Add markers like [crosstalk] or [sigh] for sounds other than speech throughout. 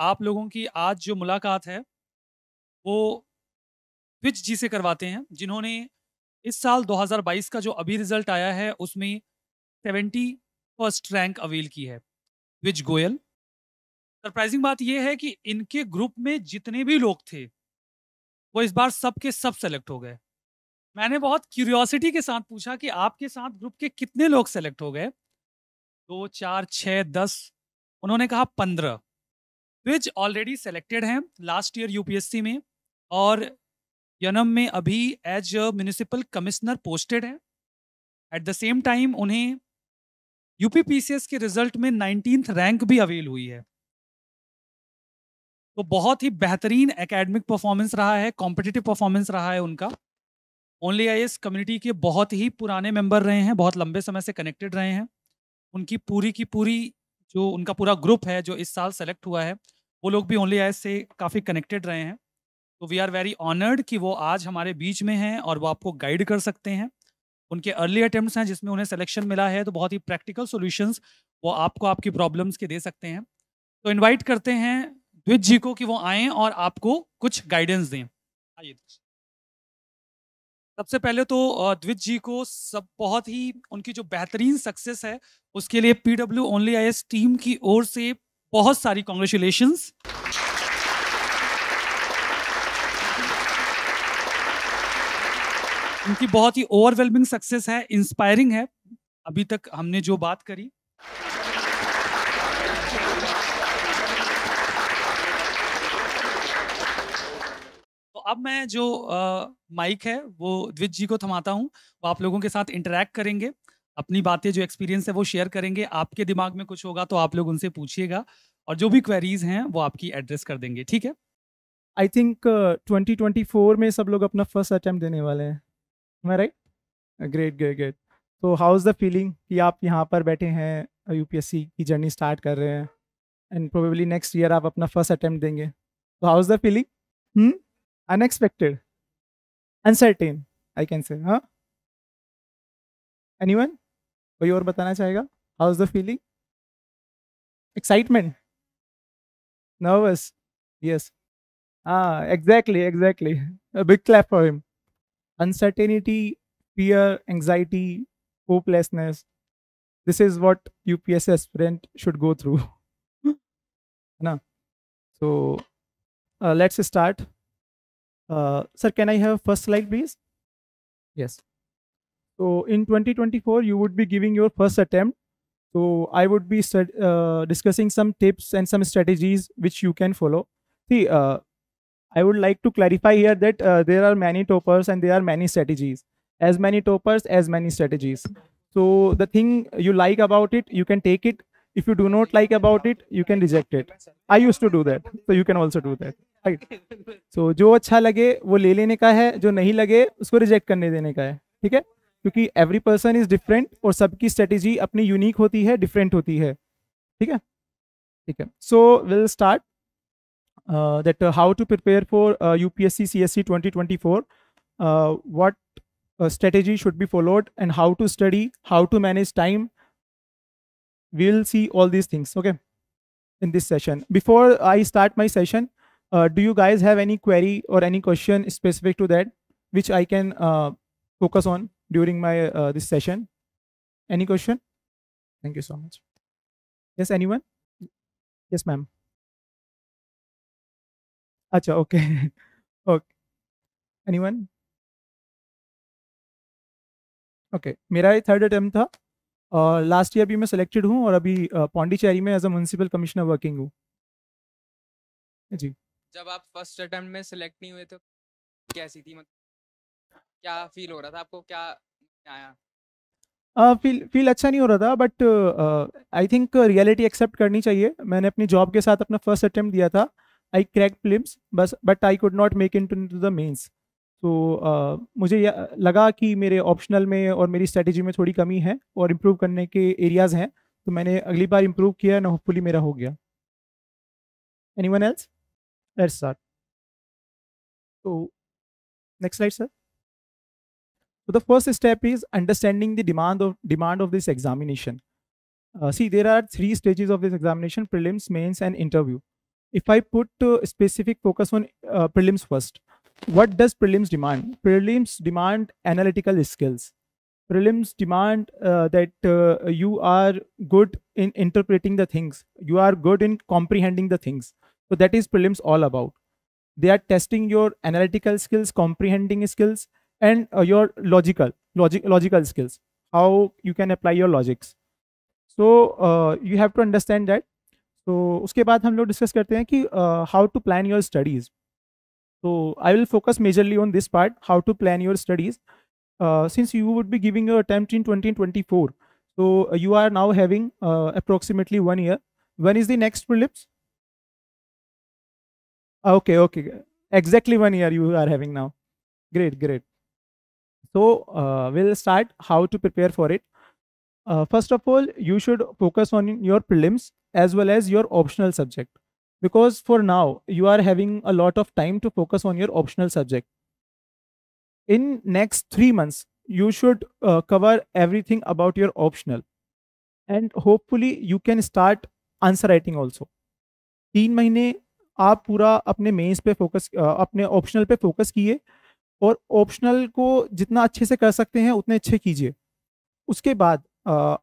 आप लोगों की आज जो मुलाकात है वो विच जी से करवाते हैं जिन्होंने इस साल 2022 का जो अभी रिजल्ट आया है उसमें सेवेंटी फर्स्ट रैंक अवेल की है विच गोयल सरप्राइजिंग बात यह है कि इनके ग्रुप में जितने भी लोग थे वो इस बार सब के सब सेलेक्ट हो गए मैंने बहुत क्यूरियोसिटी के साथ पूछा कि आपके साथ ग्रुप के कितने लोग सेलेक्ट हो गए दो चार छः दस उन्होंने कहा पंद्रह विच ऑलरेडी सेलेक्टेड हैं लास्ट ईयर यूपीएससी में और यनम में अभी एज म्यूनिसिपल कमिश्नर पोस्टेड हैं एट द सेम टाइम उन्हें यूपी पीसीएस के रिजल्ट में नाइनटीन रैंक भी अवेल हुई है तो बहुत ही बेहतरीन एकेडमिक परफॉर्मेंस रहा है कॉम्पिटिटिव परफॉर्मेंस रहा है उनका ओनली आई कम्युनिटी के बहुत ही पुराने मेंबर रहे हैं बहुत लंबे समय से कनेक्टेड रहे हैं उनकी पूरी की पूरी जो उनका पूरा ग्रुप है जो इस साल सेलेक्ट हुआ है वो लोग भी ओनली आई से काफ़ी कनेक्टेड रहे हैं तो वी आर वेरी ऑनर्ड कि वो आज हमारे बीच में हैं और वो आपको गाइड कर सकते हैं उनके अर्ली अटेम्प्ट हैं जिसमें उन्हें सिलेक्शन मिला है तो बहुत ही प्रैक्टिकल सोल्यूशंस वो आपको आपकी प्रॉब्लम्स के दे सकते हैं तो इनवाइट करते हैं द्विज जी को कि वो आएँ और आपको कुछ गाइडेंस दें आइए सबसे पहले तो द्विज जी को सब बहुत ही उनकी जो बेहतरीन सक्सेस है उसके लिए PW only I S team की ओर से बहुत सारी कॉन्ग्रेचुलेशन उनकी बहुत ही ओवरवेलमिंग सक्सेस है इंस्पायरिंग है अभी तक हमने जो बात करी अब मैं जो माइक है वो द्विज जी को थमाता हूँ वो आप लोगों के साथ इंटरेक्ट करेंगे अपनी बातें जो एक्सपीरियंस है वो शेयर करेंगे आपके दिमाग में कुछ होगा तो आप लोग उनसे पूछिएगा और जो भी क्वेरीज हैं वो आपकी एड्रेस कर देंगे ठीक है I think twenty twenty four में सब लोग अपना फर्स्ट अटैम्प्ट देने वाले हैं मैं राइट ग्रेट ग्रेट ग्रेट तो हाउ इज़ द फीलिंग कि आप यहाँ पर बैठे हैं यूपीएससी की जर्नी स्टार्ट कर रहे हैं एंड प्रोबेबली नेक्स्ट ईयर आप अपना फर्स्ट अटैम्प्ट देंगे तो how is the feeling unexpected, uncertain, I can say. Huh? Anyone? कोई और बताना चाहेगा How's the feeling? Excitement. Nervous. Yes. Ah, exactly, exactly. A big clap for him. Uncertainty, fear, anxiety, hopelessness. This is what UPS aspirant should go through. [laughs] na? So uh, let's start. Uh, sir, can I have first slide, please? Yes. So in 2024, you would be giving your first attempt. So I would be uh, discussing some tips and some strategies which you can follow. See, uh, I would like to clarify here that uh, there are many toppers and there are many strategies. As many toppers, as many strategies. So the thing you like about it, you can take it if you do not like about it you can reject it i used to do that so you can also do that right so जो अच्छा लगे वो ले लेने का है जो नहीं लगे उसको रिजेक्ट करने देने का है ठीक है क्योंकि एवरी पर्सन इज डिफरेंट और सबकी स्ट्रेटेजी अपनी यूनिक होती है डिफरेंट होती है ठीक है ठीक है so will start that how to prepare for UPSC CSC 2024 what strategy should be followed and how to study how to manage time we will see all these things okay in this session before i start my session uh, do you guys have any query or any question specific to that which i can uh, focus on during my uh, this session any question thank you so much yes anyone yes ma'am acha okay [laughs] okay anyone okay मेरा third attempt attempt last year भी मैं selected हूँ और अभी पौंडीचेरी में as a municipal commissioner working हूँ जी जब आप फर्स्ट अटेम्प्ट में सिलेक्ट नहीं हुए तो कैसी थी मतलब क्या फील हो रहा था आपको क्या आया फील uh, फील अच्छा नहीं हो रहा था but I think reality accept करनी चाहिए मैंने अपनी जॉब के साथ अपना फर्स्ट अटेम्प्ट दिया था I crack prelims but I could not make in to the mains तो मुझे लगा कि मेरे ऑप्शनल में और मेरी स्ट्रेटजी में थोड़ी कमी है और इम्प्रूव करने के एरियाज़ हैं तो मैंने अगली बार इम्प्रूव किया ना होपफुली मेरा हो गया anyone else at sir तो नेक्स्ट स्लाइड सर तो the first step is understanding the demand of demand of this examination see there are three stages of this examination prelims mains and interview if I put specific focus on prelims first what does prelims demand? Prelims demand analytical skills. Prelims demand uh, that uh, you are good in interpreting the things. You are good in comprehending the things. So that is prelims all about. They are testing your analytical skills, comprehending skills, and uh, your logical logic logical skills. How you can apply your logics. So uh, you have to understand that. So उसके बाद हम discuss discuss uh, how to plan your studies. So I will focus majorly on this part, how to plan your studies. Uh, since you would be giving your attempt in 2024, so uh, you are now having uh, approximately one year. When is the next prelims? Ah, okay, okay. Exactly one year you are having now. Great, great. So uh, we'll start how to prepare for it. Uh, first of all, you should focus on your prelims as well as your optional subject because for now you are having a lot of time to focus on your optional subject in next 3 months you should uh, cover everything about your optional and and hopefully you can start answer writing also तीन महीने आप पूरा अपने mains पे focus अपने optional पे focus किए और ऑप्शनल को जितना अच्छे से कर सकते हैं उतने अच्छे कीजिए उसके बाद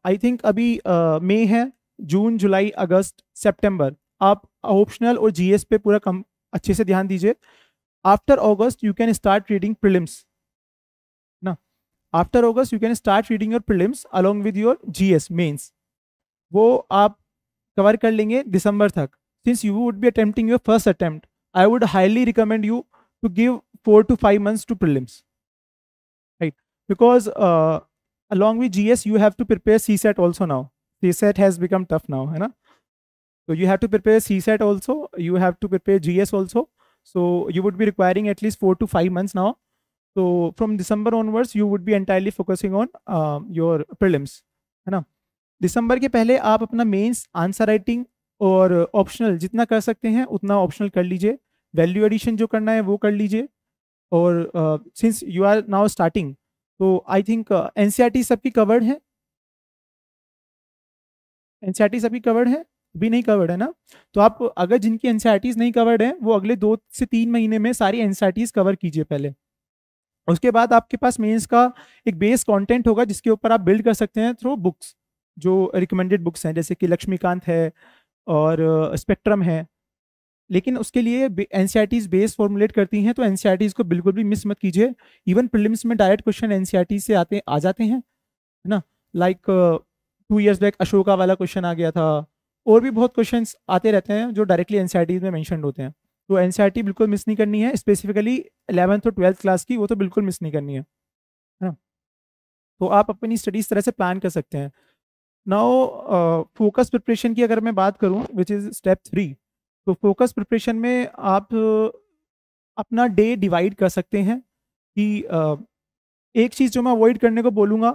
आई थिंक अभी मई है जून जुलाई अगस्त सितंबर आप ऑप्शनल और जीएस पे पूरा कम अच्छे से ध्यान दीजिए after August you can start reading prelims ना after August you can start reading your prelims along with your GS mains वो आप कवर कर लेंगे दिसंबर तक since you would be attempting your first attempt I would highly recommend you to give four to five months to prelims right because along with G S you have to prepare CSAT also now CSAT has become tough now है ना? So you have to prepare CSAT also. You have to prepare GS also. So you would be requiring at least 4 to 5 months now. So from December onwards, you would be entirely focusing on uh, your prelims, है ना? दिसंबर के पहले आप अपना mains answer writing और optional जितना कर सकते हैं उतना ऑप्शनल कर लीजिए वैल्यू एडिशन जो करना है वो कर लीजिए और since you are now starting तो आई थिंक एन सबकी कवर्ड है एन सबकी कवर्ड है भी नहीं कवर्ड है ना तो आप अगर जिनकी एनसाइटीज नहीं कवर्ड है वो अगले दो से तीन महीने में सारी एनसाइटीज कवर कीजिए पहले उसके बाद आपके पास मेंस का एक बेस कंटेंट होगा जिसके ऊपर आप बिल्ड कर सकते हैं थ्रू बुक्स जो रिकमेंडेड बुक्स हैं जैसे कि लक्ष्मीकांत है और स्पेक्ट्रम है लेकिन उसके लिए एन बेस फॉर्मुलेट करती हैं तो एन को बिल्कुल भी मिस मत कीजिए इवन प्रिलिम्स में डायरेक्ट क्वेश्चन एन से आते आ जाते हैं है ना like two years back Ashoka वाला क्वेश्चन आ गया था और भी बहुत क्वेश्चन आते रहते हैं जो डायरेक्टली एन में मैंशन होते हैं तो एन बिल्कुल मिस नहीं करनी है स्पेसिफिकली एलेवंथ और ट्वेल्थ क्लास की वो तो बिल्कुल मिस नहीं करनी है है ना तो आप अपनी स्टडी इस तरह से प्लान कर सकते हैं नाउ फोकस प्रिपरेशन की अगर मैं बात करूं विच इज़ स्टेप थ्री तो फोकस प्रिपरेशन में आप अपना डे डिवाइड कर सकते हैं कि uh, एक चीज़ जो मैं अवॉइड करने को बोलूँगा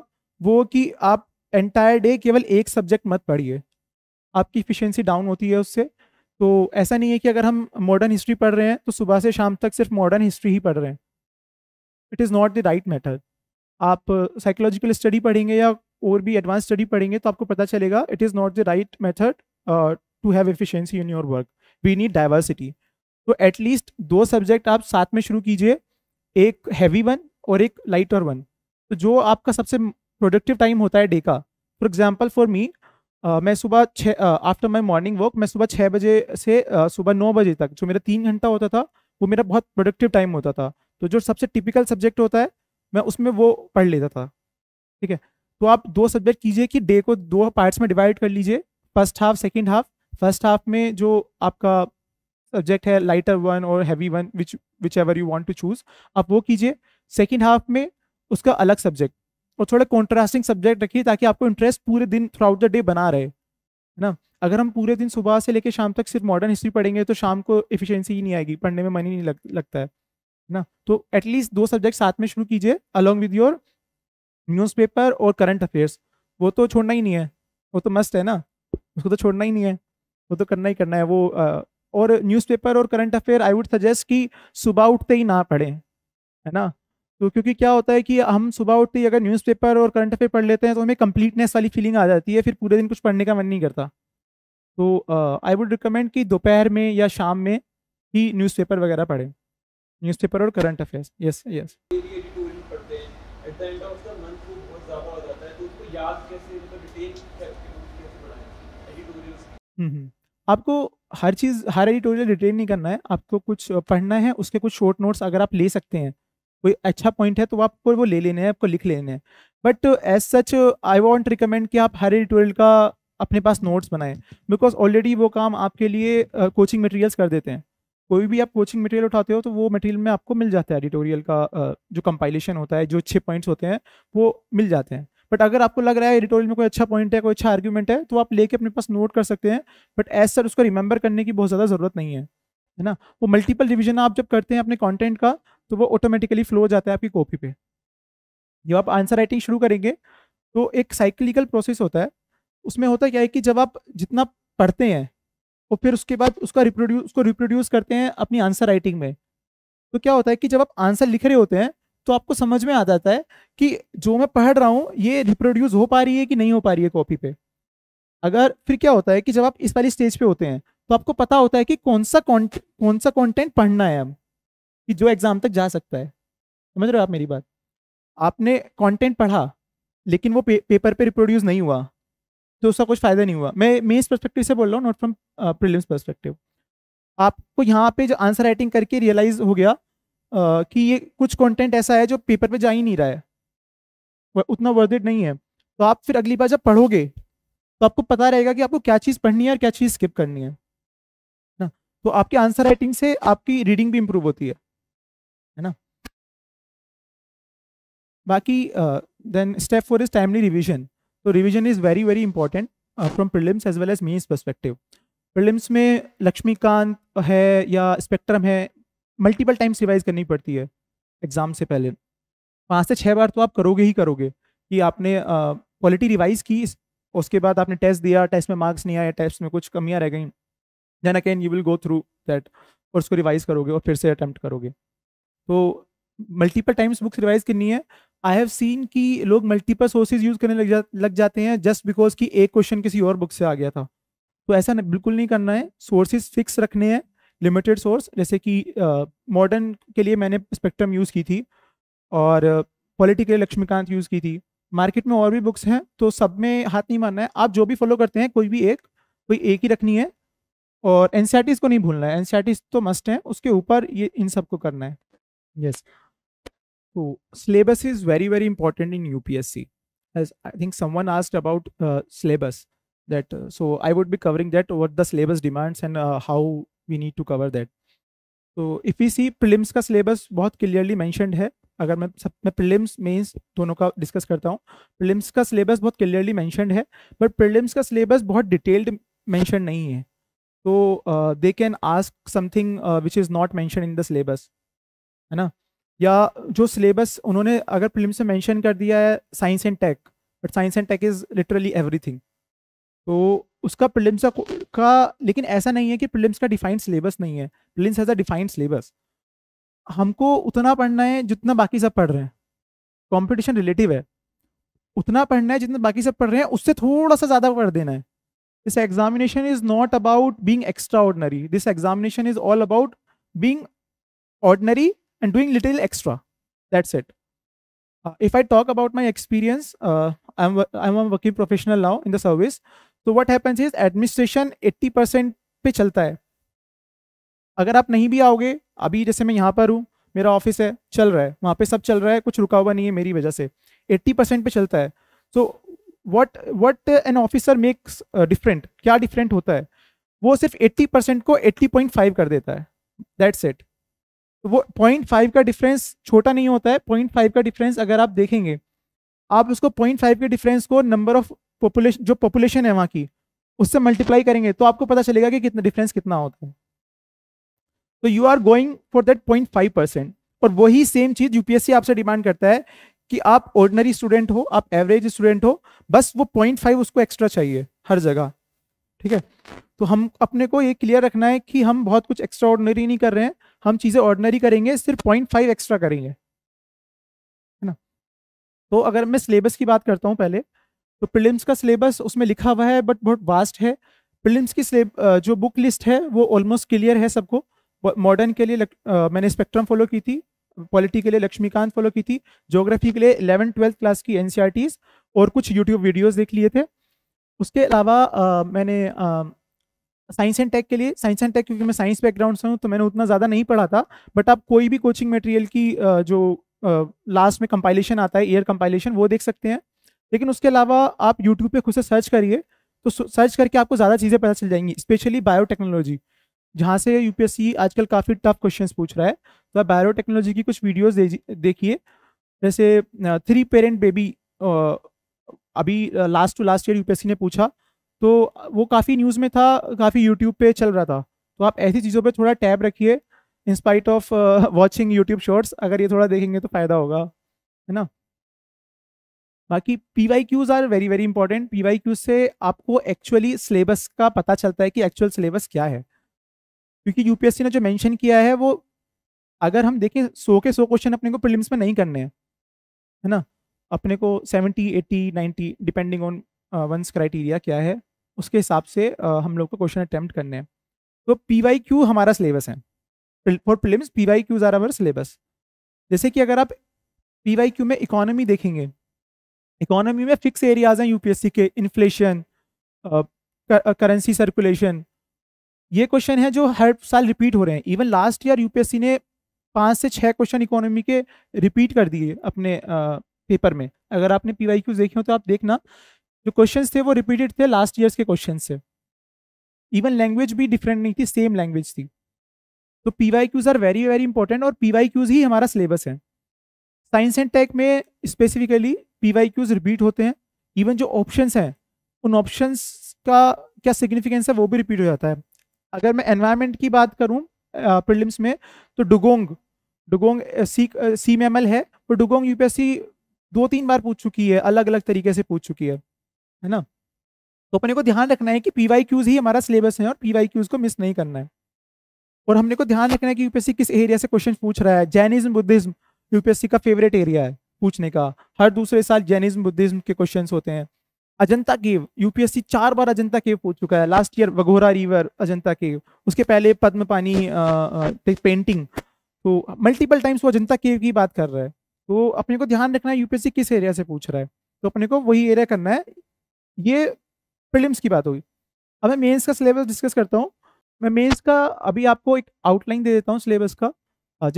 वो कि आप एंटायर डे केवल एक सब्जेक्ट मत पढ़िए आपकी इफिशियंसी डाउन होती है उससे तो ऐसा नहीं है कि अगर हम मॉडर्न हिस्ट्री पढ़ रहे हैं तो सुबह से शाम तक सिर्फ मॉडर्न हिस्ट्री ही पढ़ रहे हैं it is not the right method आप साइकोलॉजिकल स्टडी पढ़ेंगे या और भी एडवांस स्टडी पढ़ेंगे तो आपको पता चलेगा it is not the right method to have efficiency in your work we need diversity तो एटलीस्ट दो सब्जेक्ट आप साथ में शुरू कीजिए एक हैवी वन और एक लाइटर वन तो जो आपका सबसे प्रोडक्टिव टाइम होता है डे का फॉर एग्जाम्पल फॉर मी मैं सुबह छः आफ्टर माई मॉर्निंग वर्क मैं सुबह छः बजे से सुबह नौ बजे तक जो मेरा तीन घंटा होता था वो मेरा बहुत प्रोडक्टिव टाइम होता था तो जो सबसे टिपिकल सब्जेक्ट होता है मैं उसमें वो पढ़ लेता था ठीक है तो आप दो सब्जेक्ट कीजिए कि डे को दो पार्ट्स में डिवाइड कर लीजिए first half second half first half में जो आपका सब्जेक्ट है लाइटर वन और heavy one which whichever you want to choose आप वो कीजिए सेकेंड हाफ में उसका अलग सब्जेक्ट और थोड़े कॉन्ट्रास्टिंग सब्जेक्ट रखिए ताकि आपको इंटरेस्ट पूरे दिन थ्रू आउट द डे बना रहे है ना अगर हम पूरे दिन सुबह से लेकर शाम तक सिर्फ मॉडर्न हिस्ट्री पढ़ेंगे तो शाम को इफिशियंसी ही नहीं आएगी पढ़ने में मन ही नहीं लग, लगता है ना तो एटलीस्ट दो सब्जेक्ट साथ में शुरू कीजिए अलॉन्ग विद योर न्यूज़पेपर और करंट अफेयर्स वो तो छोड़ना ही नहीं है वो तो मस्ट है ना उसको तो छोड़ना ही नहीं है वो तो करना ही करना है वो आ, और न्यूज़पेपर और current affair I would suggest कि सुबह उठते ही ना पढ़ें है ना तो क्योंकि क्या होता है कि हम सुबह उठते ही अगर न्यूज़पेपर और करंट अफेयर पढ़ लेते हैं तो हमें कंप्लीटनेस वाली फीलिंग आ जाती है फिर पूरे दिन कुछ पढ़ने का मन नहीं करता तो आई वुड रिकमेंड कि दोपहर में या शाम में ही न्यूज़पेपर वगैरह पढ़ें न्यूज़पेपर और करंट अफेयर्स यस यस आपको हर चीज़ हर एडिटोरियल रिटेन नहीं करना है आपको कुछ पढ़ना है उसके कुछ शॉर्ट नोट्स अगर आप ले सकते हैं कोई अच्छा पॉइंट है तो आपको वो ले लेने हैं आपको लिख लेने हैं but as such I won't recommend कि आप हर एडिटोरियल का अपने पास नोट्स बनाएं बिकॉज ऑलरेडी वो काम आपके लिए कोचिंग uh, मटेरियल्स कर देते हैं कोई भी आप कोचिंग मटेरियल उठाते हो तो वो मटेरियल में आपको मिल जाता है एडिटोरियल का uh, जो कंपाइलेशन होता है जो अच्छे पॉइंट्स होते हैं वो मिल जाते हैं बट अगर आपको लग रहा है एडिटोरियल में कोई अच्छा पॉइंट है कोई अच्छा आर्ग्यूमेंट है तो आप लेके अपने पास नोट कर सकते हैं बट एज सर उसको रिमेंबर करने की बहुत ज़्यादा ज़रूरत नहीं है है ना वो मल्टीपल रिविजन आप जब करते हैं अपने कॉन्टेंट का तो वो ऑटोमेटिकली फ्लो हो जाता है आपकी कॉपी पे जब आप आंसर राइटिंग शुरू करेंगे तो एक साइकिलिकल प्रोसेस होता है उसमें होता क्या है कि जब आप जितना पढ़ते हैं और फिर उसके बाद उसका रिप्रोड्यूस उसको रिप्रोड्यूस करते हैं अपनी आंसर राइटिंग में तो क्या होता है कि जब आप आंसर लिख रहे होते हैं तो आपको समझ में आ जाता है कि जो मैं पढ़ रहा हूँ ये रिप्रोड्यूस हो पा रही है कि नहीं हो पा रही है कॉपी पे अगर फिर क्या होता है कि जब आप इस वाली स्टेज पे होते हैं तो आपको पता होता है कि कौन सा कौन सा कंटेंट पढ़ना है अब कि जो एग्जाम तक जा सकता है समझ रहे हो आप मेरी बात आपने कंटेंट पढ़ा लेकिन वो पे, पेपर पे रिप्रोड्यूस नहीं हुआ तो उसका कुछ फ़ायदा नहीं हुआ मैं मेन्स परस्पेक्टिव से बोल रहा हूँ नॉट फ्रॉम प्रिलियम्स परस्पेक्टिव आपको यहाँ पे जो आंसर राइटिंग करके रियलाइज़ हो गया Uh, कि ये कुछ कॉन्टेंट ऐसा है जो पेपर पे जा ही नहीं रहा है उतना वर्दिड नहीं है तो आप फिर अगली बार जब पढ़ोगे तो आपको पता रहेगा कि आपको क्या चीज़ पढ़नी है और क्या चीज़ स्किप करनी है तो आपके आंसर राइटिंग से आपकी रीडिंग भी इंप्रूव होती है है ना बाकी then step four is timely revision तो revision is very very important from prelims as well as mains perspective prelims में लक्ष्मीकांत है या स्पेक्ट्रम है मल्टीपल टाइम्स रिवाइज करनी पड़ती है एग्ज़ाम से पहले पाँच से छः बार तो आप करोगे ही करोगे कि आपने क्वालिटी रिवाइज की उसके बाद आपने टेस्ट दिया टेस्ट में मार्क्स नहीं आए टेस्ट में कुछ कमियाँ रह गई then again you will go through that और उसको रिवाइज करोगे और फिर से अटैम्प्ट करोगे तो मल्टीपल टाइम्स बुक्स रिवाइज करनी है आई हैव सीन कि लोग मल्टीपल सोर्सेज यूज करने लग, जा, लग जाते हैं जस्ट बिकॉज कि एक क्वेश्चन किसी और बुक से आ गया था तो ऐसा बिल्कुल नहीं करना है सोर्सेज फिक्स रखने हैं लिमिटेड सोर्स जैसे कि मॉडर्न uh, के लिए मैंने स्पेक्ट्रम यूज़ की थी और पॉलिटिकल uh, लक्ष्मीकांत यूज़ की थी मार्केट में और भी बुक्स हैं तो सब में हाथ नहीं मानना है आप जो भी फॉलो करते हैं कोई भी एक कोई एक ही रखनी है और एनसीआरटीज को नहीं भूलना है एनसीआरटीज तो मस्ट है उसके ऊपर ये इन सबको करना है यस तो syllabus is very very important in UPSC P S C someone asked about uh, syllabus that uh, so I would be covering that what the syllabus demands demands and how we need to cover that तो if you see prelims का syllabus बहुत clearly mentioned है अगर मैं सब मैं prelims mains दोनों का डिस्कस करता हूँ प्रिलिम्स का सिलेबस बहुत क्लियरली मैंशनड है बट प्रिलिम्स का सिलेबस बहुत डिटेल्ड मैंशन नहीं है तो they can ask something which is not mention in the syllabus है ना या जो सिलेबस उन्होंने अगर फिल्म से मैंशन कर दिया है science and tech but science and tech is literally everything तो उसका प्रिलिम्स का लेकिन ऐसा नहीं है कि प्रिलिम्स का डिफाइंड सिलेबस नहीं है prelims has a defined syllabus हमको उतना पढ़ना है जितना बाकी सब पढ़ रहे हैं कंपटीशन रिलेटिव है उतना पढ़ना है जितना बाकी सब पढ़ रहे हैं उससे थोड़ा सा ज़्यादा पढ़ देना है this examination is not about being extraordinary this examination is all about being ordinary and doing little extra that's it uh, if i talk about my experience uh, i'm i'm a working professional now in the service so what happens is administration 80% pe chalta hai agar aap nahi bhi आओगे abhi jaise main yahan par hu mera office hai chal raha hai wahan pe sab chal raha hai kuch रुका हुआ नहीं है मेरी वजह से 80 pe chalta hai so, what what an officer makes different क्या different होता है वो सिर्फ 80 परसेंट को 80.5 कर देता है दैट्स इट तो वो पॉइंट फाइव का डिफरेंस छोटा नहीं होता है पॉइंट फाइव का डिफरेंस अगर आप देखेंगे आप उसको पॉइंट फाइव के डिफरेंस को नंबर ऑफ पॉपुलेशन जो पॉपुलेशन है वहाँ की उससे मल्टीप्लाई करेंगे तो आपको पता चलेगा कि कितना डिफरेंस कितना होता है तो you are going for that point five percent और वही सेम चीज़ यूपीएससी आपसे डिमांड करता है कि आप ऑर्डनरी स्टूडेंट हो आप एवरेज स्टूडेंट हो बस वो पॉइंट फाइव उसको एक्स्ट्रा चाहिए हर जगह ठीक है तो हम अपने को ये क्लियर रखना है कि हम बहुत कुछ एक्स्ट्रा ऑर्डनरी नहीं कर रहे हैं हम चीज़ें ऑर्डनरी करेंगे सिर्फ पॉइंट फाइव एक्स्ट्रा करेंगे है ना तो अगर मैं सिलेबस की बात करता हूँ पहले तो प्रिलिम्स का सिलेबस उसमें लिखा हुआ है बट बहुत वास्ट है प्रिलिम्स की जो बुक लिस्ट है वो ऑलमोस्ट क्लियर है सबको मॉडर्न के लिए आ, मैंने स्पेक्ट्रम फॉलो की थी पॉलिटी के लिए लक्ष्मीकांत फॉलो की थी जोग्राफी के लिए इलेवन ट्वेल्थ क्लास की एन e और कुछ यूट्यूब वीडियोज़ देख लिए थे उसके अलावा मैंने साइंस एंड टेक के लिए साइंस एंड टेक क्योंकि मैं साइंस बैकग्राउंड से हूँ तो मैंने उतना ज़्यादा नहीं पढ़ा था बट आप कोई भी कोचिंग मटेरियल की आ, जो लास्ट में कंपाइलेशन आता है ईयर कंपाइलेशन वो देख सकते हैं लेकिन उसके अलावा आप यूट्यूब पे खुद से सर्च करिए तो सर्च करके आपको ज़्यादा चीज़ें पता चल जाएंगी स्पेशली बायोटेक्नोलॉजी जहाँ से यूपीएससी आजकल काफ़ी टफ क्वेश्चन पूछ रहा है तो आप बायोटेक्नोलॉजी की कुछ वीडियोज देखिए जैसे थ्री पेरेंट बेबी अभी last to last year UPSC ने पूछा तो वो काफ़ी न्यूज़ में था काफ़ी यूट्यूब पे चल रहा था तो आप ऐसी चीज़ों पे थोड़ा टैब रखिए in spite of watching YouTube shorts अगर ये थोड़ा देखेंगे तो फ़ायदा होगा है ना बाकी P Y Qs are very very important P Y Qs से आपको एक्चुअली सिलेबस का पता चलता है कि एक्चुअल सिलेबस क्या है क्योंकि यूपीएससी ने जो मेंशन किया है वो अगर हम देखें सौ के सौ क्वेश्चन अपने को प्रिलिम्स में नहीं करने हैं है ना अपने को seventy eighty ninety depending on one's criteria क्या है उसके हिसाब से uh, हम लोग को क्वेश्चन अटैम्प्ट करने हैं तो पी वाई क्यू हमारा सिलेबस है for prelims P Y Qs are our syllabus जैसे कि अगर आप पी वाई क्यू में इकोनॉमी देखेंगे इकोनॉमी में फिक्स एरियाज हैं यूपीएससी के इन्फ्लेशन करेंसी सर्कुलेशन ये क्वेश्चन है जो हर साल रिपीट हो रहे हैं इवन लास्ट ईयर यूपीएससी ने पाँच से छः क्वेश्चन इकोनॉमी के रिपीट कर दिए अपने आ, पेपर में अगर आपने पी वाई क्यूज देखे हो तो आप देखना जो क्वेश्चन थे वो रिपीटेड थे लास्ट ईयर्स के क्वेश्चन से इवन लैंग्वेज भी डिफरेंट नहीं थी सेम लैंग्वेज थी तो P Y Qs are very very important और पी वाई क्यूज ही हमारा सिलेबस है साइंस एंड टेक में specifically P Y Qs repeat होते हैं इवन जो ऑप्शन हैं उन ऑप्शन का क्या सिग्निफिकेंस है वो भी रिपीट हो जाता है अगर मैं एनवायरमेंट की बात करूँ प्रिलिम्स में तो dugong dugong C C M है तो डुगोंग यूपीएससी दो तीन बार पूछ चुकी है अलग अलग तरीके से पूछ चुकी है है ना तो अपने को ध्यान रखना है कि पी वाई क्यूज ही हमारा सिलेबस है और पी वाई क्यूज को मिस नहीं करना है और हमने को ध्यान रखना है कि यूपीएससी किस एरिया से क्वेश्चन पूछ रहा है जैनिज्म बुद्धिज्म यूपीएससी का फेवरेट एरिया है पूछने का हर दूसरे साल जैनिज्म बुद्धिज्म के क्वेश्चन होते हैं अजंता केव यूपीएससी चार बार अजंता केव पूछ चुका है last year Waghora river Ajanta cave उसके पहले पद्म पानी पेंटिंग तो मल्टीपल टाइम्स वो अजंता केव की बात कर रहा है तो अपने को ध्यान रखना है यूपीएससी किस एरिया से पूछ रहा है तो अपने को वही एरिया करना है ये फिल्म की बात होगी अब मैं मेन्स का सिलेबस डिस्कस करता हूँ मैं मेन्स का अभी आपको एक आउटलाइन दे देता हूँ सिलेबस का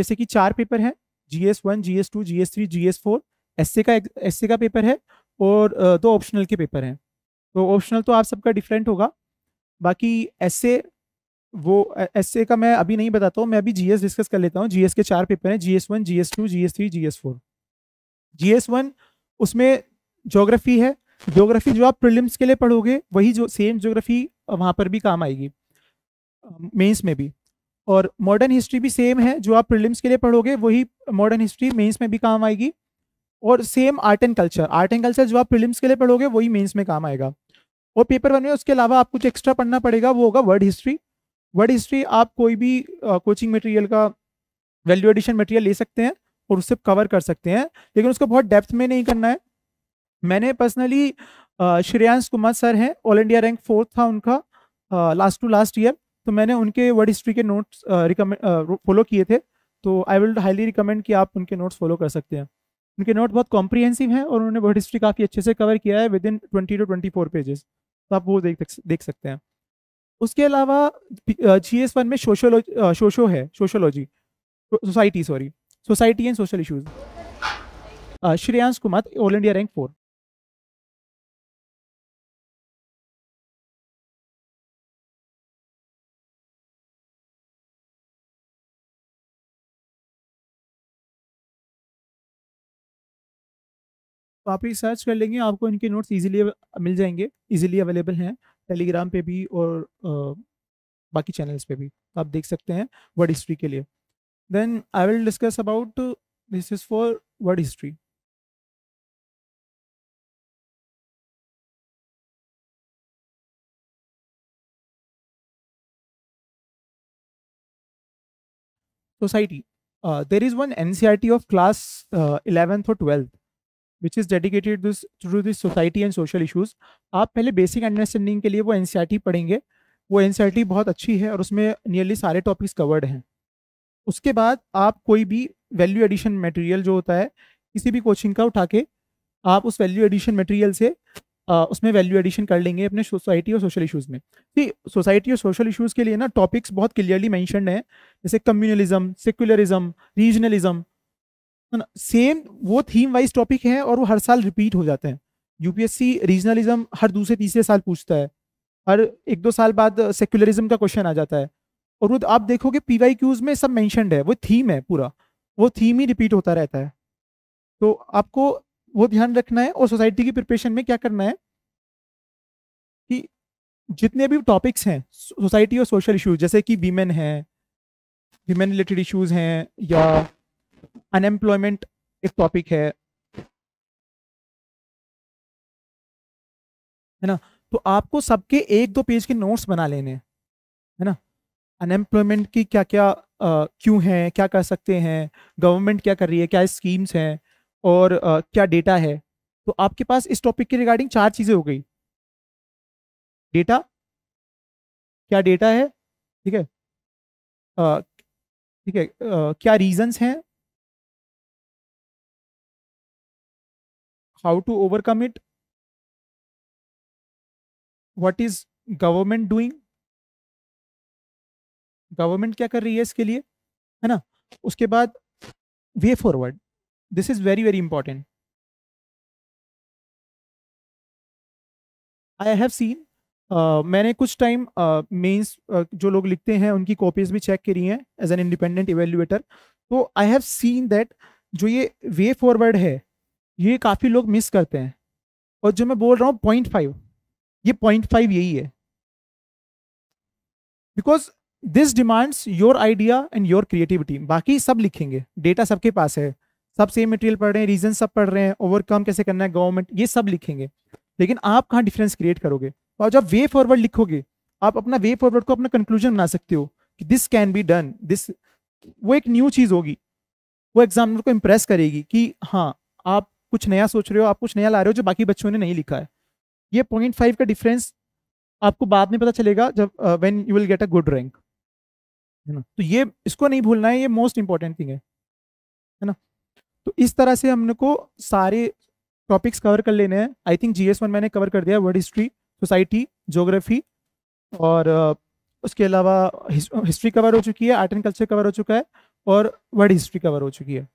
जैसे कि चार पेपर है G S one G S two G S three G S four S का एस का पेपर है और दो ऑप्शनल के पेपर हैं तो ऑप्शनल तो आप सबका डिफरेंट होगा बाकी ऐसे वो ऐसे का मैं अभी नहीं बताता हूँ मैं अभी जीएस डिस्कस कर लेता हूँ जीएस के चार पेपर हैं GS one GS two GS three GS four GS one उसमें जोग्राफी है जोग्राफी जो आप प्रिलिम्स के लिए पढ़ोगे वही जो सेम जोग्राफी वहाँ पर भी काम आएगी मेंस में भी और मॉडर्न हिस्ट्री भी सेम है जो आप प्रिलिम्स के लिए पढ़ोगे वही मॉडर्न हिस्ट्री मेंस में भी काम आएगी और same art and culture art and culture जो आप फिल्म्स के लिए पढ़ोगे वही मेंस में काम आएगा और पेपर वन में उसके अलावा आप कुछ एक्स्ट्रा पढ़ना पड़ेगा वो होगा वर्ड हिस्ट्री वर्ड हिस्ट्री आप कोई भी कोचिंग मटेरियल का वैल्यू एडिशन मटेरियल ले सकते हैं और उससे कवर कर सकते हैं लेकिन उसको बहुत डेप्थ में नहीं करना है मैंने पर्सनली श्रेयांश कुमार सर हैं ऑल इंडिया रैंक फोर्थ था उनका लास्ट टू लास्ट ईयर तो मैंने उनके वर्ड हिस्ट्री के नोट्स रिकमेंड फॉलो किए थे तो आई विल हाईली रिकमेंड कि आप उनके नोट्स फॉलो कर सकते हैं उनके नोट बहुत कॉम्प्रीहेंसिव हैं और उन्होंने वर्ड हिस्ट्री काफ़ी अच्छे से कवर किया है within twenty two twenty four pages तो आप वो देख देख सकते हैं उसके अलावा जी एस वन में सोशोलॉजी सोशो है sociology society sorry society and social issues Shreyansh Kumar all India rank four तो आप ही सर्च कर लेंगे आपको इनके नोट्स इजीली मिल जाएंगे इजीली अवेलेबल हैं टेलीग्राम पे भी और आ, बाकी चैनल्स पे भी तो आप देख सकते हैं वर्ड हिस्ट्री के लिए then I will discuss about this is for world history society there is one one of class e class uh, twelfth which is dedicated this to this society and social issues आप पहले basic understanding के लिए वो N e पढ़ेंगे वो N e बहुत अच्छी है और उसमें नियरली सारे टॉपिक्स कवर्ड हैं उसके बाद आप कोई भी वैल्यू एडिशन मटेरियल जो होता है किसी भी कोचिंग का उठा के आप उस वैल्यू एडिशन मटेरियल से आ, उसमें वैल्यू एडिशन कर लेंगे अपने सोसाइटी और सोशल इशूज़ में ठीक सोसाइटी और सोशल इशूज़ के लिए ना टॉपिक्स बहुत क्लियरली मैंशनड हैं जैसे कम्युनलिज्म सेक्युलरिज्म रीजनलिज्म सेम वो थीम वाइज टॉपिक है और वो हर साल रिपीट हो जाते हैं यूपीएससी रीजनलिज्म हर दूसरे तीसरे साल पूछता है हर एक दो साल बाद सेक्युलरिज्म का क्वेश्चन आ जाता है और वो आप देखोगे पी वाई क्यूज में सब मैंशनड है वो थीम है पूरा वो थीम ही रिपीट होता रहता है तो आपको वो ध्यान रखना है और सोसाइटी की प्रिपरेशन में क्या करना है कि जितने भी टॉपिक्स हैं सोसाइटी और सोशल इशूज जैसे कि वीमेन हैं वीमेन रिलेटेड इशूज हैं या अनएम्प्लॉयमेंट एक टॉपिक है है ना तो आपको सबके एक दो पेज के नोट्स बना लेने है ना अनएम्प्लॉयमेंट की क्या क्या क्यों है क्या कर सकते हैं गवर्नमेंट क्या कर रही है क्या स्कीम्स हैं और आ, क्या डेटा है तो आपके पास इस टॉपिक के रिगार्डिंग चार चीज़ें हो गई डेटा क्या डेटा है ठीक है ठीक है क्या रीजंस हैं how to overcome it what is government doing government क्या कर रही है इसके लिए है ना उसके बाद way forward this is very very important I have seen मैंने कुछ टाइम मेंस uh, uh, जो लोग लिखते हैं उनकी कॉपीज भी चेक करी हैं एज एन इंडिपेंडेंट इवेल्युएटर तो आई हैव सीन दैट जो ये वे फॉरवर्ड है ये काफ़ी लोग मिस करते हैं और जो मैं बोल रहा हूँ पॉइंट फाइव ये पॉइंट फाइव यही है because this demands your idea and your creativity बाकी सब लिखेंगे डेटा सबके पास है सब सेम मटेरियल पढ़ रहे हैं रीजन सब पढ़ रहे हैं ओवरकम कैसे करना है गवर्नमेंट ये सब लिखेंगे लेकिन आप कहाँ डिफरेंस क्रिएट करोगे और जब वे फॉरवर्ड लिखोगे आप अपना वे फॉरवर्ड को अपना कंक्लूजन बना सकते हो कि this can be done this वो एक न्यू चीज़ होगी वो एग्जामिनर को इम्प्रेस करेगी कि हाँ आप कुछ नया सोच रहे हो आप कुछ नया ला रहे हो जो बाकी बच्चों ने नहीं लिखा है ये पॉइंट फाइव का डिफरेंस आपको बाद में पता चलेगा जब when you will get a good rank है ना तो ये इसको नहीं भूलना है ये मोस्ट इंपॉर्टेंट थिंग है है ना तो इस तरह से हमने को सारे टॉपिक्स कवर कर लेने हैं आई थिंक जी वन मैंने कवर कर दिया वर्ल्ड हिस्ट्री सोसाइटी जोग्राफी और उसके अलावा हिस्ट्री कवर हो चुकी है आर्ट एंड कल्चर कवर हो चुका है और वर्ल्ड हिस्ट्री कवर हो चुकी है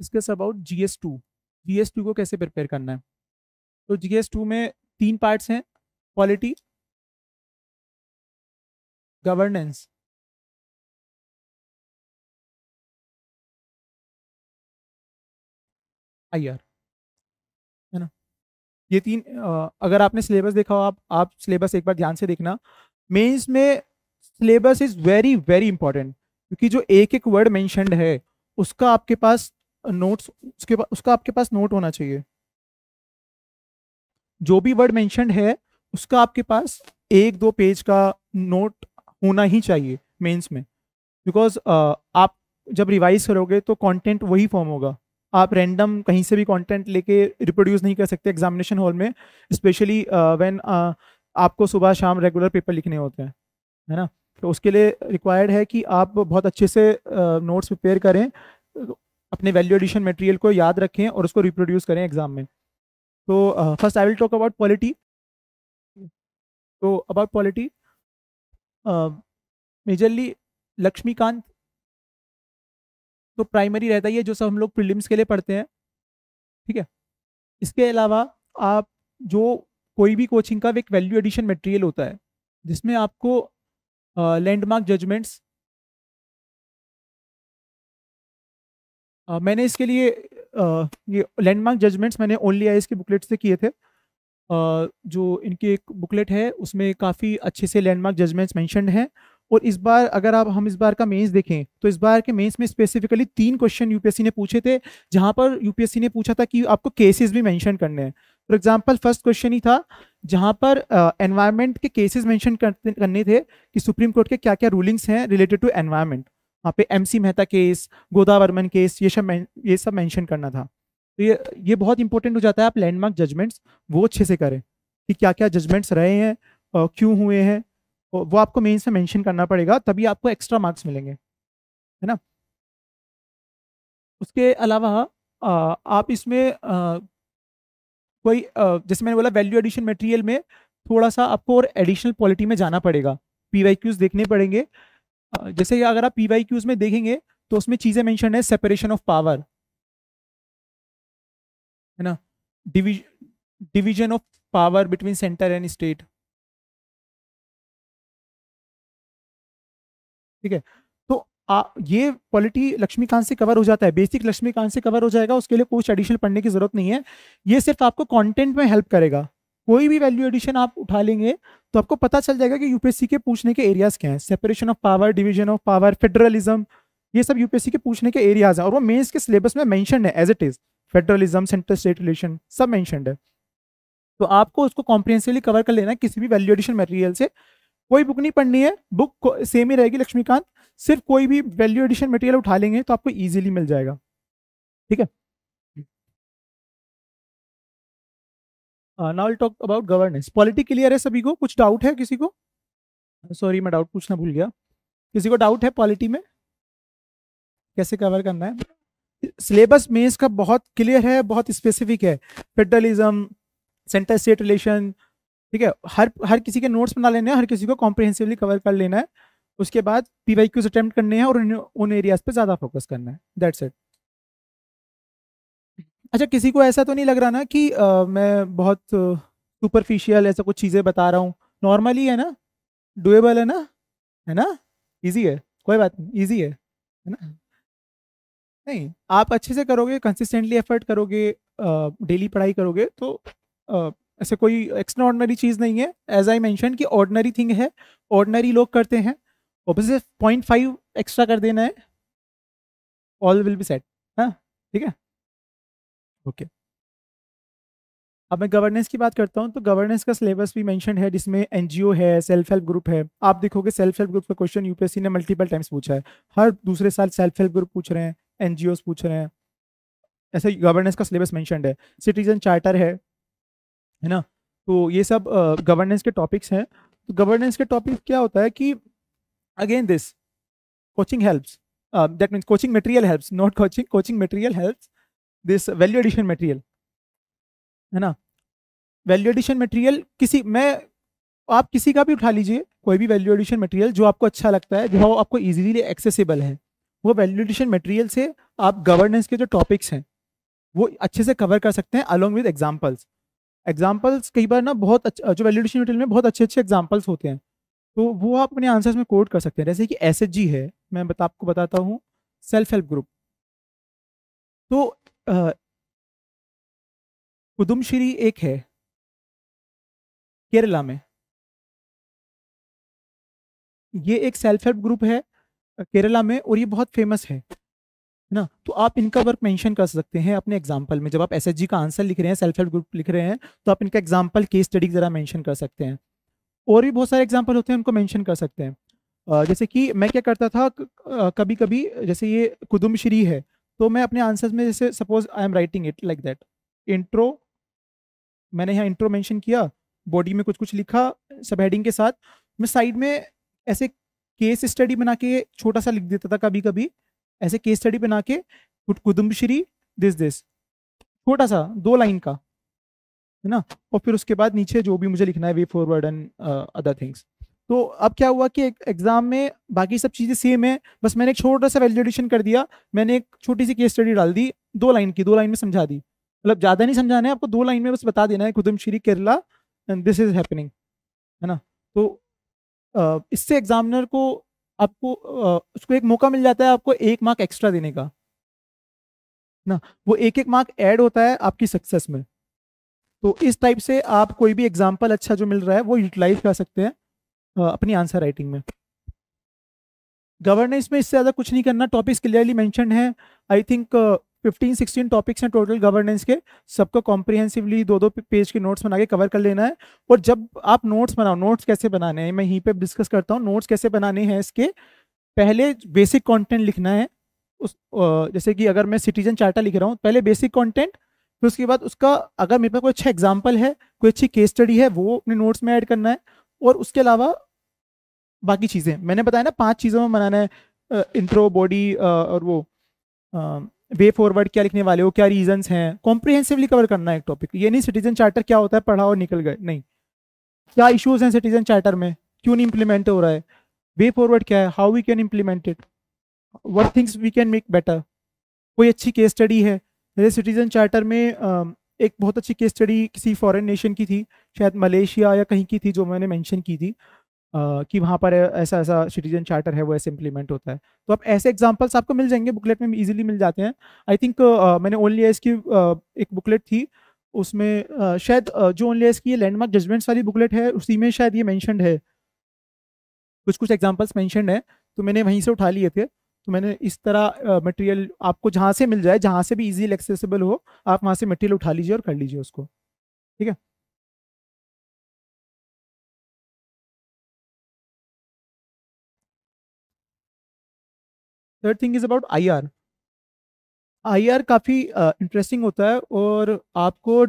इसके about G S two G को कैसे प्रिपेयर करना है तो जी में तीन पार्ट्स हैं क्वालिटी गवर्नेंस आई आर है ना ये तीन आ, अगर आपने सिलेबस देखा हो आप आप सिलेबस एक बार ध्यान से देखना मेंस में syllabus is very very important क्योंकि जो एक एक वर्ड मैंशनड है उसका आपके पास नोट्स उसके पास उसका आपके पास नोट होना चाहिए जो भी वर्ड मैंशनड है उसका आपके पास एक दो पेज का नोट होना ही चाहिए मेंस में बिकॉज uh, आप जब रिवाइज करोगे तो कंटेंट वही फॉर्म होगा आप रैंडम कहीं से भी कंटेंट लेके रिप्रोड्यूस नहीं कर सकते एग्जामिनेशन हॉल में स्पेशली व्हेन uh, uh, आपको सुबह शाम रेगुलर पेपर लिखने होते हैं है ना तो उसके लिए रिक्वायर्ड है कि आप बहुत अच्छे से नोट्स uh, प्रिपेयर करें अपने वैल्यू एडिशन मटेरियल को याद रखें और उसको रिप्रोड्यूस करें एग्जाम में तो first I will talk about quality तो अबाउट क्वालिटी मेजरली लक्ष्मीकांत तो प्राइमरी रहता ही है जो सब हम लोग प्रिलिम्स के लिए पढ़ते हैं ठीक है इसके अलावा आप जो कोई भी कोचिंग का एक वैल्यू एडिशन मटेरियल होता है जिसमें आपको लैंडमार्क जजमेंट्स आ, मैंने इसके लिए आ, ये लैंडमार्क जजमेंट्स मैंने ओनली आई की बुकलेट से किए थे आ, जो इनकी एक बुकलेट है उसमें काफ़ी अच्छे से लैंडमार्क जजमेंट्स मैंशनड हैं और इस बार अगर आप हम इस बार का मेंस देखें तो इस बार के मेंस में स्पेसिफिकली तीन क्वेश्चन यूपीएससी ने पूछे थे जहां पर यूपीएससी ने पूछा था कि आपको केसेस भी मेंशन करने हैं फॉर एग्जांपल फर्स्ट क्वेश्चन ही था जहां पर एनवायरनमेंट uh, के केसेस मेंशन करने थे कि सुप्रीम कोर्ट के क्या क्या रूलिंग्स हैं रिलेटेड टू एनवायरमेंट वहाँ पे M C Mehta case Godavarman case ये सब ये सब मेंशन करना था तो ये ये बहुत इंपॉर्टेंट हो जाता है आप लैंडमार्क जजमेंट्स वो अच्छे से करें कि क्या क्या जजमेंट्स रहे हैं क्यों हुए हैं वो आपको मेन से मैंशन करना पड़ेगा तभी आपको एक्स्ट्रा मार्क्स मिलेंगे है ना उसके अलावा आप इसमें कोई जैसे मैंने बोला वैल्यू एडिशन मटेरियल में थोड़ा सा आपको और एडिशनल क्वालिटी में जाना पड़ेगा पी देखने पड़ेंगे जैसे अगर आप पी वाई क्यूज में देखेंगे तो उसमें चीज़ें मेंशन है सेपरेशन ऑफ पावर है ना division division of power between centre and state ठीक है तो आ, ये पॉलिटी लक्ष्मीकांत से कवर हो जाता है बेसिक लक्ष्मीकांत से कवर हो जाएगा उसके लिए कुछ एडिशनल पढ़ने की जरूरत नहीं है ये सिर्फ आपको कंटेंट में हेल्प करेगा कोई भी वैल्यू एडिशन आप उठा लेंगे तो आपको पता चल जाएगा कि यूपीएससी के पूछने के एरियाज क्या हैं separation of power division of power federalism ये सब यूपीएससी के पूछने के एरियाज हैं और वो मेंस के सिलेबस में मेंशन है as it is federalism central state relation सब मेंशनड है तो आपको उसको कॉम्प्रिहेंसिवली कवर कर लेना है किसी भी वैल्यू एडिशन मटेरियल से कोई बुक नहीं पढ़नी है बुक सेम ही रहेगी लक्ष्मीकांत सिर्फ कोई भी वैल्यू एडिशन मटेरियल उठा लेंगे तो आपको ईजिली मिल जाएगा ठीक है now talk about governance polity clear है सभी को कुछ डाउट है किसी को सॉरी मैं डाउट पूछना भूल गया किसी को डाउट है पॉलिटी में कैसे कवर करना है सिलेबस मेंस का बहुत क्लियर है बहुत स्पेसिफिक है फेडरलिज्म सेंटर स्टेट रिलेशन ठीक है हर हर किसी के नोट्स बना लेने हैं हर किसी को कॉम्प्रिहेंसिवली कवर कर लेना है उसके बाद पी वाई क्यूज अटैम्प्ट करने हैं और उन, उन एरियाज पे ज़्यादा फोकस करना है दैट्स इट अच्छा किसी को ऐसा तो नहीं लग रहा ना कि आ, मैं बहुत सुपरफिशियल ऐसा कुछ चीज़ें बता रहा हूँ नॉर्मली है ना डुएबल है ना है ना इजी है कोई बात नहीं इजी है है ना नहीं आप अच्छे से करोगे कंसिस्टेंटली एफर्ट करोगे डेली पढ़ाई करोगे तो आ, ऐसे कोई एक्स्ट्रा ऑर्डनरी चीज़ नहीं है एज आई मैंशन कि ऑर्डनरी थिंग है ऑर्डनरी लोग करते हैं और पॉइंट फाइव एक्स्ट्रा कर देना है ऑल विल बी सेट हाँ ठीक है ओके अब मैं गवर्नेंस की बात करता हूँ तो गवर्नेंस का सिलेबस भी मैंशन है जिसमें एनजीओ है सेल्फ हेल्प ग्रुप है आप देखोगे सेल्फ हेल्प ग्रुप का क्वेश्चन यूपीएससी ने मल्टीपल टाइम्स पूछा है हर दूसरे साल सेल्फ हेल्प ग्रुप पूछ रहे हैं एनजीओ पूछ रहे हैं ऐसे गवर्नेंस का सिलेबस मैंशन है सिटीजन चार्टर है है ना तो ये सब गवर्नेंस uh, के टॉपिक्स हैं तो गवर्नेंस के टॉपिक क्या होता है कि again this coaching helps that means coaching material helps not coaching coaching material helps this value addition material है ना वैल्यू एडिशन मटेरियल किसी मैं आप किसी का भी उठा लीजिए कोई भी वैल्यू एडिशन मटेरियल जो आपको अच्छा लगता है जो आपको इजीली एक्सेसिबल है वो वैल्यू एडिशन मटेरियल से आप गवर्नेंस के जो टॉपिक्स हैं वो अच्छे से कवर कर सकते हैं अलॉन्ग विद एग्जाम्पल्स एग्जाम्पल्स कई बार ना बहुत अच्छा जो वैल्यू एडिशन मटेरियल में बहुत अच्छे अच्छे एग्जाम्पल्स होते हैं तो वो आप अपने आंसर्स में कोड कर सकते हैं जैसे कि एस है मैं बता आपको बताता हूँ सेल्फ हेल्प ग्रुप तो कुदुमश्री एक है केरला में ये एक सेल्फ हेल्प ग्रुप है केरला में और ये बहुत फेमस है ना तो आप इनका वर्क मेंशन कर सकते हैं अपने एग्जाम्पल में जब आप एसएचजी का आंसर लिख रहे हैं सेल्फ हेल्प ग्रुप लिख रहे हैं तो आप इनका एग्जाम्पल केस स्टडी ज़रा मेंशन कर सकते हैं और भी बहुत सारे एग्जाम्पल होते हैं उनको मेंशन कर सकते हैं जैसे कि मैं क्या करता था कभी कभी जैसे ये कुदुमश्री है तो मैं अपने आंसर्स में जैसे suppose I am writing it like that intro मैंने यहाँ इंट्रो मेंशन किया बॉडी में कुछ कुछ लिखा सब हेडिंग के साथ मैं साइड में ऐसे केस स्टडी बना के छोटा सा लिख देता था कभी कभी ऐसे केस स्टडी बना के कुदुम्बश्री दिस दिस छोटा सा दो लाइन का है ना और फिर उसके बाद नीचे जो भी मुझे लिखना है way forward and other things तो अब क्या हुआ कि एग्जाम में बाकी सब चीज़ें सेम है बस मैंने एक छोटा सा वैल्यू एडिशन कर दिया मैंने एक छोटी सी केस स्टडी डाल दी दो लाइन की दो लाइन में समझा दी मतलब ज़्यादा नहीं समझाना है आपको दो लाइन में बस बता देना है Kudumbashree Kerala and this is happening है ना तो इससे एग्जामिनर को आपको उसको एक मौका मिल जाता है आपको एक मार्क एक्स्ट्रा देने का ना वो एक एक मार्क ऐड होता है आपकी सक्सेस में तो इस टाइप से आप कोई भी एग्जाम्पल अच्छा जो मिल रहा है वो यूटिलाइज कर सकते हैं अपनी आंसर राइटिंग में गवर्नेंस में इससे ज़्यादा कुछ नहीं करना टॉपिक्स क्लियरली मैंशन है I think fifteen sixteen topics हैं टोटल गवर्नेंस के सबको कॉम्प्रिहेंसिवली दो दो पेज के नोट्स बना के कवर कर लेना है और जब आप नोट्स बनाओ नोट्स कैसे बनाने हैं मैं यहीं पे डिस्कस करता हूँ नोट्स कैसे बनाने हैं इसके पहले बेसिक कंटेंट लिखना है उस जैसे कि अगर मैं सिटीजन चार्टा लिख रहा हूँ पहले बेसिक कॉन्टेंट फिर उसके बाद उसका अगर मेरे पास कोई अच्छा एग्जाम्पल है कोई अच्छी केस स्टडी है वो अपने नोट्स में ऐड करना है और उसके अलावा बाकी चीज़ें मैंने बताया ना पांच चीज़ों में बनाना है इंट्रो बॉडी और वो वे फॉरवर्ड क्या लिखने वाले हो क्या रीजंस हैं कॉम्प्रिहेंसिवली कवर करना है एक टॉपिक ये नहीं सिटीजन चार्टर क्या होता है पढ़ा और निकल गए नहीं क्या इश्यूज हैं सिटीजन चार्टर में क्यों नहीं इम्प्लीमेंट हो रहा है वे फॉरवर्ड क्या है how we can implement it what things we can make better कोई अच्छी केस स्टडी है जैसे सिटीजन चार्टर में एक बहुत अच्छी केस स्टडी किसी फॉरेन नेशन की थी शायद मलेशिया या कहीं की थी जो मैंने मेंशन की थी कि वहाँ पर ऐसा ऐसा सिटीजन चार्टर है वो ऐसे इम्प्लीमेंट होता है तो आप ऐसे एग्जाम्पल्स आपको मिल जाएंगे बुकलेट में इजीली मिल जाते हैं आई थिंक मैंने ओनली एस की एक बुकलेट थी उसमें शायद जो ओनली एस की लैंडमार्क जजमेंट्स वाली बुकलेट है उसी में शायद ये मैंशनड है कुछ कुछ एग्जाम्पल्स मैंशनड है तो मैंने वहीं से उठा लिए थे तो मैंने इस तरह मटेरियल आपको जहाँ से मिल जाए जहाँ से भी इजीली एक्सेसिबल हो आप वहाँ से मटेरियल उठा लीजिए और कर लीजिए उसको ठीक है third thing is about I R I R काफ़ी इंटरेस्टिंग होता है और आपको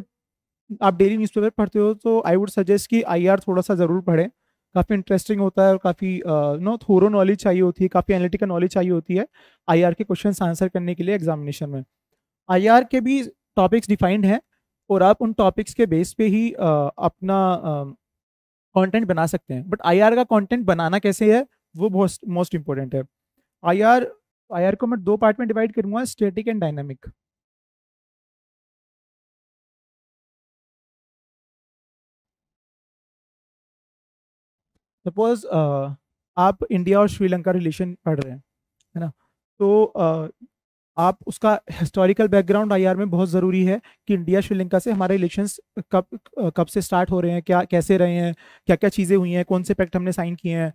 आप डेली न्यूज़पेपर पढ़ते हो तो आई वुड सजेस्ट कि आई आर थोड़ा सा ज़रूर पढ़ें काफ़ी इंटरेस्टिंग होता है और काफ़ी नो थोरो नॉलेज चाहिए होती है काफ़ी एनालिटिकल नॉलेज चाहिए होती है आई आर के क्वेश्चन आंसर करने के लिए एग्जामिनेशन में आई आर के भी टॉपिक्स डिफाइंड हैं और आप उन टॉपिक्स के बेस पे ही आ, अपना कंटेंट बना सकते हैं बट आई आर का कंटेंट बनाना कैसे है वो बहुत मोस्ट इम्पोर्टेंट है आई आर तो आई को मैं दो पार्ट में डिवाइड करूंगा स्टेटिक एंड डायनामिक सपोज आप इंडिया और श्रीलंका रिलेशन पढ़ रहे हैं है ना तो uh, आप उसका हिस्टोरिकल बैकग्राउंड आईआर में बहुत ज़रूरी है कि इंडिया श्रीलंका से हमारे इलेक्शंस कब कब से स्टार्ट हो रहे हैं क्या कैसे रहे हैं क्या क्या चीज़ें हुई हैं कौन से पैक्ट हमने साइन किए हैं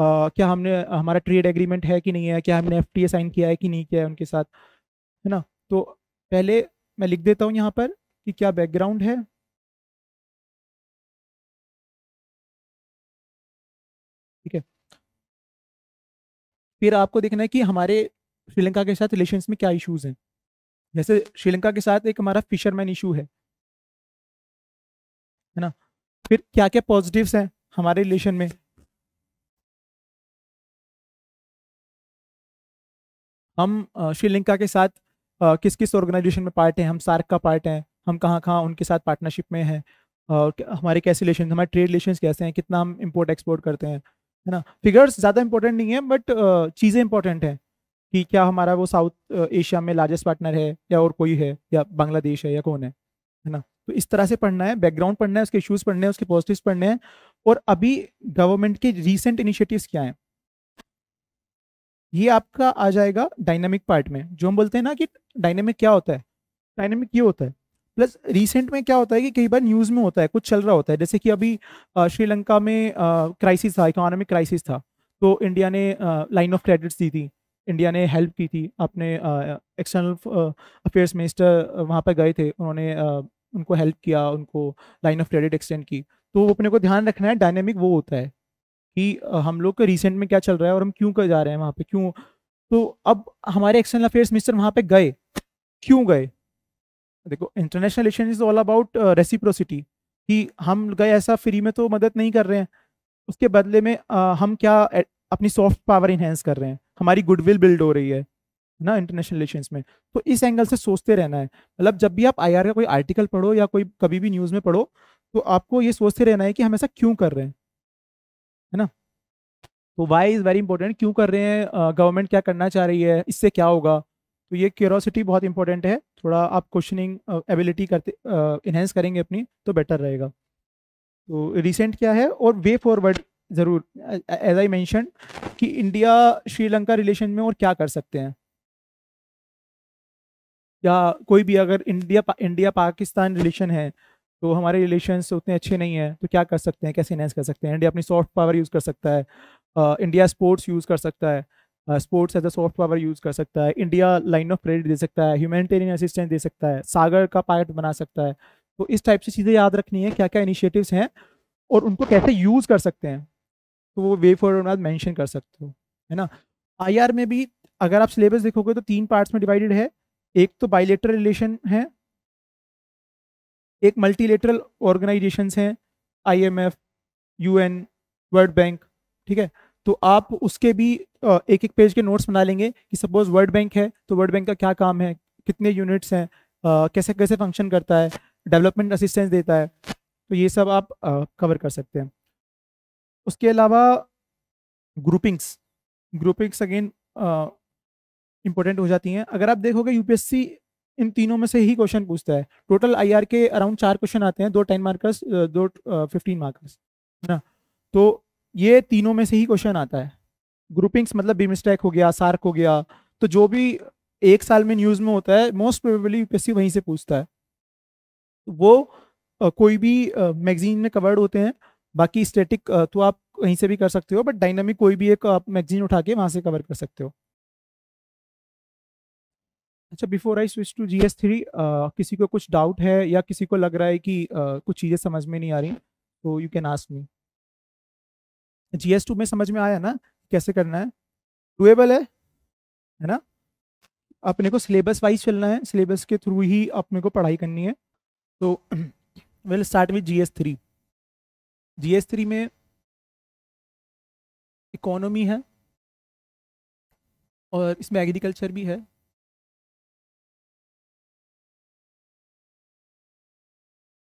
क्या हमने हमारा ट्रेड एग्रीमेंट है कि नहीं है क्या हमने एफ टी साइन किया है कि नहीं किया है उनके साथ है ना तो पहले मैं लिख देता हूँ यहाँ पर कि क्या बैकग्राउंड है ठीक है फिर आपको देखना है कि हमारे श्रीलंका के साथ रिलेशन में क्या इशूज़ हैं जैसे श्रीलंका के साथ एक हमारा फिशरमैन इशू है है ना फिर क्या क्या पॉजिटिव्स हैं हमारे रिलेशन में हम श्रीलंका के साथ किस किस ऑर्गेनाइजेशन में पार्ट हैं हम सार्क का पार्ट हैं हम कहाँ कहाँ उनके साथ पार्टनरशिप में हैं और हमारे कैसे रिलेशन हमारे ट्रेड रिलेशन कैसे हैं कितना हम इम्पोर्ट एक्सपोर्ट करते हैं है ना फिगर्स ज़्यादा इंपॉर्टेंट नहीं है बट चीज़ें इंपॉर्टेंट हैं कि क्या हमारा वो साउथ एशिया में लार्जेस्ट पार्टनर है या और कोई है या बांग्लादेश है या कौन है है ना तो इस तरह से पढ़ना है बैकग्राउंड पढ़ना है उसके इशूज़ पढ़ने हैं उसके पॉजिटिव्स पढ़ने हैं और अभी गवर्नमेंट के रिसेंट इनिशिएटिव्स क्या हैं ये आपका आ जाएगा डायनामिक पार्ट में जो हम बोलते हैं ना कि डायनेमिक क्या होता है डायनेमिक ये होता है प्लस रिसेंट में क्या होता है कि कई बार न्यूज़ में होता है कुछ चल रहा होता है जैसे कि अभी श्रीलंका में क्राइसिस था इकोनॉमिक क्राइसिस था तो इंडिया ने लाइन ऑफ क्रेडिट्स दी थी इंडिया ने हेल्प की थी अपने एक्सटर्नल अफेयर्स मिनिस्टर वहाँ पर गए थे उन्होंने आ, उनको हेल्प किया उनको लाइन ऑफ क्रेडिट एक्सटेंड की तो अपने को ध्यान रखना है डायनेमिक वो होता है कि हम लोग का रिसेंट में क्या चल रहा है और हम क्यों कर जा रहे हैं वहाँ पे क्यों तो अब हमारे एक्सटर्नल अफेयर्स मिनिस्टर वहाँ पे गए क्यों गए देखो international relation is all about reciprocity कि हम गए ऐसा फ्री में तो मदद नहीं कर रहे हैं उसके बदले में आ, हम क्या अपनी सॉफ्ट पावर इन्हेंस कर रहे हैं हमारी गुडविल बिल्ड हो रही है ना इंटरनेशनल रिलेशन में तो इस एंगल से सोचते रहना है मतलब जब भी आप आई का कोई आर्टिकल पढ़ो या कोई कभी भी न्यूज़ में पढ़ो तो आपको ये सोचते रहना है कि हम ऐसा क्यों कर रहे हैं है ना तो वाई इज़ वेरी इंपॉर्टेंट क्यों कर रहे हैं गवर्नमेंट क्या करना चाह रही है इससे क्या होगा तो ये क्यूरोसिटी बहुत इंपॉर्टेंट है थोड़ा आप क्वेश्चनिंग एबिलिटी करते इन्हेंस करेंगे अपनी तो बेटर रहेगा तो रिसेंट क्या है और वे फॉरवर्ड ज़रूर एज आई मैंशन कि इंडिया श्रीलंका रिलेशन में और क्या कर सकते हैं या कोई भी अगर इंडिया पा, इंडिया पाकिस्तान रिलेशन है तो हमारे रिलेशन उतने अच्छे नहीं है तो क्या कर सकते हैं कैसे इनहेंस कर सकते हैं इंडिया अपनी सॉफ्ट पावर यूज़ कर सकता है इंडिया स्पोर्ट्स यूज़ कर सकता है sports as a soft power use कर सकता है इंडिया लाइन ऑफ क्रेडिट दे सकता है ह्यूमैनिटेरियन असिस्टेंस दे सकता है सागर का पायलट बना सकता है तो इस टाइप से चीज़ें याद रखनी है क्या क्या इनिशिएटिव्स हैं और उनको कैसे यूज़ कर सकते हैं तो वो वे फॉर बाद मैंशन कर सकते हो है ना आई में भी अगर आप सिलेबस देखोगे तो तीन पार्ट्स में डिवाइडेड है एक तो बाइलेटरल रिलेशन है एक मल्टीलेटरल ऑर्गेनाइजेशंस हैं आईएमएफ यूएन वर्ल्ड बैंक ठीक है तो आप उसके भी एक एक पेज के नोट्स बना लेंगे कि सपोज वर्ल्ड बैंक है तो वर्ल्ड बैंक का क्या काम है कितने यूनिट्स हैं कैसे कैसे फंक्शन करता है डेवलपमेंट असिस्टेंस देता है तो ये सब आप कवर कर सकते हैं उसके अलावा ग्रुपिंग्स ग्रुपिंग्स अगेन इम्पोर्टेंट हो जाती हैं अगर आप देखोगे यूपीएससी इन तीनों में से ही क्वेश्चन पूछता है टोटल आईआर के अराउंड चार क्वेश्चन आते हैं दो टेन मार्कर्स दो फिफ्टीन मार्कर्स है ना तो ये तीनों में से ही क्वेश्चन आता है ग्रुपिंग्स मतलब बी मिस्टेक हो गया सार्क हो गया तो जो भी एक साल में न्यूज में होता है मोस्ट प्रोबेबली यूपीएससी वहीं से पूछता है वो आ, कोई भी मैगजीन में कवर्ड होते हैं बाकी स्टेटिक तो आप कहीं से भी कर सकते हो बट डायनामिक कोई भी एक आप मैगजीन उठा के वहां से कवर कर सकते हो अच्छा before I switch to G S three किसी को कुछ डाउट है या किसी को लग रहा है कि uh, कुछ चीज़ें समझ में नहीं आ रही तो you can ask me G S two में समझ में आया ना कैसे करना है डुएबल है है ना अपने को सिलेबस वाइज चलना है सिलेबस के थ्रू ही अपने को पढ़ाई करनी है तो will start with G S three G S three में इकोनॉमी है और इसमें एग्रीकल्चर भी है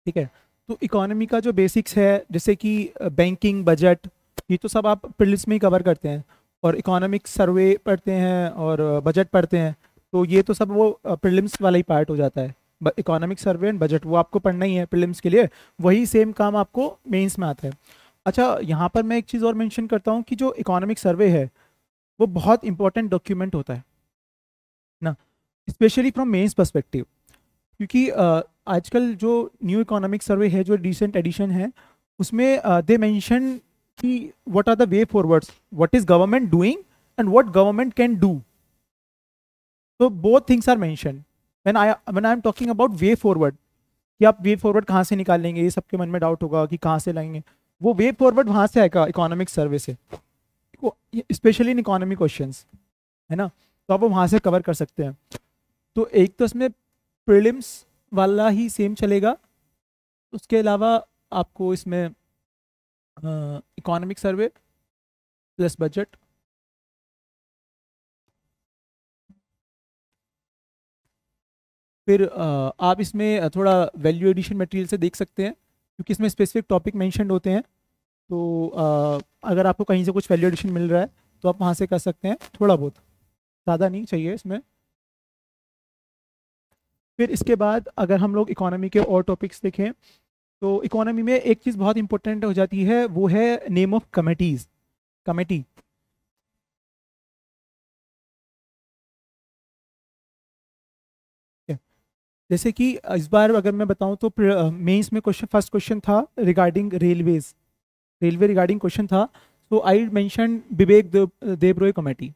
ठीक है तो इकोनॉमी का जो बेसिक्स है जैसे कि बैंकिंग बजट ये तो सब आप प्रिलिस में ही कवर करते हैं और इकोनॉमिक सर्वे पढ़ते हैं और बजट पढ़ते हैं तो ये तो सब वो प्रिलिम्स वाला ही पार्ट हो जाता है इकोनॉमिक सर्वे एंड बजट वो आपको पढ़ना ही है प्रिलिम्स के लिए वही सेम काम आपको मेंस में आता है अच्छा यहाँ पर मैं एक चीज़ और मेंशन करता हूँ कि जो इकोनॉमिक सर्वे है वो बहुत इंपॉर्टेंट डॉक्यूमेंट होता है ना स्पेशली फ्रॉम मेन्स पर्स्पेक्टिव क्योंकि आजकल जो न्यू इकोनॉमिक सर्वे है जो रिसेंट एडिशन है उसमें दे uh, मेंशन कि what are the way forwards what is government doing and what government can do तो both things are mention when I when I am talking about way forward कि आप way forward कहाँ से निकाल लेंगे ये सबके मन में डाउट होगा कि कहाँ से लाएंगे वो वे फॉरवर्ड वहाँ से आएगा इकोनॉमिक सर्वे से स्पेशली इन इकोनॉमिक क्वेश्चन है ना तो आप वहाँ से कवर कर सकते हैं तो एक तो इसमें प्रिलिम्स वाला ही सेम चलेगा उसके अलावा आपको इसमें इकोनॉमिक सर्वे प्लस बजट फिर आ, आप इसमें थोड़ा वैल्यू एडिशन मटेरियल से देख सकते हैं क्योंकि इसमें स्पेसिफिक टॉपिक मैंशन होते हैं तो आ, अगर आपको कहीं से कुछ वैल्यू एडिशन मिल रहा है तो आप वहाँ से कर सकते हैं थोड़ा बहुत ज़्यादा नहीं चाहिए इसमें फिर इसके बाद अगर हम लोग इकोनॉमी के और टॉपिक्स देखें तो इकोनॉमी में एक चीज़ बहुत इंपॉर्टेंट हो जाती है वो है नेम ऑफ कमेटीज़ कमेटी जैसे कि इस बार अगर मैं बताऊं तो मेंस में क्वेश्चन फर्स्ट क्वेश्चन था regarding railways railway regarding question था so I mention Vivek देबरोय committee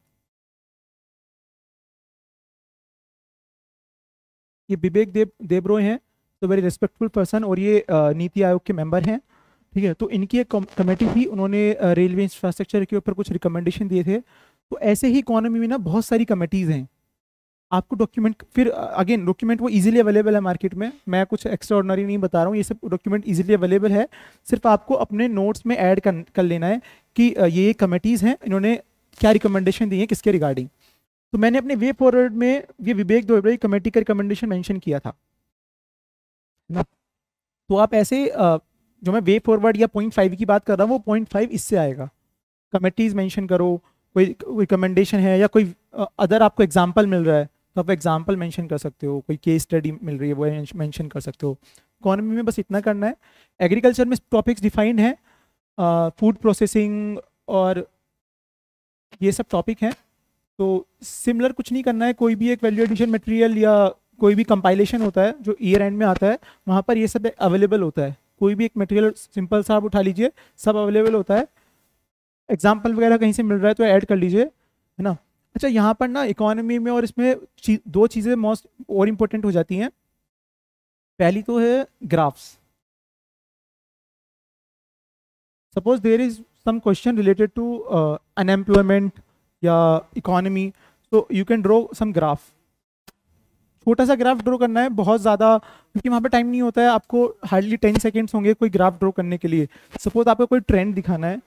ये विवेक देव देवरोय हैं तो वेरी रिस्पेक्टफुल पर्सन और ये नीति आयोग के मेंबर हैं ठीक है तो इनकी एक कमेटी थी उन्होंने रेलवे इंफ्रास्ट्रक्चर के ऊपर कुछ रिकमेंडेशन दिए थे तो ऐसे ही इकोनॉमी में ना बहुत सारी कमेटीज़ हैं आपको डॉक्यूमेंट फिर अगेन डॉक्यूमेंट वो इजीली अवेलेबल है मार्केट में मैं कुछ एक्स्ट्रा नहीं बता रहा हूँ ये सब डॉक्यूमेंट इजीली अवेलेबल है सिर्फ आपको अपने नोट्स में ऐड कर, कर लेना है कि ये कमेटीज़ हैं इन्होंने क्या रिकमेंडेशन दी है किसके रिगार्डिंग तो मैंने अपने वे फॉरवर्ड में ये विवेक दोबड़े कमेटी का रिकमेंडेशन मेंशन किया था ना तो आप ऐसे जो मैं वे फॉरवर्ड या पॉइंट फाइव की बात कर रहा हूँ वो पॉइंट फाइव इससे आएगा कमेटीज मेंशन करो कोई रिकमेंडेशन है या कोई अदर आपको एग्जाम्पल मिल रहा है तो आप एग्जाम्पल मेंशन कर सकते हो कोई केस स्टडी मिल रही है वो मेंशन कर सकते हो इकोनॉमी में बस इतना करना है एग्रीकल्चर में टॉपिक्स डिफाइंड हैं फूड प्रोसेसिंग और ये सब टॉपिक हैं तो सिमिलर कुछ नहीं करना है कोई भी एक वैल्यू एडिशन मटेरियल या कोई भी कंपाइलेशन होता है जो ईयर एंड में आता है वहाँ पर ये सब अवेलेबल होता है कोई भी एक मटेरियल सिंपल सा आप उठा लीजिए सब अवेलेबल होता है एग्जाम्पल वगैरह कहीं से मिल रहा है तो ऐड कर लीजिए है ना अच्छा यहाँ पर ना इकोनॉमी में और इसमें दो चीज़ें मोस्ट और इम्पोर्टेंट हो जाती हैं पहली तो है graphs suppose there is some question related to unemployment या इकोनमी तो you can draw some graph छोटा सा ग्राफ ड्रॉ करना है बहुत ज़्यादा क्योंकि वहाँ पे टाइम नहीं होता है आपको हार्डली टेन सेकेंड्स होंगे कोई ग्राफ ड्रॉ करने के लिए सपोज आपको कोई ट्रेंड दिखाना है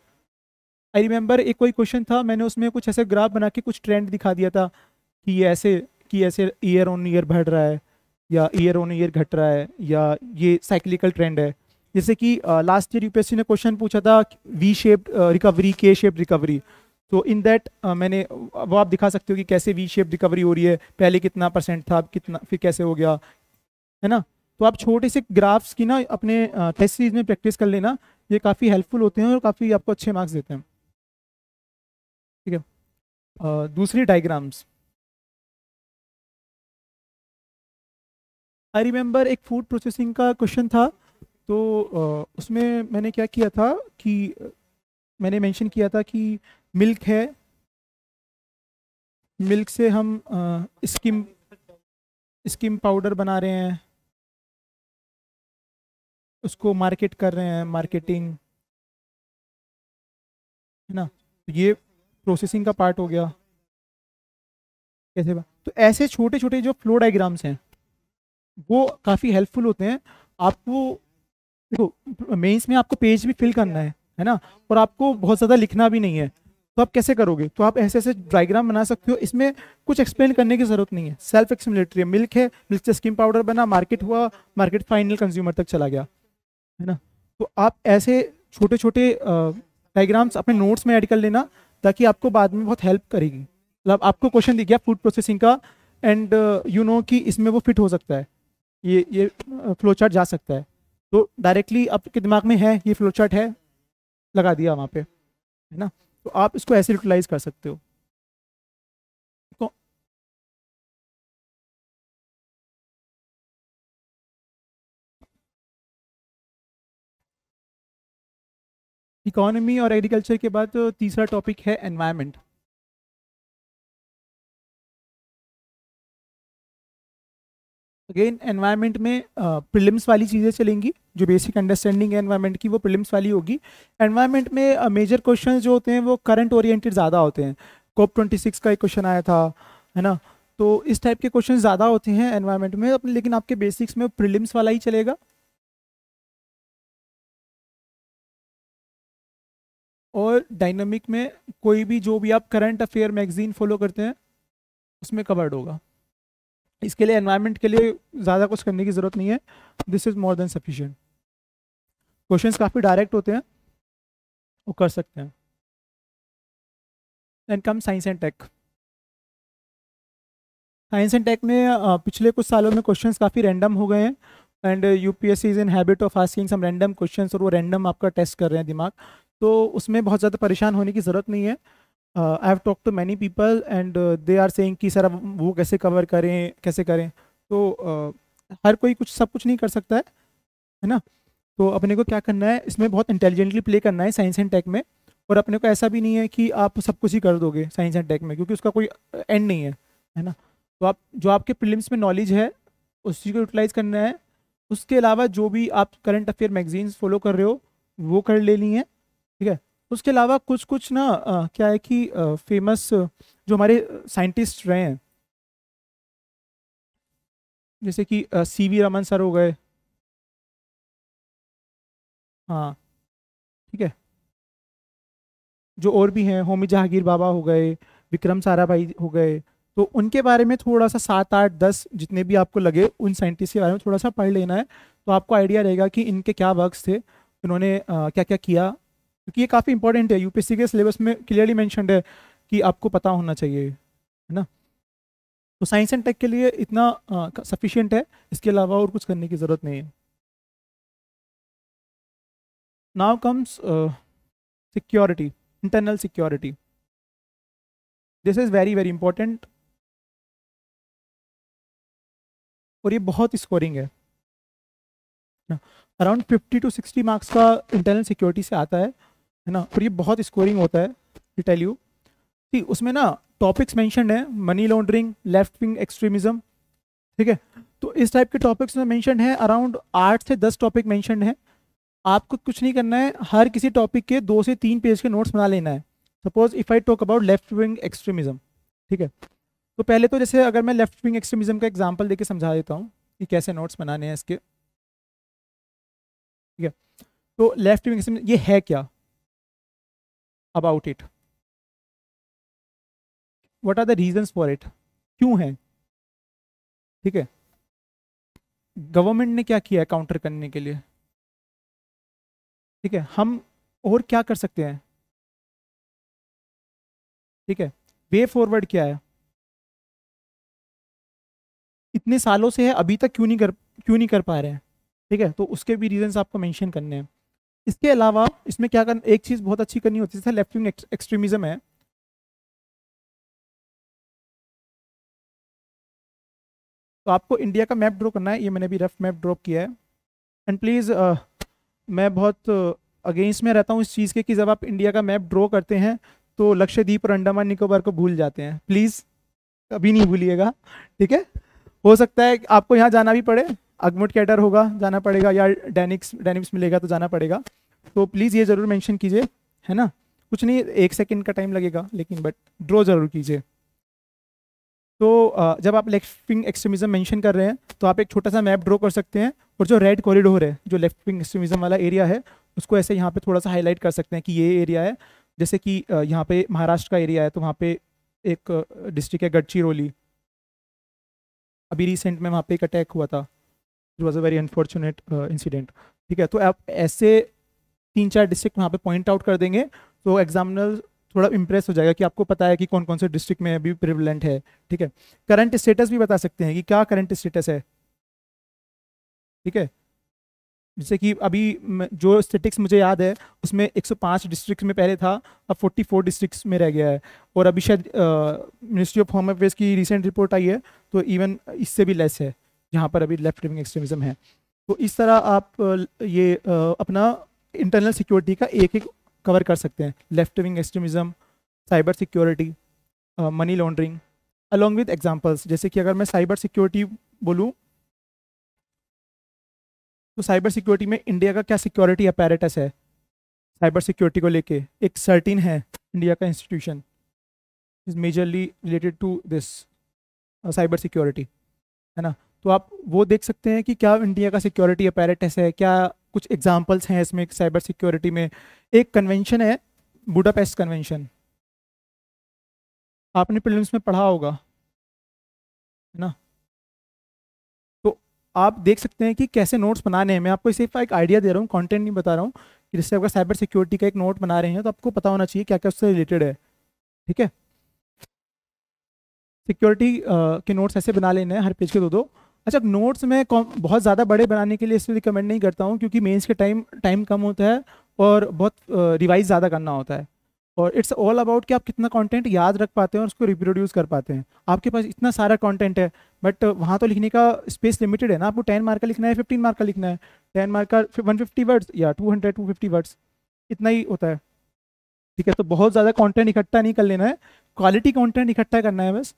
आई रिमेंबर एक कोई क्वेश्चन था मैंने उसमें कुछ ऐसे ग्राफ बना के कुछ ट्रेंड दिखा दिया था कि ये ऐसे कि ऐसे ईयर ऑन ईयर बढ़ रहा है या ईयर ऑन ईयर घट रहा है या ये साइक्लिकल ट्रेंड है जैसे कि लास्ट ईयर यूपीएससी ने क्वेश्चन पूछा था V shape recovery K shape recovery तो इन दैट मैंने वो आप दिखा सकते हो कि कैसे वी शेप रिकवरी हो रही है पहले कितना परसेंट था कितना फिर कैसे हो गया है ना तो आप छोटे से ग्राफ्स की ना अपने टेस्ट सीरीज में प्रैक्टिस कर लेना ये काफ़ी हेल्पफुल होते हैं और काफ़ी आपको अच्छे मार्क्स देते हैं ठीक है दूसरी डायग्राम्स आई रिमेंबर एक फूड प्रोसेसिंग का क्वेश्चन था तो उसमें मैंने क्या किया था कि मैंने मेंशन किया था कि मिल्क है मिल्क से हम स्किम स्किम पाउडर बना रहे हैं उसको मार्केट कर रहे हैं मार्केटिंग है ना तो ये प्रोसेसिंग का पार्ट हो गया कैसे बा? तो ऐसे छोटे छोटे जो फ्लो डायग्राम्स हैं वो काफ़ी हेल्पफुल होते हैं आपको देखो मेंस में आपको पेज भी फिल करना है है ना और आपको बहुत ज़्यादा लिखना भी नहीं है तो आप कैसे करोगे तो आप ऐसे ऐसे डायग्राम बना सकते हो इसमें कुछ एक्सप्लेन करने की जरूरत नहीं है सेल्फ एक्समिलेटरी मिल्क है मिल्क से स्कीम पाउडर बना मार्केट हुआ मार्केट फाइनल कंज्यूमर तक चला गया है ना तो आप ऐसे छोटे छोटे डायग्राम्स अपने नोट्स में ऐड कर लेना ताकि आपको बाद में बहुत हेल्प करेगी मतलब आपको क्वेश्चन दिख गया फूड प्रोसेसिंग का एंड यू नो कि इसमें वो फिट हो सकता है ये ये फ्लो चार्ट जा सकता है तो डायरेक्टली आपके दिमाग में है ये फ्लो चार्ट है लगा दिया वहाँ पे है ना तो आप इसको ऐसे यूटिलाइज कर सकते हो इकोनॉमी और एग्रीकल्चर के बाद तो तीसरा टॉपिक है एनवायरनमेंट अगेन एनवायरमेंट में प्रिलिम्स वाली चीज़ें चलेंगी जो बेसिक अंडरस्टैंडिंग है एनवायरमेंट की वो प्रिलिम्स वाली होगी एनवायरमेंट में मेजर uh, क्वेश्चन जो होते हैं वो करंट ओरिएंटेड ज़्यादा होते हैं कोप ट्वेंटी सिक्स का एक क्वेश्चन आया था है ना तो इस टाइप के क्वेश्चन ज़्यादा होते हैं एनवायरमेंट में अपने लेकिन आपके बेसिक्स में प्रिलिम्स वाला ही चलेगा और डायनामिक में कोई भी जो भी आप करंट अफेयर मैगजीन फॉलो करते हैं उसमें कवर्ड होगा इसके लिए एनवायरनमेंट के लिए ज़्यादा कुछ करने की ज़रूरत नहीं है this is more than sufficient questions काफ़ी डायरेक्ट होते हैं वो कर सकते हैं then come science and tech science and tech में पिछले कुछ सालों में क्वेश्चंस काफ़ी रैंडम हो गए हैं and U P S C is in habit of asking some random question और वो रैंडम आपका टेस्ट कर रहे हैं दिमाग तो उसमें बहुत ज़्यादा परेशान होने की ज़रूरत नहीं है I have talk to many people and they are saying कि सर अब वो कैसे कवर करें कैसे करें तो uh, हर कोई कुछ सब कुछ नहीं कर सकता है है ना तो अपने को क्या करना है इसमें बहुत इंटेलिजेंटली प्ले करना है साइंस एंड टेक में और अपने को ऐसा भी नहीं है कि आप सब कुछ ही कर दोगे साइंस एंड टेक में क्योंकि उसका कोई एंड नहीं है है ना तो आप जो आपके फिल्म्स में नॉलेज है उसी को यूटिलाइज़ करना है उसके अलावा जो भी आप करंट अफेयर मैगजीन्स फॉलो कर रहे हो वो कर लेनी है ठीक है उसके अलावा कुछ कुछ ना आ, क्या है कि आ, फेमस जो हमारे साइंटिस्ट रहे हैं जैसे कि सी वी रमन सर हो गए हाँ ठीक है जो और भी हैं होमी जहांगीर बाबा हो गए विक्रम सारा भाई हो गए तो उनके बारे में थोड़ा सा सात आठ दस जितने भी आपको लगे उन साइंटिस्ट के बारे में थोड़ा सा पढ़ लेना है तो आपको आइडिया रहेगा कि इनके क्या वर्क्स थे इन्होंने क्या क्या किया क्योंकि ये काफ़ी इंपॉर्टेंट है यूपीएससी के सिलेबस में क्लियरली मैंशन है कि आपको पता होना चाहिए है ना तो साइंस एंड टेक के लिए इतना सफिशियंट है इसके अलावा और कुछ करने की ज़रूरत नहीं है now comes security internal security this is very very important और ये बहुत स्कोरिंग है around fifty two sixty marks का इंटरनल सिक्योरिटी से आता है है ना और ये बहुत स्कोरिंग होता है टेल यू सी उसमें ना टॉपिक्स मैंशन है money laundering left wing extremism ठीक है तो इस टाइप के टॉपिक्स में मैंशन है अराउंड आठ से दस टॉपिक मैंशन है आपको कुछ नहीं करना है हर किसी टॉपिक के दो से तीन पेज के नोट्स बना लेना है suppose if I talk about left wing extremism ठीक है तो पहले तो जैसे अगर मैं लेफ्ट विंग एक्सट्रीमिज्म का एग्जाम्पल देके समझा देता हूँ कि कैसे नोट्स बनाने हैं इसके ठीक है तो लेफ्ट विंग एक्सट्रीमिज्म ये है क्या about it what are the reasons for it क्यों है ठीक है गवर्नमेंट ने क्या किया है काउंटर करने के लिए ठीक है हम और क्या कर सकते हैं ठीक है वे फॉरवर्ड क्या है इतने सालों से है अभी तक क्यों नहीं कर क्यों नहीं कर पा रहे हैं ठीक है तो उसके भी रीजंस आपको मेंशन करने हैं इसके अलावा इसमें क्या करना एक चीज़ बहुत अच्छी करनी होती है लेफ्ट विंग एक्सट्रीमिज्म है तो आपको इंडिया का मैप ड्रॉ करना है ये मैंने भी रफ मैप ड्रॉ किया है एंड प्लीज़ uh, मैं बहुत अगेंस्ट uh, में रहता हूँ इस चीज़ के कि जब आप इंडिया का मैप ड्रॉ करते हैं तो लक्षद्वीप और अंडमान निकोबार को भूल जाते हैं प्लीज़ कभी नहीं भूलिएगा ठीक है हो सकता है आपको यहाँ जाना भी पड़े अगमुट कैडर होगा जाना पड़ेगा या डेनिक्स डेनिक्स मिलेगा तो जाना पड़ेगा तो प्लीज़ ये ज़रूर मैंशन कीजिए है ना कुछ नहीं एक सेकेंड का टाइम लगेगा लेकिन बट ड्रॉ ज़रूर कीजिए तो जब आप लेफ्ट विंग एक्सट्रीमिज़म मेंशन कर रहे हैं तो आप एक छोटा सा मैप ड्रॉ कर सकते हैं और जो रेड कॉरिडोर है जो लेफ्ट विंग एक्सट्रीमिज़म वाला एरिया है उसको ऐसे यहाँ पे थोड़ा सा हाईलाइट कर सकते हैं कि ये एरिया है जैसे कि यहाँ पे महाराष्ट्र का एरिया है तो वहाँ पे एक डिस्ट्रिक्ट है गढ़चिरौली अभी रिसेंट में वहाँ पे एक अटैक हुआ था it was a very unfortunate incident ठीक है तो आप ऐसे तीन चार डिस्ट्रिक्ट वहाँ पे पॉइंट आउट कर देंगे तो एग्जामिनर थोड़ा इंप्रेस हो जाएगा कि आपको पता है कि कौन कौन से डिस्ट्रिक्ट में अभी प्रिवलेंट है ठीक है करंट स्टेटस भी बता सकते हैं कि क्या करंट स्टेटस है ठीक है जैसे कि अभी जो स्टेटिक्स मुझे याद है उसमें 105 डिस्ट्रिक्ट में पहले था अब 44 डिस्ट्रिक्ट्स में रह गया है और अभी शायद मिनिस्ट्री ऑफ होम अफेयर्स की रिसेंट रिपोर्ट आई है तो इवन इससे भी लेस है जहाँ पर अभी लेफ्ट विंग एक्सट्रीमिज्म है तो इस तरह आप ये अपना इंटरनल सिक्योरिटी का एक एक कवर कर सकते हैं left wing extremism cyber security money laundering along with examples जैसे कि अगर मैं साइबर सिक्योरिटी बोलूं तो साइबर सिक्योरिटी में इंडिया का क्या सिक्योरिटी अपैरेटस है साइबर सिक्योरिटी को लेके एक सर्टिन है इंडिया का institution is majorly related to this cyber security है ना तो आप वो देख सकते हैं कि क्या इंडिया का सिक्योरिटी अपेरेटिस है क्या कुछ एग्जाम्पल्स हैं इसमें साइबर सिक्योरिटी में एक कन्वेंशन है बुडापेस्ट कन्वेंशन आपने प्रिलिम्स में पढ़ा होगा है ना तो आप देख सकते हैं कि कैसे नोट्स बनाने हैं मैं आपको सिर्फ एक आइडिया दे रहा हूँ कंटेंट नहीं बता रहा हूँ कि जिससे अगर साइबर सिक्योरिटी का एक नोट बना रहे हैं तो आपको पता होना चाहिए क्या क्या उससे रिलेटेड है ठीक है सिक्योरिटी के नोट्स ऐसे बना लेने हैं हर पेज के दो दो अच्छा नोट्स में बहुत ज़्यादा बड़े बनाने के लिए इसमें रिकमेंड नहीं करता हूँ क्योंकि मेंस के टाइम टाइम कम होता है और बहुत रिवाइज ज़्यादा करना होता है और इट्स ऑल अबाउट कि आप कितना कंटेंट याद रख पाते हैं और उसको रिप्रोड्यूस कर पाते हैं आपके पास इतना सारा कंटेंट है बट वहाँ तो लिखने का स्पेस लिमिटेड है ना आपको टेन मार्क का लिखना है फिफ्टीन मार्क का लिखना है टेन मार्क का वन फिफ्टी वर्ड्स या two hundred two fifty words इतना ही होता है ठीक है तो बहुत ज़्यादा कॉन्टेंट इकट्ठा नहीं कर लेना है क्वालिटी कॉन्टेंट इकट्ठा करना है बस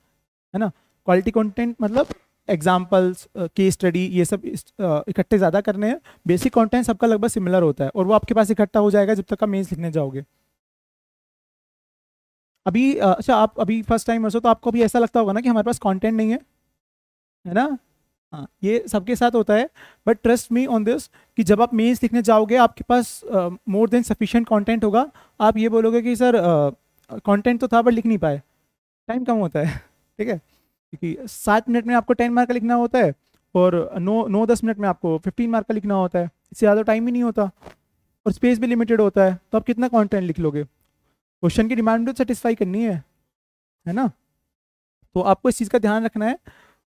है ना क्वालिटी कॉन्टेंट मतलब एग्जाम्पल्स केस स्टडी ये सब uh, इकट्ठे ज़्यादा करने हैं बेसिक कॉन्टेंट सबका लगभग सिमिलर होता है और वो आपके पास इकट्ठा हो जाएगा जब तक आप मेन्स लिखने जाओगे अभी uh, अच्छा आप अभी फर्स्ट टाइम हो तो आपको भी ऐसा लगता होगा ना कि हमारे पास कॉन्टेंट नहीं है है ना हाँ ये सबके साथ होता है but trust me on this कि जब आप मेन्स लिखने जाओगे आपके पास मोर देन सफिशिएंट कंटेंट होगा आप ये बोलोगे कि सर कंटेंट uh, तो था बट लिख नहीं पाए टाइम कम होता है [laughs] ठीक है क्योंकि सात मिनट में आपको टेन मार्क का लिखना होता है और नौ नौ दस मिनट में आपको फिफ्टीन मार्क का लिखना होता है इससे ज़्यादा टाइम ही नहीं होता और स्पेस भी लिमिटेड होता है तो आप कितना कॉन्टेंट लिख लोगे क्वेश्चन की डिमांड तो सेटिस्फाई करनी है है ना तो आपको इस चीज़ का ध्यान रखना है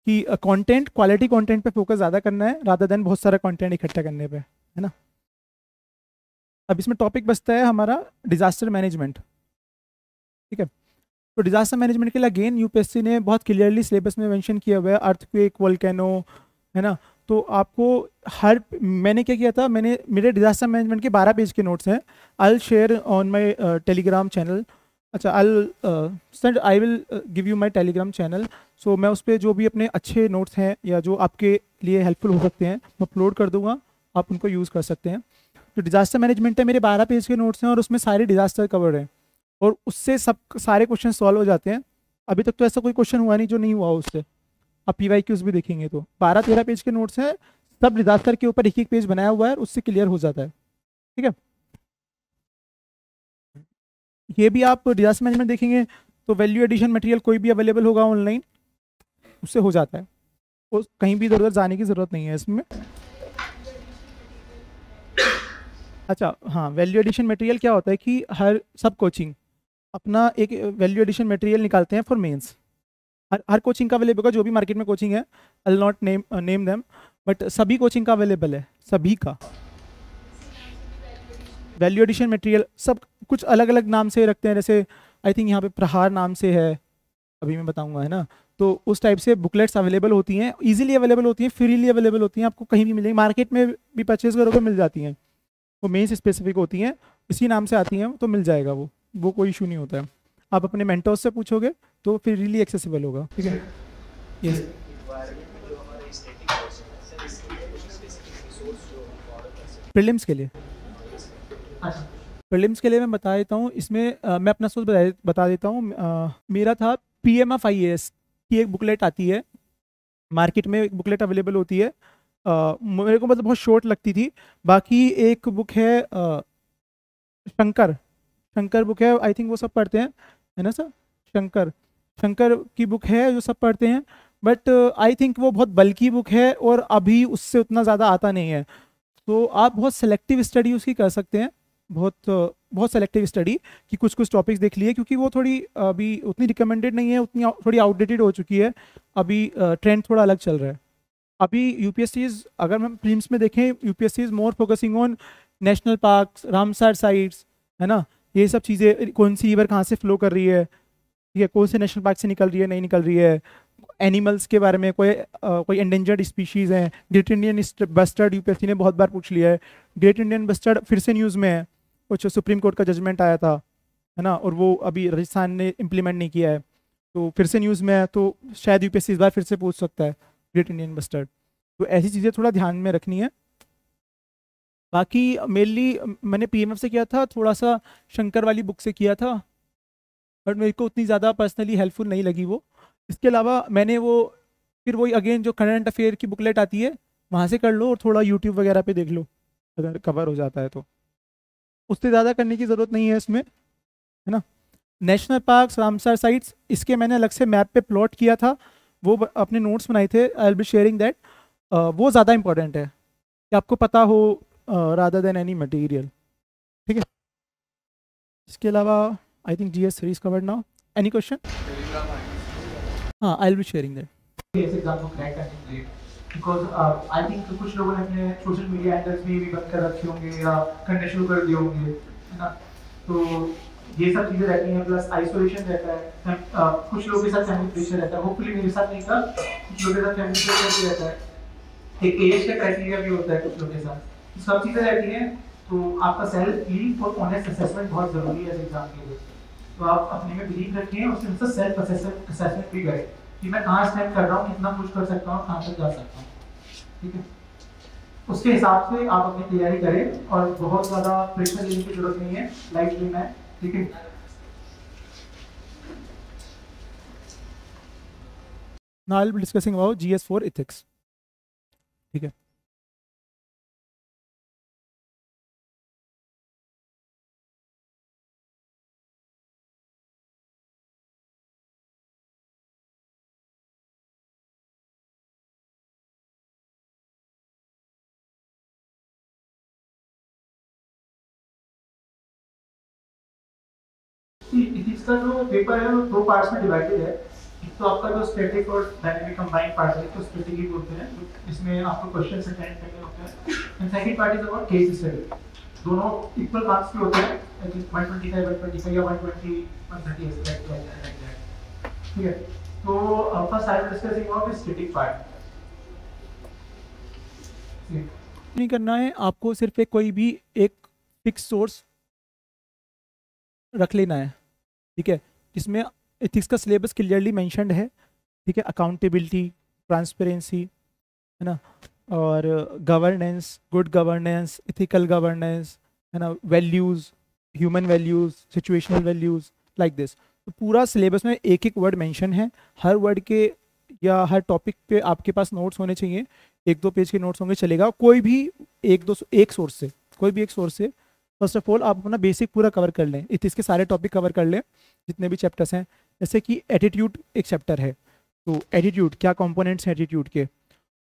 कि कंटेंट क्वालिटी कंटेंट पे फोकस ज़्यादा करना है राधा देन बहुत सारा कंटेंट इकट्ठा करने पे है ना अब इसमें टॉपिक बचता है हमारा डिज़ास्टर मैनेजमेंट ठीक है तो डिजास्टर मैनेजमेंट के लिए अगेन यूपीएससी ने बहुत क्लियरली सिलेबस में मैंशन किया हुआ है अर्थक्वेक वोल्केनो है ना तो आपको हर मैंने क्या किया था मैंने मेरे डिजास्टर मैनेजमेंट के बारह पेज के नोट्स हैं I share on my Telegram channel अच्छा I sir I will give you my Telegram channel so मैं उस पर जो भी अपने अच्छे नोट्स हैं या जो आपके लिए हेल्पफुल हो सकते हैं मैं अपलोड कर दूंगा आप उनको यूज़ कर सकते हैं तो डिज़ास्टर मैनेजमेंट है मेरे बारह पेज के नोट्स हैं और उसमें सारे डिज़ास्टर कवर हैं और उससे सब सारे क्वेश्चन सॉल्व हो जाते हैं अभी तक तो ऐसा कोई क्वेश्चन हुआ नहीं जो नहीं हुआ उससे आप पी वाई भी देखेंगे तो बारह तेरह पेज के नोट्स हैं सब डिजास्टर के ऊपर एक एक पेज बनाया हुआ है उससे क्लियर हो जाता है ठीक है ये भी आप डिजास्टर मैनेजमेंट देखेंगे तो वैल्यू एडिशन मटेरियल कोई भी अवेलेबल होगा ऑनलाइन उससे हो जाता है और कहीं भी इधर उधर जाने की ज़रूरत नहीं है इसमें अच्छा हाँ वैल्यू एडिशन मटेरियल क्या होता है कि हर सब कोचिंग अपना एक वैल्यू एडिशन मटेरियल निकालते हैं फॉर मेंस हर हर कोचिंग का अवेलेबल होगा जो भी मार्केट में कोचिंग है I not name name them but सभी कोचिंग का अवेलेबल है सभी का वैल्यू एडिशन मटेरियल सब कुछ अलग अलग नाम से रखते हैं जैसे आई थिंक यहाँ पे प्रहार नाम से है अभी मैं बताऊँगा है ना तो उस टाइप से बुकलेट्स अवेलेबल होती हैं ईजिली अवेलेबल होती हैं फ्रीली अवेलेबल होती हैं आपको कहीं भी मिलेंगी मार्केट में भी परचेज करोगे मिल जाती हैं वो मेन्स स्पेसिफिक होती हैं इसी नाम से आती हैं तो मिल जाएगा वो वो कोई इशू नहीं होता है आप अपने मेंटोर से पूछोगे तो फिर रियली एक्सेसिबल होगा ठीक है यस प्रिलिम्स के लिए प्रिलिम्स के लिए मैं बता देता हूँ इसमें आ, मैं अपना सोच बता, बता देता हूँ मेरा था P M F I S की एक बुकलेट आती है मार्केट में एक बुकलेट अवेलेबल होती है आ, मेरे को मतलब बहुत शॉर्ट लगती थी बाकी एक बुक है आ, शंकर शंकर बुक है आई थिंक वो सब पढ़ते हैं है ना सर शंकर शंकर की बुक है जो सब पढ़ते हैं बट आई थिंक वो बहुत बल्कि बुक है और अभी उससे उतना ज़्यादा आता नहीं है तो आप बहुत सेलेक्टिव स्टडी उसकी कर सकते हैं बहुत uh, बहुत सेलेक्टिव स्टडी कि कुछ कुछ टॉपिक्स देख लिए क्योंकि वो थोड़ी uh, अभी उतनी रिकमेंडेड नहीं है उतनी थोड़ी आउटडेटेड हो चुकी है अभी ट्रेंड uh, थोड़ा अलग चल रहा है अभी यू अगर हम प्रीम्स में देखें is more focusing on national park Ramsar sites है ना ये सब चीज़ें कौन सी रिवर कहाँ से फ्लो कर रही है ठीक है कौन से नेशनल पार्क से निकल रही है नहीं निकल रही है एनिमल्स के बारे में कोई आ, कोई एंडेंजर्ड स्पीशीज़ हैं ग्रेट इंडियन बस्टर्ड यूपीएससी ने बहुत बार पूछ लिया है ग्रेट इंडियन बस्टर्ड फिर से न्यूज़ में है कुछ सुप्रीम कोर्ट का जजमेंट आया था है ना और वो अभी राजस्थान ने इम्प्लीमेंट नहीं किया है तो फिर से न्यूज़ में है तो शायद यूपीएससी इस बार फिर से पूछ सकता है ग्रेट इंडियन बस्टर्ड तो ऐसी चीज़ें थोड़ा ध्यान में रखनी है बाकी मेनली मैंने पीएमएफ से किया था थोड़ा सा शंकर वाली बुक से किया था बट मेरे को उतनी ज़्यादा पर्सनली हेल्पफुल नहीं लगी वो इसके अलावा मैंने वो फिर वही अगेन जो करंट अफेयर की बुकलेट आती है वहाँ से कर लो और थोड़ा यूट्यूब वगैरह पे देख लो अगर कवर हो जाता है तो उससे ज़्यादा करने की ज़रूरत नहीं है इसमें है ना नेशनल पार्क रामसर साइट्स इसके मैंने अलग से मैप पे प्लॉट किया था वो अपने नोट्स बनाए थे I'll be sharing that वो ज़्यादा इंपॉर्टेंट है कि आपको पता हो रादर देन एनी मटेरियल ठीक है इसके अलावा I think G S three covered now any question हाँ आई बी शेयरिंग दैट कुछ लोगों ने अपने सोशल मीडिया भी बंद कर रखे होंगे या कर दिए होंगे है ना तो ये सब चीजें रहती हैं प्लस आइसोलेशन रहता है uh, कुछ लोगों के साथ रहता है मेरे साथ नहीं था कुछ लोगों के साथ रहता है एक एज का क्राइटेरिया भी होता है कुछ लोगों के साथ सब चीज़ें रहती हैं तो आपका सेल्फ बिलीफ और ऑनेस्ट असेसमेंट बहुत ज़रूरी है एग्ज़ाम के लिए तो आप अपने में बिलीव रखें उसके अनुसार सेल्फ असेसमेंट असेसमेंट भी करें कि मैं कहाँ स्टैंड कर रहा हूँ कितना कुछ कर सकता हूँ कहाँ तक जा सकता हूँ ठीक है उसके हिसाब से आप अपनी तैयारी करें और बहुत ज़्यादा प्रेशर लेने की जरूरत नहीं है लाइफ में मैं ठीक है Now I'll be discussing about GS4 ethics. ठीक है इसका जो पेपर है वो दो पार्ट्स में डिवाइडेड है एक तो आपका जो स्टैटिक और डायनेमिक कंबाइंड पार्ट है तो स्टैटिक ही बोलते हैं इसमें आपको क्वेश्चन अटेंड करने होते हैं and second part is about case study दोनों इक्वल मार्क्स के होते हैं one twenty five one twenty five या वन ट्वेंटी वन थर्टी ठीक है तो first I discussing about static part नहीं करना है आपको सिर्फ एक कोई भी एक फिक्स सोर्स रख लेना है ठीक है जिसमें एथिक्स का सिलेबस क्लियरली मैंशनड है ठीक है अकाउंटेबिलिटी ट्रांसपेरेंसी है ना और governance good governance ethical governance है ना values human values situational values like this तो पूरा सिलेबस में एक एक वर्ड मेंशन है हर वर्ड के या हर टॉपिक पे आपके पास नोट्स होने चाहिए एक दो पेज के नोट्स होंगे चलेगा कोई भी एक दो एक सोर्स से कोई भी एक सोर्स से फर्स्ट ऑफ ऑल आप अपना बेसिक पूरा कवर कर लें इसके सारे टॉपिक कवर कर लें जितने भी चैप्टर्स हैं जैसे कि एटीट्यूड एक चैप्टर है तो एटीट्यूड क्या कंपोनेंट्स हैं एटीट्यूड के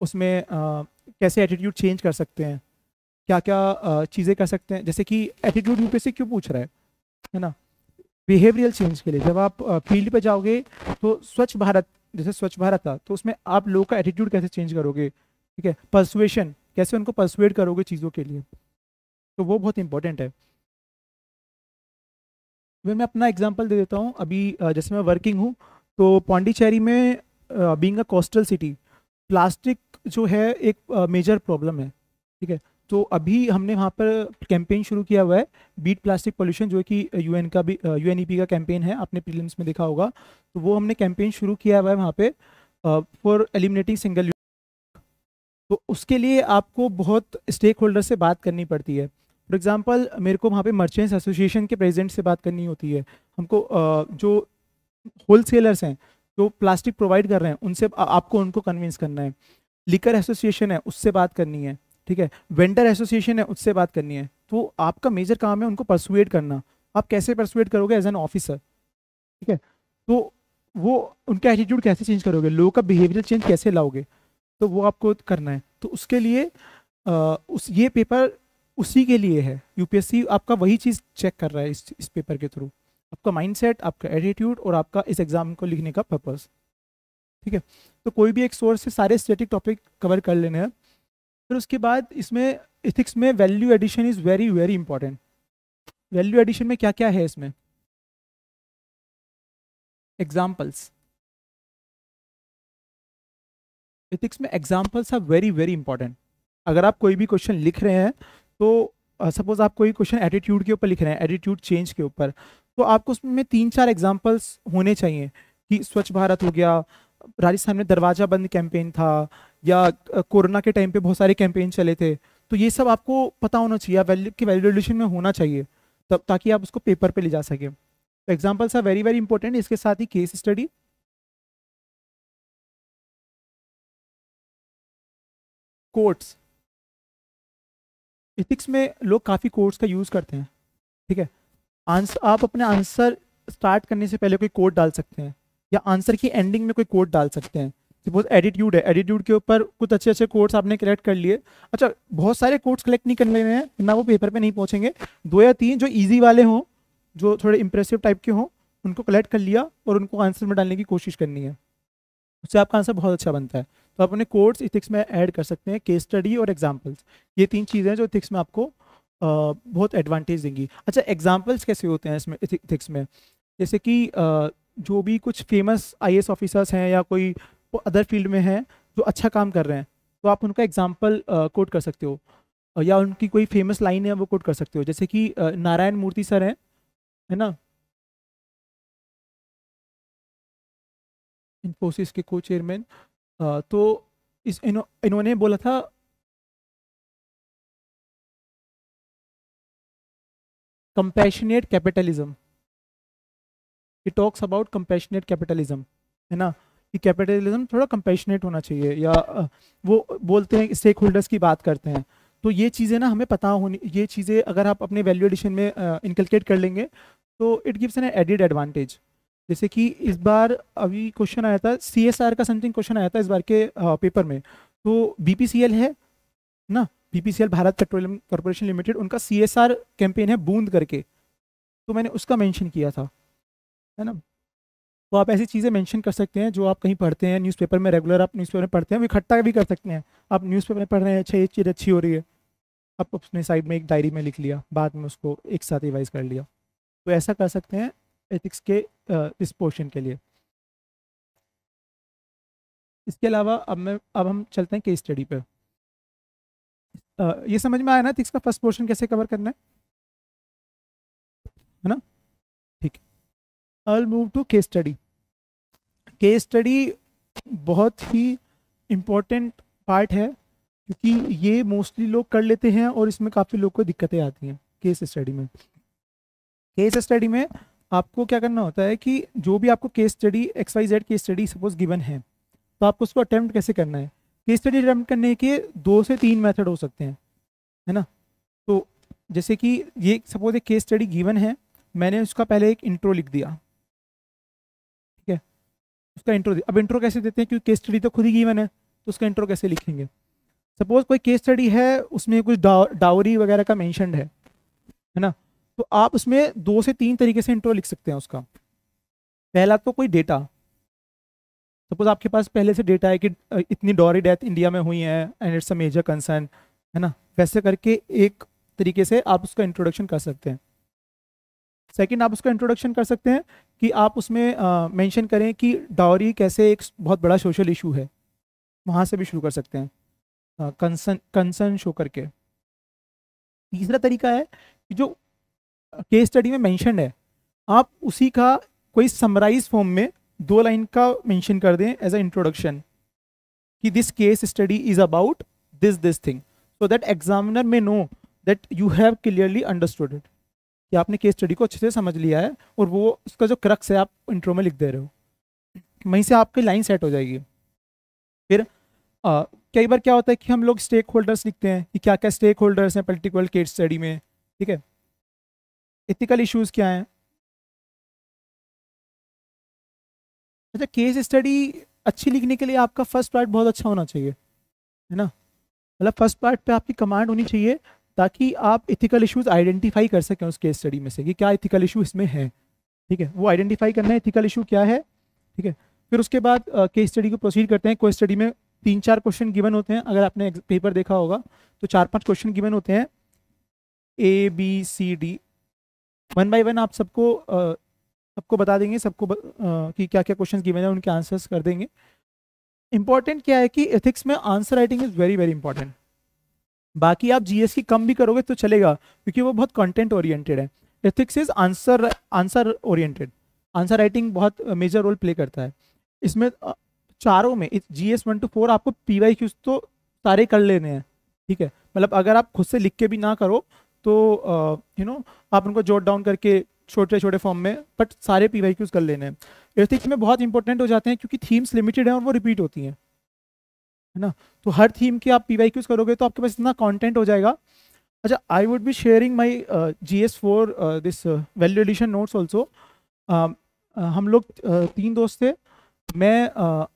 उसमें आ, कैसे एटीट्यूड चेंज कर सकते हैं क्या क्या चीज़ें कर सकते हैं जैसे कि एटीट्यूड यूपीएससी क्यों पूछ रहा है है ना बिहेवियल चेंज के लिए जब आप फील्ड पे जाओगे तो स्वच्छ भारत जैसे स्वच्छ भारत था तो उसमें आप लोगों का एटीट्यूड कैसे चेंज करोगे ठीक है परसुएशन कैसे उनको परसुएट करोगे चीज़ों के लिए तो वो बहुत इंपॉर्टेंट है मैं अपना एग्जाम्पल दे देता हूँ अभी जैसे मैं वर्किंग हूँ तो पौंडीचेरी में being a coastal city plastic जो है एक मेजर प्रॉब्लम है ठीक है तो अभी हमने वहाँ पर कैंपेन शुरू किया हुआ है बीट प्लास्टिक पोल्यूशन जो कि यूएन का भी यूएनईपी का कैंपेन है आपने प्रीलिम्स में देखा होगा तो वो हमने कैंपेन शुरू किया हुआ है वहाँ पे फॉर एलिमिनेटिंग सिंगल तो उसके लिए आपको बहुत स्टेक होल्डर से बात करनी पड़ती है फॉर एग्ज़ाम्पल मेरे को वहाँ पे मर्चेंट्स एसोसिएशन के प्रेजिडेंट से बात करनी होती है हमको जो होल सेलर्स हैं जो प्लास्टिक प्रोवाइड कर रहे हैं उनसे आपको उनको कन्विंस करना है लिकर एसोसिएशन है उससे बात करनी है ठीक है वेंडर एसोसिएशन है उससे बात करनी है तो आपका मेजर काम है उनको परसुएट करना आप कैसे परसुएट करोगे एज एन ऑफिसर ठीक है तो वो उनका एटीट्यूड कैसे चेंज करोगे लोगों का बिहेवियर चेंज कैसे लाओगे तो वो आपको करना है तो उसके लिए आ, उस ये पेपर उसी के लिए है यूपीएससी आपका वही चीज़ चेक कर रहा है इस इस पेपर के थ्रू आपका माइंडसेट आपका एटीट्यूड और आपका इस एग्ज़ाम को लिखने का पर्पस ठीक है तो कोई भी एक सोर्स से सारे स्टेटिक टॉपिक कवर कर लेने हैं फिर उसके बाद इसमें इथिक्स में value addition is very very important value addition में क्या क्या है इसमें एग्जाम्पल्स इथिक्स में examples are very very important अगर आप कोई भी क्वेश्चन लिख रहे हैं तो सपोज uh, आप कोई क्वेश्चन एटीट्यूड के ऊपर लिख रहे हैं एटीट्यूड चेंज के ऊपर तो आपको उसमें तीन चार एग्जाम्पल्स होने चाहिए कि स्वच्छ भारत हो गया राजस्थान में दरवाज़ा बंद कैंपेन था या uh, कोरोना के टाइम पे बहुत सारे कैंपेन चले थे तो ये सब आपको पता होना चाहिए वैल्यू के वैल्यूडेशन में होना चाहिए तब ताकि आप उसको पेपर पे ले जा सकें तो examples are very very important इसके साथ ही केस स्टडी कोर्ट्स इथिक्स में लोग काफ़ी कोड्स का यूज़ करते हैं ठीक है आंसर आप अपने आंसर स्टार्ट करने से पहले कोई कोड डाल सकते हैं या आंसर की एंडिंग में कोई कोड डाल सकते हैं सपोज एडिट्यूड है एडिट्यूड के ऊपर कुछ अच्छे अच्छे कोड्स आपने कलेक्ट कर लिए अच्छा बहुत सारे कोड्स कलेक्ट नहीं करने हैं ना वो पेपर पे नहीं पहुँचेंगे दो या तीन जो ईजी वाले हों जो थोड़े इंप्रेसिव टाइप के हों उनको कलेक्ट कर लिया और उनको आंसर में डालने की कोशिश करनी है उससे आपका आंसर बहुत अच्छा बनता है तो आप अपने कोर्स इथिक्स में ऐड कर सकते हैं केस स्टडी और एग्जाम्पल्स ये तीन चीज़ें जो इथिक्स में आपको आ, बहुत एडवांटेज देंगी अच्छा एग्जाम्पल्स कैसे होते हैं इसमें इथिक्स में जैसे कि आ, जो भी कुछ फेमस आई ऑफिसर्स हैं या कोई अदर फील्ड में हैं जो अच्छा काम कर रहे हैं तो आप उनका एग्जाम्पल कोट कर सकते हो या उनकी कोई फेमस लाइन है वो कोट कर सकते हो जैसे कि नारायण मूर्ति सर हैं है ना इन्फोसिस के को चेयरमैन तो इस इन्हो, इन्होंने बोला था compassionate capitalism it talks about compassionate capitalism है ना कि कैपिटलिज्म थोड़ा कंपैशनेट होना चाहिए या वो बोलते हैं स्टेक होल्डर्स की बात करते हैं तो ये चीज़ें ना हमें पता होनी ये चीज़ें अगर आप अपने वैल्यू एडिशन में इंकल्केट कर लेंगे तो it gives an added advantage जैसे कि इस बार अभी क्वेश्चन आया था सी का समथिंग क्वेश्चन आया था इस बार के पेपर में तो बी है ना L Bharat petroleum corporation limited उनका आर कैंपेन है बूंद करके तो मैंने उसका मेंशन किया था है ना तो आप ऐसी चीज़ें मेंशन कर सकते हैं जो आप कहीं पढ़ते हैं न्यूज़पेपर में रेगुलर आप न्यूज़पेपर में पढ़ते हैं वो इकट्ठा भी कर सकते हैं आप न्यूज़पेपर में पढ़ रहे हैं अच्छा ये चीज़ अच्छी हो रही है आप अपने साइड में एक डायरी में लिख लिया बाद में उसको एक साथ रिवाइज कर लिया तो ऐसा कर सकते हैं एथिक्स के इस पोर्शन के लिए इसके अलावा अब मैं अब हम चलते हैं केस स्टडी पे ये समझ में आया ना एथिक्स का फर्स्ट पोर्शन कैसे कवर करना है है ना ठीक I move to case study case study बहुत ही इम्पोर्टेंट पार्ट है क्योंकि ये मोस्टली लोग कर लेते हैं और इसमें काफ़ी लोग को दिक्कतें आती हैं केस स्टडी में केस स्टडी में आपको क्या करना होता है कि जो भी आपको case study X Y Z case study suppose given है तो आपको उसको अटैम्प्ट कैसे करना है केस स्टडी अटैम्प्ट करने के दो से तीन मेथड हो सकते हैं है ना तो जैसे कि ये सपोज एक केस स्टडी गिवन है मैंने उसका पहले एक इंट्रो लिख दिया ठीक है उसका इंट्रो अब इंट्रो कैसे देते हैं क्योंकि केस स्टडी तो खुद ही गिवन है तो उसका इंट्रो कैसे लिखेंगे सपोज कोई केस स्टडी है उसमें कुछ डावरी वगैरह का मैंशनड है है ना तो आप उसमें दो से तीन तरीके से इंट्रो लिख सकते हैं उसका पहला तो कोई डेटा सपोज आपके पास पहले से डेटा है कि इतनी डॉरी डेथ इंडिया में हुई है and it's a major concern है ना वैसे करके एक तरीके से आप उसका इंट्रोडक्शन कर सकते हैं सेकंड आप उसका इंट्रोडक्शन कर सकते हैं कि आप उसमें मेंशन करें कि डॉरी कैसे एक बहुत बड़ा सोशल इशू है वहाँ से भी शुरू कर सकते हैं कंसर्न कंसर्न शो करके तीसरा तरीका है कि जो केस स्टडी में मैंशन है आप उसी का कोई समराइज फॉर्म में दो लाइन का मैंशन कर दें एज अ इंट्रोडक्शन कि this case study is about this this thing so that examiner may know that you have clearly understood it कि आपने केस स्टडी को अच्छे से समझ लिया है और वो उसका जो क्रक्स है आप इंट्रो में लिख दे रहे हो वहीं से आपकी लाइन सेट हो जाएगी फिर कई बार क्या होता है कि हम लोग स्टेक होल्डर्स लिखते हैं कि क्या क्या स्टेक होल्डर्स हैं पर्टिकुलर केस स्टडी में ठीक है इथिकल इश्यूज क्या हैं अच्छा केस स्टडी अच्छी लिखने के लिए आपका फर्स्ट पार्ट बहुत अच्छा होना चाहिए है ना मतलब फर्स्ट पार्ट पे आपकी कमांड होनी चाहिए ताकि आप इथिकल इश्यूज आइडेंटिफाई कर सकें उस केस स्टडी में से कि क्या इथिकल इशू इसमें है ठीक है वो आइडेंटिफाई करना है इथिकल इशू क्या है ठीक है फिर उसके बाद केस स्टडी को प्रोसीड करते हैं केस स्टडी में तीन चार क्वेश्चन गिवन होते हैं अगर आपने पेपर देखा होगा तो चार पाँच क्वेश्चन गिवन होते हैं A B C D one by one आप सबको सबको बता देंगे सबको कि क्या क्या क्वेश्चन गिवन है उनके आंसर्स कर देंगे इंपॉर्टेंट क्या है कि एथिक्स में answer writing is very very important बाकी आप जीएस की कम भी करोगे तो चलेगा क्योंकि वो बहुत कंटेंट ओरिएंटेड है ethics is answer answer oriented answer writing बहुत मेजर रोल प्ले करता है इसमें चारों में G S one two four आपको पी वाई क्यूज तो सारे कर लेने हैं ठीक है मतलब अगर आप खुद से लिख के भी ना करो तो यू नो आप उनको जोट डाउन करके छोटे छोटे फॉर्म में बट सारे पी वाई क्यूज कर लेने हैं एथिक्स में बहुत इंपॉर्टेंट हो जाते हैं क्योंकि थीम्स लिमिटेड हैं और वो रिपीट होती हैं है ना तो हर थीम के आप पी वाई क्यूज करोगे तो आपके पास इतना कॉन्टेंट हो जाएगा अच्छा I would be sharing my G S four this value addition notes also हम लोग uh, तीन दोस्त थे मैं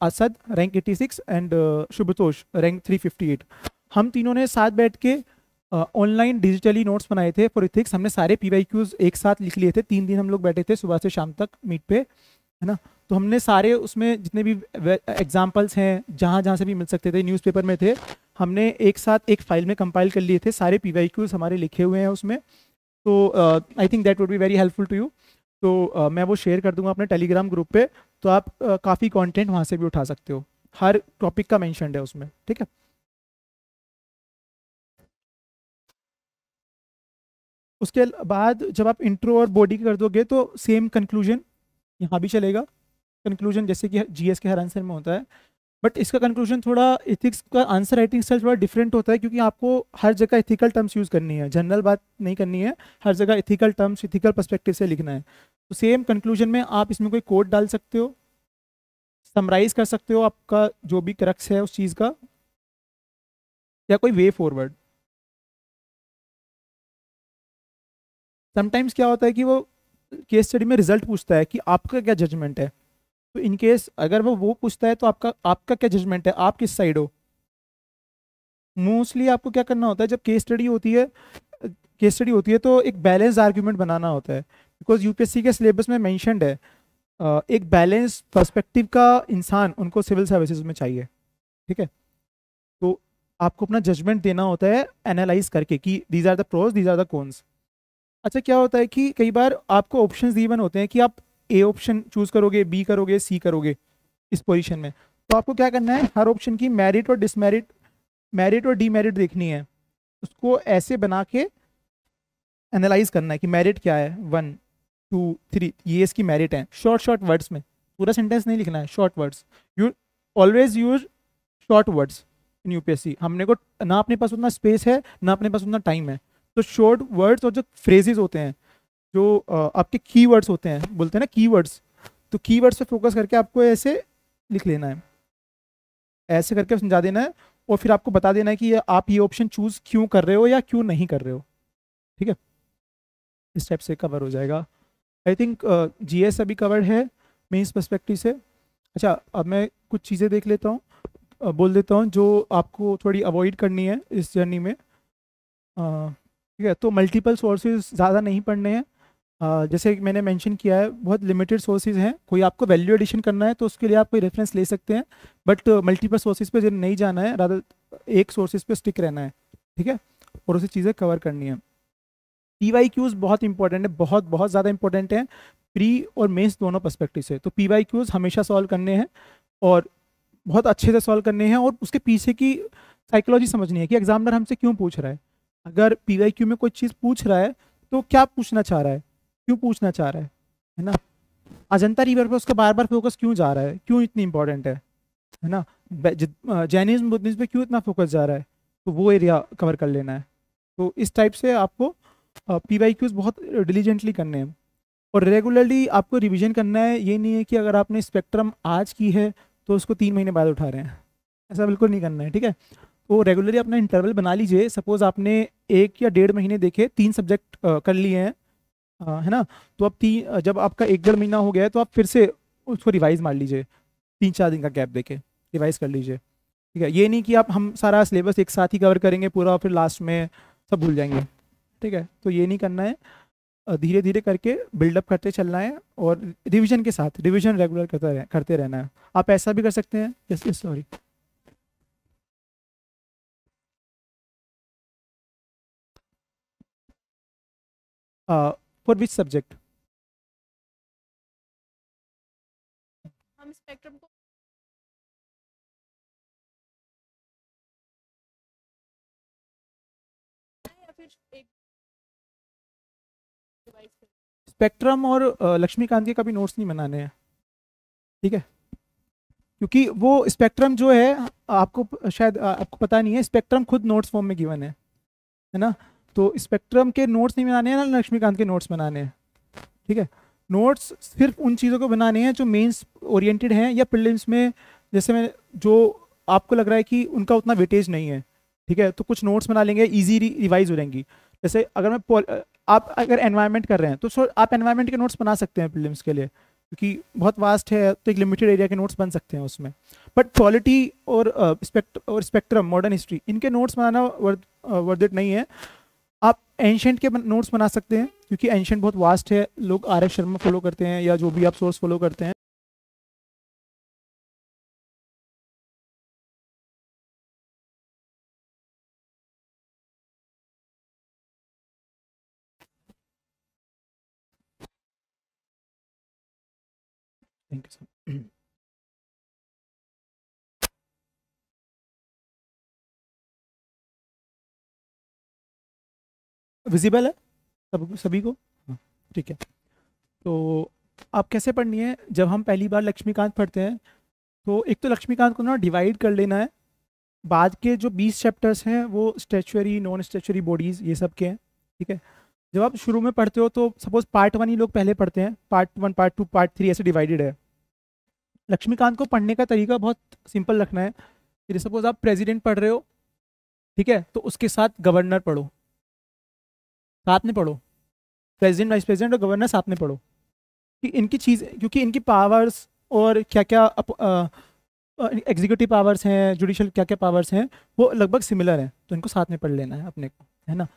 Asad rank 86 and Shubhtosh rank 358 हम तीनों ने साथ बैठ के ऑनलाइन डिजिटली नोट्स बनाए थे फॉर इथिक्स हमने सारे पी वाई क्यूज एक साथ लिख लिए थे तीन दिन हम लोग बैठे थे सुबह से शाम तक मीट पे है ना तो हमने सारे उसमें जितने भी एग्जाम्पल्स हैं जहाँ जहाँ से भी मिल सकते थे न्यूज़पेपर में थे हमने एक साथ एक फाइल में कंपाइल कर लिए थे सारे पी वाई क्यूज हमारे लिखे हुए हैं उसमें तो I think that would be very helpful to you तो uh, मैं वो शेयर कर दूंगा अपने टेलीग्राम ग्रुप पे तो आप uh, काफ़ी कॉन्टेंट वहाँ से भी उठा सकते हो हर टॉपिक का मैंशनड है उसमें ठीक है उसके बाद जब आप इंट्रो और बॉडी कर दोगे तो सेम कंक्लूजन यहाँ भी चलेगा कंक्लूजन जैसे कि जीएस के हर आंसर में होता है बट इसका कंक्लूजन थोड़ा इथिक्स का आंसर राइटिंग स्टाइल थोड़ा डिफरेंट होता है क्योंकि आपको हर जगह इथिकल टर्म्स यूज़ करनी है जनरल बात नहीं करनी है हर जगह इथिकल टर्म्स इथिकल परस्पेक्टिव से लिखना है तो सेम कंक्लूजन में आप इसमें कोई कोड डाल सकते हो समराइज कर सकते हो आपका जो भी करक्स है उस चीज़ का या कोई वे फॉरवर्ड समटाइम्स क्या होता है कि वो केस स्टडी में रिजल्ट पूछता है कि आपका क्या जजमेंट है तो इन केस अगर वो वो पूछता है तो आपका आपका क्या जजमेंट है आप किस साइड हो मोस्टली आपको क्या करना होता है जब केस स्टडी होती है केस स्टडी होती है तो एक बैलेंस आर्ग्यूमेंट बनाना होता है बिकॉज यूपीएससी के सिलेबस में मैंशनड है एक बैलेंस परस्पेक्टिव का इंसान उनको सिविल सर्विसेज में चाहिए ठीक है तो आपको अपना जजमेंट देना होता है एनालाइज करके कि these are the pros these are the cons अच्छा क्या होता है कि कई बार आपको ऑप्शन ईवन होते हैं कि आप ए ऑप्शन चूज़ करोगे बी करोगे सी करोगे इस पोजीशन में तो आपको क्या करना है हर ऑप्शन की मेरिट और डिसमेरिट मेरिट और डीमेरिट देखनी है उसको ऐसे बना के एनालाइज करना है कि मेरिट क्या है वन टू थ्री ये इसकी मेरिट है शॉर्ट शॉर्ट वर्ड्स में पूरा सेंटेंस नहीं लिखना है short words you always use short words in UPSC हमने को ना अपने पास उतना स्पेस है ना अपने पास उतना टाइम है तो शॉर्ट वर्ड्स और जो फ्रेजेज होते हैं जो आपके की होते हैं बोलते हैं ना की तो की वर्ड्स फोकस करके आपको ऐसे लिख लेना है ऐसे करके समझा देना है और फिर आपको बता देना है कि आप ये ऑप्शन चूज़ क्यों कर रहे हो या क्यों नहीं कर रहे हो ठीक है इस टाइप से कवर हो जाएगा आई थिंक जी एस अभी कवर्ड है मेन्स परस्पेक्टिव से अच्छा अब मैं कुछ चीज़ें देख लेता हूँ बोल देता हूँ जो आपको थोड़ी अवॉइड करनी है इस जर्नी में uh, ठीक है तो मल्टीपल सोर्सेज ज़्यादा नहीं पढ़ने हैं जैसे मैंने मेंशन किया है बहुत लिमिटेड सोर्सेज हैं कोई आपको वैल्यू एडिशन करना है तो उसके लिए आप कोई रेफरेंस ले सकते हैं बट मल्टीपल सोर्सेज पे नहीं जाना है राधा एक सोर्सेज पे स्टिक रहना है ठीक है और उसे चीज़ें कवर करनी है पी वाई क्यूज़ बहुत इंपॉर्टेंट है बहुत बहुत ज़्यादा इंपॉर्टेंट है प्री और मेन्स दोनों पर्सपेक्टिव से तो पी वाई क्यूज़ हमेशा सॉल्व करने हैं और बहुत अच्छे से सॉल्व करने हैं और उसके पीछे की साइकोलॉजी समझनी है कि एग्जामिनर हमसे क्यों पूछ रहा है अगर पी में कोई चीज़ पूछ रहा है तो क्या पूछना चाह रहा है क्यों पूछना चाह रहा है है ना अजंता रिवर पे उसका बार बार फोकस क्यों जा रहा है क्यों इतनी इंपॉर्टेंट है है ना जैनिज्म बुद्धिज्म पे क्यों इतना फोकस जा रहा है तो वो एरिया कवर कर लेना है तो इस टाइप से आपको पी वाई क्यूज बहुत डिलीजेंटली करने हैं और रेगुलरली आपको रिविजन करना है ये नहीं है कि अगर आपने स्पेक्ट्रम आज की है तो उसको तीन महीने बाद उठा रहे हैं ऐसा बिल्कुल नहीं करना है ठीक है तो रेगुलरली अपना इंटरवल बना लीजिए सपोज आपने एक या डेढ़ महीने देखे तीन सब्जेक्ट कर लिए हैं है ना तो अब तीन जब आपका एक डेढ़ महीना हो गया है तो आप फिर से उसको रिवाइज मार लीजिए तीन चार दिन का गैप देके रिवाइज कर लीजिए ठीक है ये नहीं कि आप हम सारा सिलेबस एक साथ ही कवर करेंगे पूरा और फिर लास्ट में सब भूल जाएंगे ठीक है तो ये नहीं करना है धीरे धीरे करके बिल्डअप करते चलना है और रिविजन के साथ रिविजन रेगुलर करते करते रहना है आप ऐसा भी कर सकते हैं sorry yes, sorry uh, for which subject को स्पेक्ट्रम और लक्ष्मीकांत uh, के कभी नोट्स नहीं बनाने हैं ठीक है क्योंकि वो स्पेक्ट्रम जो है आपको शायद आपको पता नहीं है स्पेक्ट्रम खुद नोट्स फॉर्म में गिवन है है ना तो स्पेक्ट्रम के नोट्स नहीं बनाने हैं ना लक्ष्मीकांत के नोट्स बनाने हैं ठीक है नोट्स सिर्फ उन चीज़ों को बनाने हैं जो मेंस ओरिएंटेड हैं या प्रिलिम्स में जैसे मैं जो आपको लग रहा है कि उनका उतना वेटेज नहीं है ठीक है तो कुछ नोट्स बना लेंगे ईजी रिवाइज हो जाएंगी जैसे अगर मैं आप अगर एनवायरमेंट कर रहे हैं तो सो आप एनवायरमेंट के नोट्स बना सकते हैं प्रिलिम्स के लिए क्योंकि बहुत वास्ट है तो एक लिमिटेड एरिया के नोट्स बन सकते हैं उसमें बट पॉलिटी और स्पेक्ट uh, और स्पेक्ट्रम मॉडर्न हिस्ट्री इनके नोट्स बनाना वर्थ वर्थ इट नहीं है एंशेंट के नोट्स बना सकते हैं क्योंकि एंशेंट बहुत वास्ट है लोग आर एफ शर्मा फॉलो करते हैं या जो भी आप सोर्स फॉलो करते हैं Thank you so much. Visible है सब सभी को हाँ, ठीक है तो आप कैसे पढ़नी है जब हम पहली बार लक्ष्मीकांत पढ़ते हैं तो एक तो लक्ष्मीकांत को ना डिवाइड कर लेना है बाद के जो बीस चैप्टर्स हैं वो स्टेचुरी नॉन स्टेचुरी बॉडीज़ ये सब के हैं ठीक है जब आप शुरू में पढ़ते हो तो सपोज पार्ट वन ही लोग पहले पढ़ते हैं part one part two part three ऐसे डिवाइडेड है लक्ष्मीकांत को पढ़ने का तरीका बहुत सिंपल रखना है जैसे सपोज आप प्रेजिडेंट पढ़ रहे हो ठीक है तो उसके साथ गवर्नर पढ़ो साथ में पढ़ो प्रेसिडेंट वाइस प्रेसिडेंट और गवर्नर साथ में पढ़ो कि इनकी चीज़ क्योंकि इनकी पावर्स और क्या क्या एग्जीक्यूटिव पावर्स हैं जुडिशल क्या क्या पावर्स हैं वो लगभग सिमिलर हैं तो इनको साथ में पढ़ लेना है अपने को है ना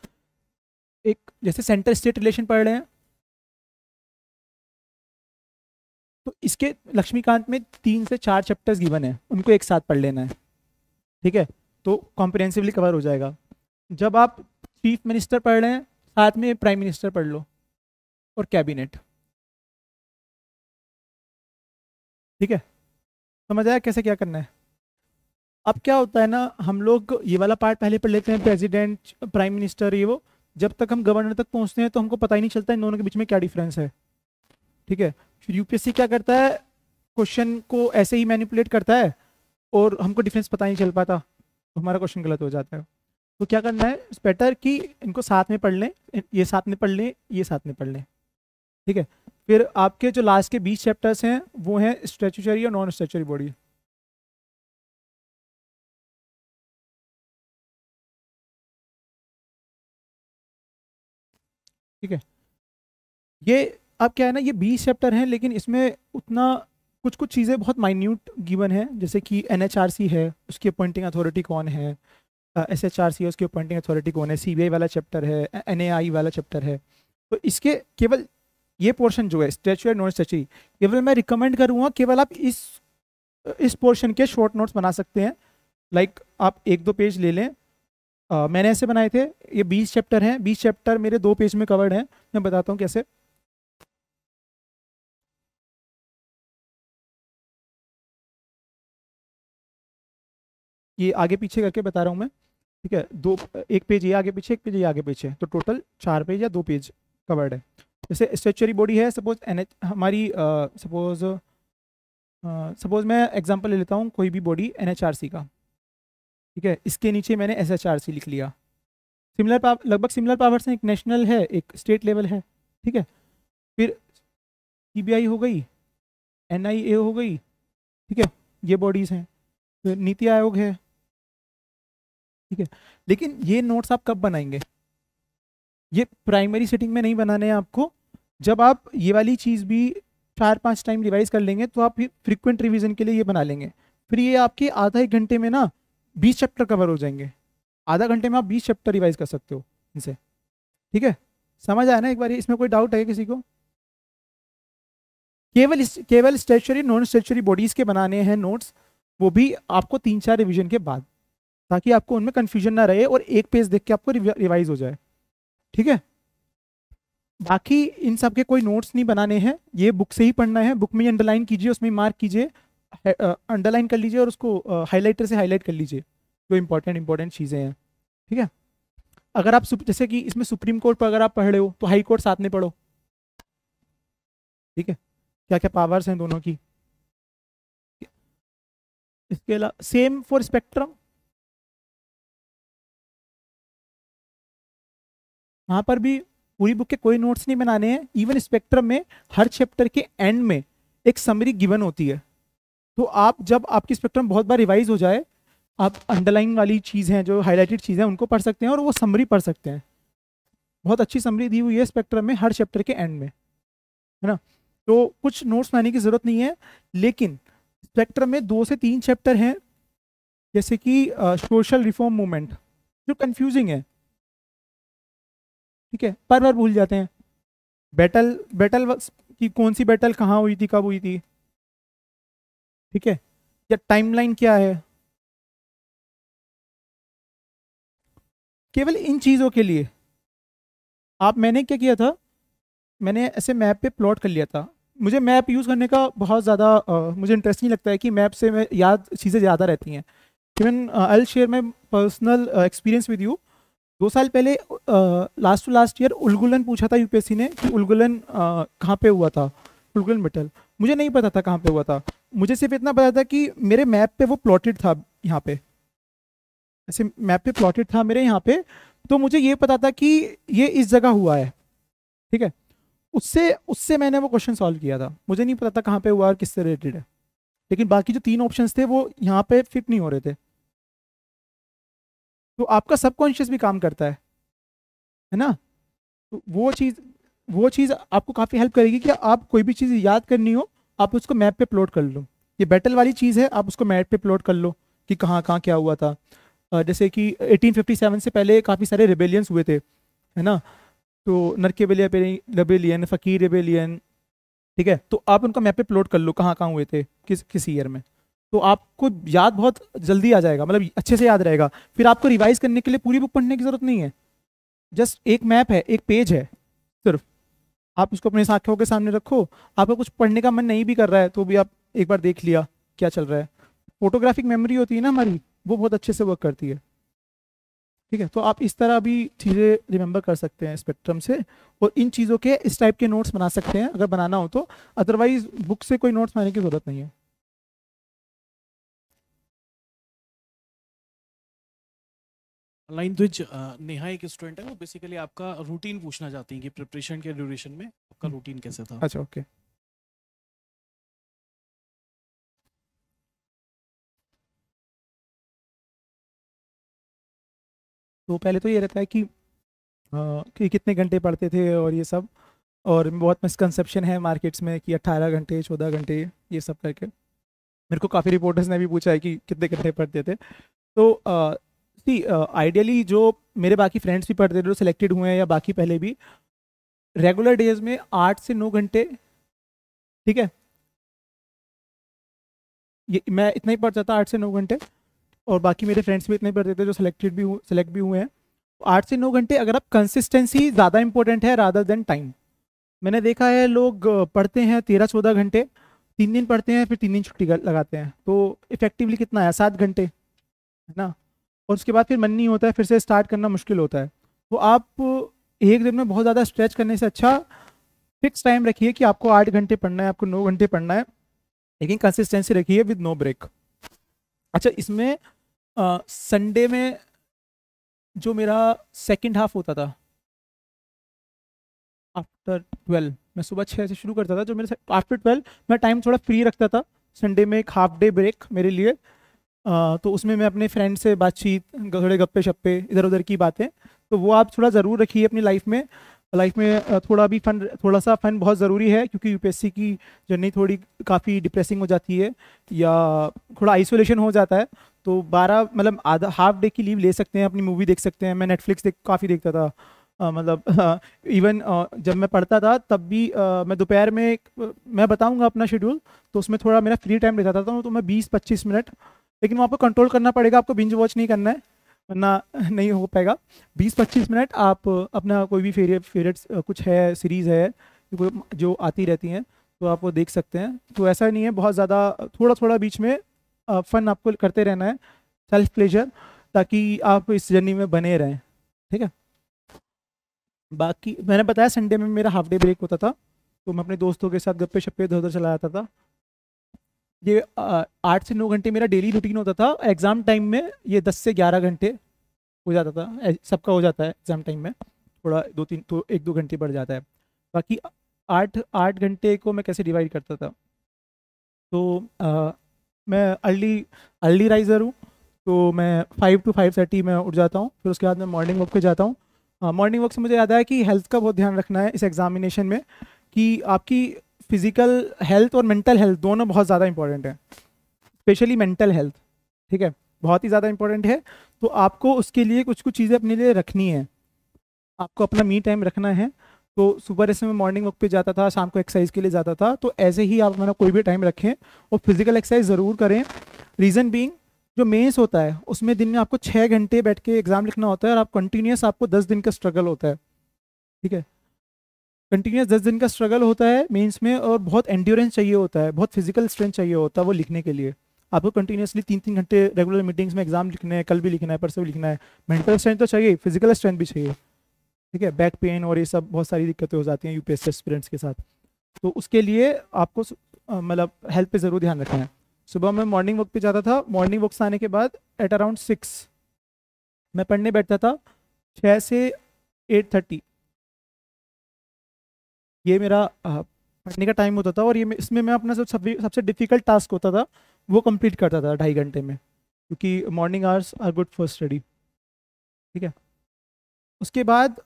एक जैसे सेंट्रल स्टेट रिलेशन पढ़ रहे हैं तो इसके लक्ष्मीकांत में तीन से चार चैप्टर्स गिवन है उनको एक साथ पढ़ लेना है ठीक है तो कॉम्प्रिहेंसिवली कवर हो जाएगा जब आप चीफ मिनिस्टर पढ़ रहे हैं साथ में प्राइम मिनिस्टर पढ़ लो और कैबिनेट ठीक है समझ आया कैसे क्या करना है अब क्या होता है ना हम लोग ये वाला पार्ट पहले पढ़ लेते हैं प्रेसिडेंट प्राइम मिनिस्टर ये वो जब तक हम गवर्नर तक पहुंचते हैं तो हमको पता ही नहीं चलता इन दोनों के बीच में क्या डिफरेंस है ठीक है फिर यूपीएससी क्या करता है क्वेश्चन को ऐसे ही मैनिपुलेट करता है और हमको डिफरेंस पता ही नहीं चल पाता तो हमारा क्वेश्चन गलत हो जाता है तो क्या करना है स्पेटर बेटर कि इनको साथ में पढ़ लें ये साथ में पढ़ लें ये साथ में पढ़ लें ठीक है फिर आपके जो लास्ट के बीस चैप्टर्स हैं वो हैं स्ट्रेचुचरी और नॉन स्ट्रेचरी बॉडी ठीक है ये अब क्या है ना ये बीस चैप्टर हैं लेकिन इसमें उतना कुछ कुछ चीज़ें बहुत माइन्यूट गिवन है जैसे कि एनएचआरसी है उसकी अपॉइंटिंग अथॉरिटी कौन है एस एच आर सी उसकी अपॉइंटिंग अथॉरिटी कौन है सी बी आई वाला चैप्टर है एन ए आई वाला चैप्टर है तो इसके केवल ये पोर्शन जो है स्टैचू एंड नॉन स्टैचू केवल मैं रिकमेंड करूँगा केवल आप इस इस पोर्शन के शॉर्ट नोट्स बना सकते हैं लाइक like, आप एक दो पेज ले लें आ, मैंने ऐसे बनाए थे ये बीस चैप्टर हैं बीस चैप्टर मेरे दो पेज में कवर्ड हैं मैं बताता हूँ कैसे ये आगे पीछे करके बता रहा हूँ मैं ठीक है दो एक पेज ये आगे पीछे एक पेज ये आगे पीछे तो टोटल चार पेज या दो पेज कवर्ड है जैसे स्टेचुरी बॉडी है सपोज एन हमारी सपोज सपोज मैं एग्जांपल ले लेता हूँ कोई भी बॉडी एन का ठीक है इसके नीचे मैंने एस लिख लिया सिमिलर पावर लगभग सिमिलर पावर्स हैं एक नेशनल है एक स्टेट लेवल है ठीक है फिर सी हो गई एन हो गई ठीक है ये बॉडीज़ हैं फिर नीति आयोग है ठीक है लेकिन ये नोट्स आप कब बनाएंगे ये प्राइमरी सेटिंग में नहीं बनाने हैं आपको जब आप ये वाली चीज़ भी चार पांच टाइम रिवाइज कर लेंगे तो आप फ्रिक्वेंट रिविजन के लिए ये बना लेंगे फिर ये आपके आधा एक घंटे में ना बीस चैप्टर कवर हो जाएंगे आधा घंटे में आप बीस चैप्टर रिवाइज कर सकते हो इनसे ठीक है समझ आया ना एक बार इसमें कोई डाउट है किसी को केवल केवल स्टेचरी नॉन स्टेचुरी बॉडीज़ के बनाने हैं नोट्स वो भी आपको तीन चार रिविजन के बाद ताकि आपको उनमें कन्फ्यूजन ना रहे और एक पेज देख के आपको रिवाइज हो जाए ठीक है बाकी इन सब के कोई नोट्स नहीं बनाने हैं ये बुक से ही पढ़ना है बुक में अंडरलाइन कीजिए उसमें मार्क कीजिए अंडरलाइन कर लीजिए और उसको हाईलाइटर से हाईलाइट कर लीजिए जो इंपॉर्टेंट इंपॉर्टेंट चीज़ें हैं ठीक है अगर आप जैसे कि इसमें सुप्रीम कोर्ट पर अगर आप पढ़ रहे हो तो हाई कोर्ट साथ में पढ़ो ठीक है क्या क्या पावर्स हैं दोनों की इसके अलावा सेम फॉर स्पेक्ट्रम वहाँ पर भी पूरी बुक के कोई नोट्स नहीं बनाने हैं इवन स्पेक्ट्रम में हर चैप्टर के एंड में एक समरी गिवन होती है तो आप जब आपकी स्पेक्ट्रम बहुत बार रिवाइज हो जाए आप अंडरलाइन वाली चीज़ हैं जो हाईलाइटेड चीज़ें हैं उनको पढ़ सकते हैं और वो समरी पढ़ सकते हैं बहुत अच्छी समरी दी हुई है स्पेक्ट्रम में हर चैप्टर के एंड में है ना तो कुछ नोट्स बनाने की ज़रूरत नहीं है लेकिन स्पेक्ट्रम में दो से तीन चैप्टर हैं जैसे कि सोशल रिफॉर्म मूवमेंट जो कन्फ्यूजिंग है ठीक है पर बार भूल जाते हैं बैटल बैटल की कौन सी बैटल कहाँ हुई थी कब हुई थी ठीक है या टाइमलाइन क्या है केवल इन चीज़ों के लिए आप मैंने क्या किया था मैंने ऐसे मैप पे प्लॉट कर लिया था मुझे मैप यूज़ करने का बहुत ज़्यादा मुझे इंटरेस्ट नहीं लगता है कि मैप से मैं याद चीज़ें ज़्यादा रहती हैं even I share my personal experience with you दो साल पहले last to last year Ulgulan पूछा था यूपीएससी ने कि उलगुलन कहाँ पे हुआ था उलगुलन मेटल मुझे नहीं पता था कहाँ पे हुआ था मुझे सिर्फ इतना पता था कि मेरे मैप पे वो प्लॉटेड था यहाँ पे ऐसे मैप पे प्लॉटेड था मेरे यहाँ पे तो मुझे ये पता था कि ये इस जगह हुआ है ठीक है उससे उससे मैंने वो क्वेश्चन सॉल्व किया था मुझे नहीं पता था कहाँ पे हुआ और किससे रिलेटेड है लेकिन बाकी जो तीन ऑप्शंस थे वो यहाँ पे फिट नहीं हो रहे थे तो आपका सबकॉन्शियस भी काम करता है है ना तो वो चीज़ वो चीज़ आपको काफ़ी हेल्प करेगी कि आप कोई भी चीज़ याद करनी हो आप उसको मैप पे प्लॉट कर लो ये बैटल वाली चीज़ है आप उसको मैप पे प्लॉट कर लो कि कहाँ कहाँ क्या हुआ था जैसे कि 1857 से पहले काफ़ी सारे रेबेलियंस हुए थे है ना तो नरकेबेलिया रेबेलियन फ़कीर रेबेलियन ठीक है तो आप उनका मैप पे प्लॉट कर लो कहाँ कहाँ हुए थे किस किस ईयर में तो आपको याद बहुत जल्दी आ जाएगा मतलब अच्छे से याद रहेगा फिर आपको रिवाइज करने के लिए पूरी बुक पढ़ने की जरूरत नहीं है जस्ट एक मैप है एक पेज है सिर्फ आप उसको अपने साखियों के सामने रखो आपका कुछ पढ़ने का मन नहीं भी कर रहा है तो भी आप एक बार देख लिया क्या चल रहा है फोटोग्राफिक मेमोरी होती है ना हमारी वो बहुत अच्छे से वर्क करती है ठीक है तो आप इस तरह भी चीज़ें रिमेंबर कर सकते हैं स्पेक्ट्रम से और इन चीज़ों के इस टाइप के नोट्स बना सकते हैं अगर बनाना हो तो अदरवाइज बुक से कोई नोट्स बनाने की ज़रूरत नहीं है लाइन द्विज नेहा एक स्टूडेंट है वो बेसिकली आपका रूटीन पूछना चाहती है कि प्रिपरेशन के ड्यूरेशन में आपका रूटीन कैसे था अच्छा ओके तो पहले तो ये रहता है कि, आ, कि कितने घंटे पढ़ते थे और ये सब और बहुत मिसकनसेप्शन है मार्केट्स में कि 18 घंटे 14 घंटे ये सब करके मेरे को काफ़ी रिपोर्टर्स ने भी पूछा है कि कितने घंटे पढ़ते थे तो आ, सी आइडियली जो मेरे बाकी फ्रेंड्स भी पढ़ते थे जो सिलेक्टेड हुए हैं या बाकी पहले भी रेगुलर डेज में आठ से नौ घंटे ठीक है ये मैं इतना ही पढ़ जाता आठ से नौ घंटे और बाकी मेरे फ्रेंड्स भी इतने ही पढ़ते थे जो सिलेक्टेड भी सेलेक्ट भी हुए हैं आठ से नौ घंटे अगर आप कंसिस्टेंसी ज़्यादा इंपॉर्टेंट है रादर देन टाइम मैंने देखा है लोग पढ़ते हैं तेरह चौदह घंटे तीन दिन पढ़ते हैं फिर तीन दिन छुट्टी लगाते हैं तो इफेक्टिवली कितना है सात घंटे है ना और उसके बाद फिर मन नहीं होता है फिर से स्टार्ट करना मुश्किल होता है तो आप एक दिन में बहुत ज़्यादा स्ट्रेच करने से अच्छा फिक्स टाइम रखिए कि आपको आठ घंटे पढ़ना है आपको नौ घंटे पढ़ना है लेकिन कंसिस्टेंसी रखिए विद नो ब्रेक अच्छा इसमें संडे में जो मेरा सेकेंड हाफ होता था आफ्टर ट्वेल्व मैं सुबह छः से शुरू करता था जो मेरे आफ्टर ट्वेल्व मैं टाइम थोड़ा फ्री रखता था संडे में एक हाफ डे ब्रेक मेरे लिए तो उसमें मैं अपने फ्रेंड से बातचीत थोड़े गप्पे शप्पे इधर उधर की बातें तो वो आप थोड़ा ज़रूर रखिए अपनी लाइफ में लाइफ में थोड़ा भी फन थोड़ा सा फन बहुत ज़रूरी है क्योंकि यूपीएससी की जर्नी थोड़ी काफ़ी डिप्रेसिंग हो जाती है या थोड़ा आइसोलेशन हो जाता है तो बारह मतलब आधा हाफ डे की लीव ले सकते हैं अपनी मूवी देख सकते हैं मैं नेटफ्लिक्स देख काफ़ी देखता था आ, मतलब इवन [laughs] जब मैं पढ़ता था तब भी आ, मैं दोपहर में मैं बताऊंगा अपना शेड्यूल तो उसमें थोड़ा मेरा फ्री टाइम रहता था तो मैं बीस पच्चीस मिनट लेकिन वहाँ पर कंट्रोल करना पड़ेगा आपको बिंज वॉच नहीं करना है वरना [laughs] नहीं हो पाएगा 20-25 मिनट आप अपना कोई भी फेवरेट फेवरेट कुछ है सीरीज़ है जो आती रहती हैं तो आप वो देख सकते हैं तो ऐसा नहीं है बहुत ज़्यादा थोड़ा थोड़ा बीच में फ़न आपको करते रहना है सेल्फ प्लेजर ताकि आप इस जर्नी में बने रहें ठीक है बाकी मैंने बताया संडे में मेरा हाफ डे ब्रेक होता था तो मैं अपने दोस्तों के साथ गप्पे शप्पे इधर उधर चला जाता था ये आठ से नौ घंटे मेरा डेली रूटीन होता था एग्ज़ाम टाइम में ये दस से ग्यारह घंटे हो जाता था सबका हो जाता है एग्ज़ाम टाइम में थोड़ा दो तीन तो एक दो घंटे बढ़ जाता है बाकी आठ आठ घंटे को मैं कैसे डिवाइड करता था तो आ, मैं अर्ली अर्ली राइज़र हूँ तो मैं फाइव टू फाइव थर्टी में उठ जाता हूँ फिर उसके बाद मैं मॉर्निंग वॉक पे जाता हूँ मॉर्निंग वॉक से मुझे याद आया कि हेल्थ का बहुत ध्यान रखना है इस एग्ज़ामिनेशन में कि आपकी फिजिकल हेल्थ और मेंटल हेल्थ दोनों बहुत ज़्यादा इंपॉर्टेंट है स्पेशली मेंटल हेल्थ ठीक है बहुत ही ज़्यादा इंपॉर्टेंट है तो आपको उसके लिए कुछ कुछ चीज़ें अपने लिए रखनी है आपको अपना मी टाइम रखना है तो सुबह जैसे मैं मॉर्निंग वॉक पे जाता था शाम को एक्सरसाइज के लिए जाता था तो ऐसे ही आप मेरा कोई भी टाइम रखें और फिजिकल एक्सरसाइज ज़रूर करें रीज़न बींग जो मेन्स होता है उसमें दिन में आपको छः घंटे बैठ के एग्ज़ाम लिखना होता है और आप कंटिन्यूस आपको दस दिन का स्ट्रगल होता है ठीक है कंटिन्यूस दस दिन का स्ट्रगल होता है मेंस में और बहुत एंड्योरेंस चाहिए होता है बहुत फिजिकल स्ट्रेंथ चाहिए होता है वो लिखने के लिए आपको कंटिन्यूसली तीन तीन घंटे रेगुलर मीटिंग्स में एग्जाम लिखना है कल भी लिखना है परसों भी लिखना है मेंटल स्ट्रेंथ तो चाहिए फिजिकल स्ट्रेंथ भी चाहिए ठीक है बैक पेन और ये सब बहुत सारी दिक्कतें हो जाती हैं यूपीएससी एस्पिरेंट्स के साथ तो उसके लिए आपको मतलब हेल्थ पे ज़रूर ध्यान रखना है सुबह मैं मॉर्निंग वॉक पर जाता था मॉर्निंग वॉक आने के बाद एट अराउंड सिक्स मैं पढ़ने बैठता था छः से एट थर्टी ये मेरा पढ़ने का टाइम होता था और ये इसमें मैं अपना सब सबसे डिफिकल्ट टास्क होता था वो कंप्लीट करता था ढाई घंटे में क्योंकि morning hours are good for study ठीक है उसके बाद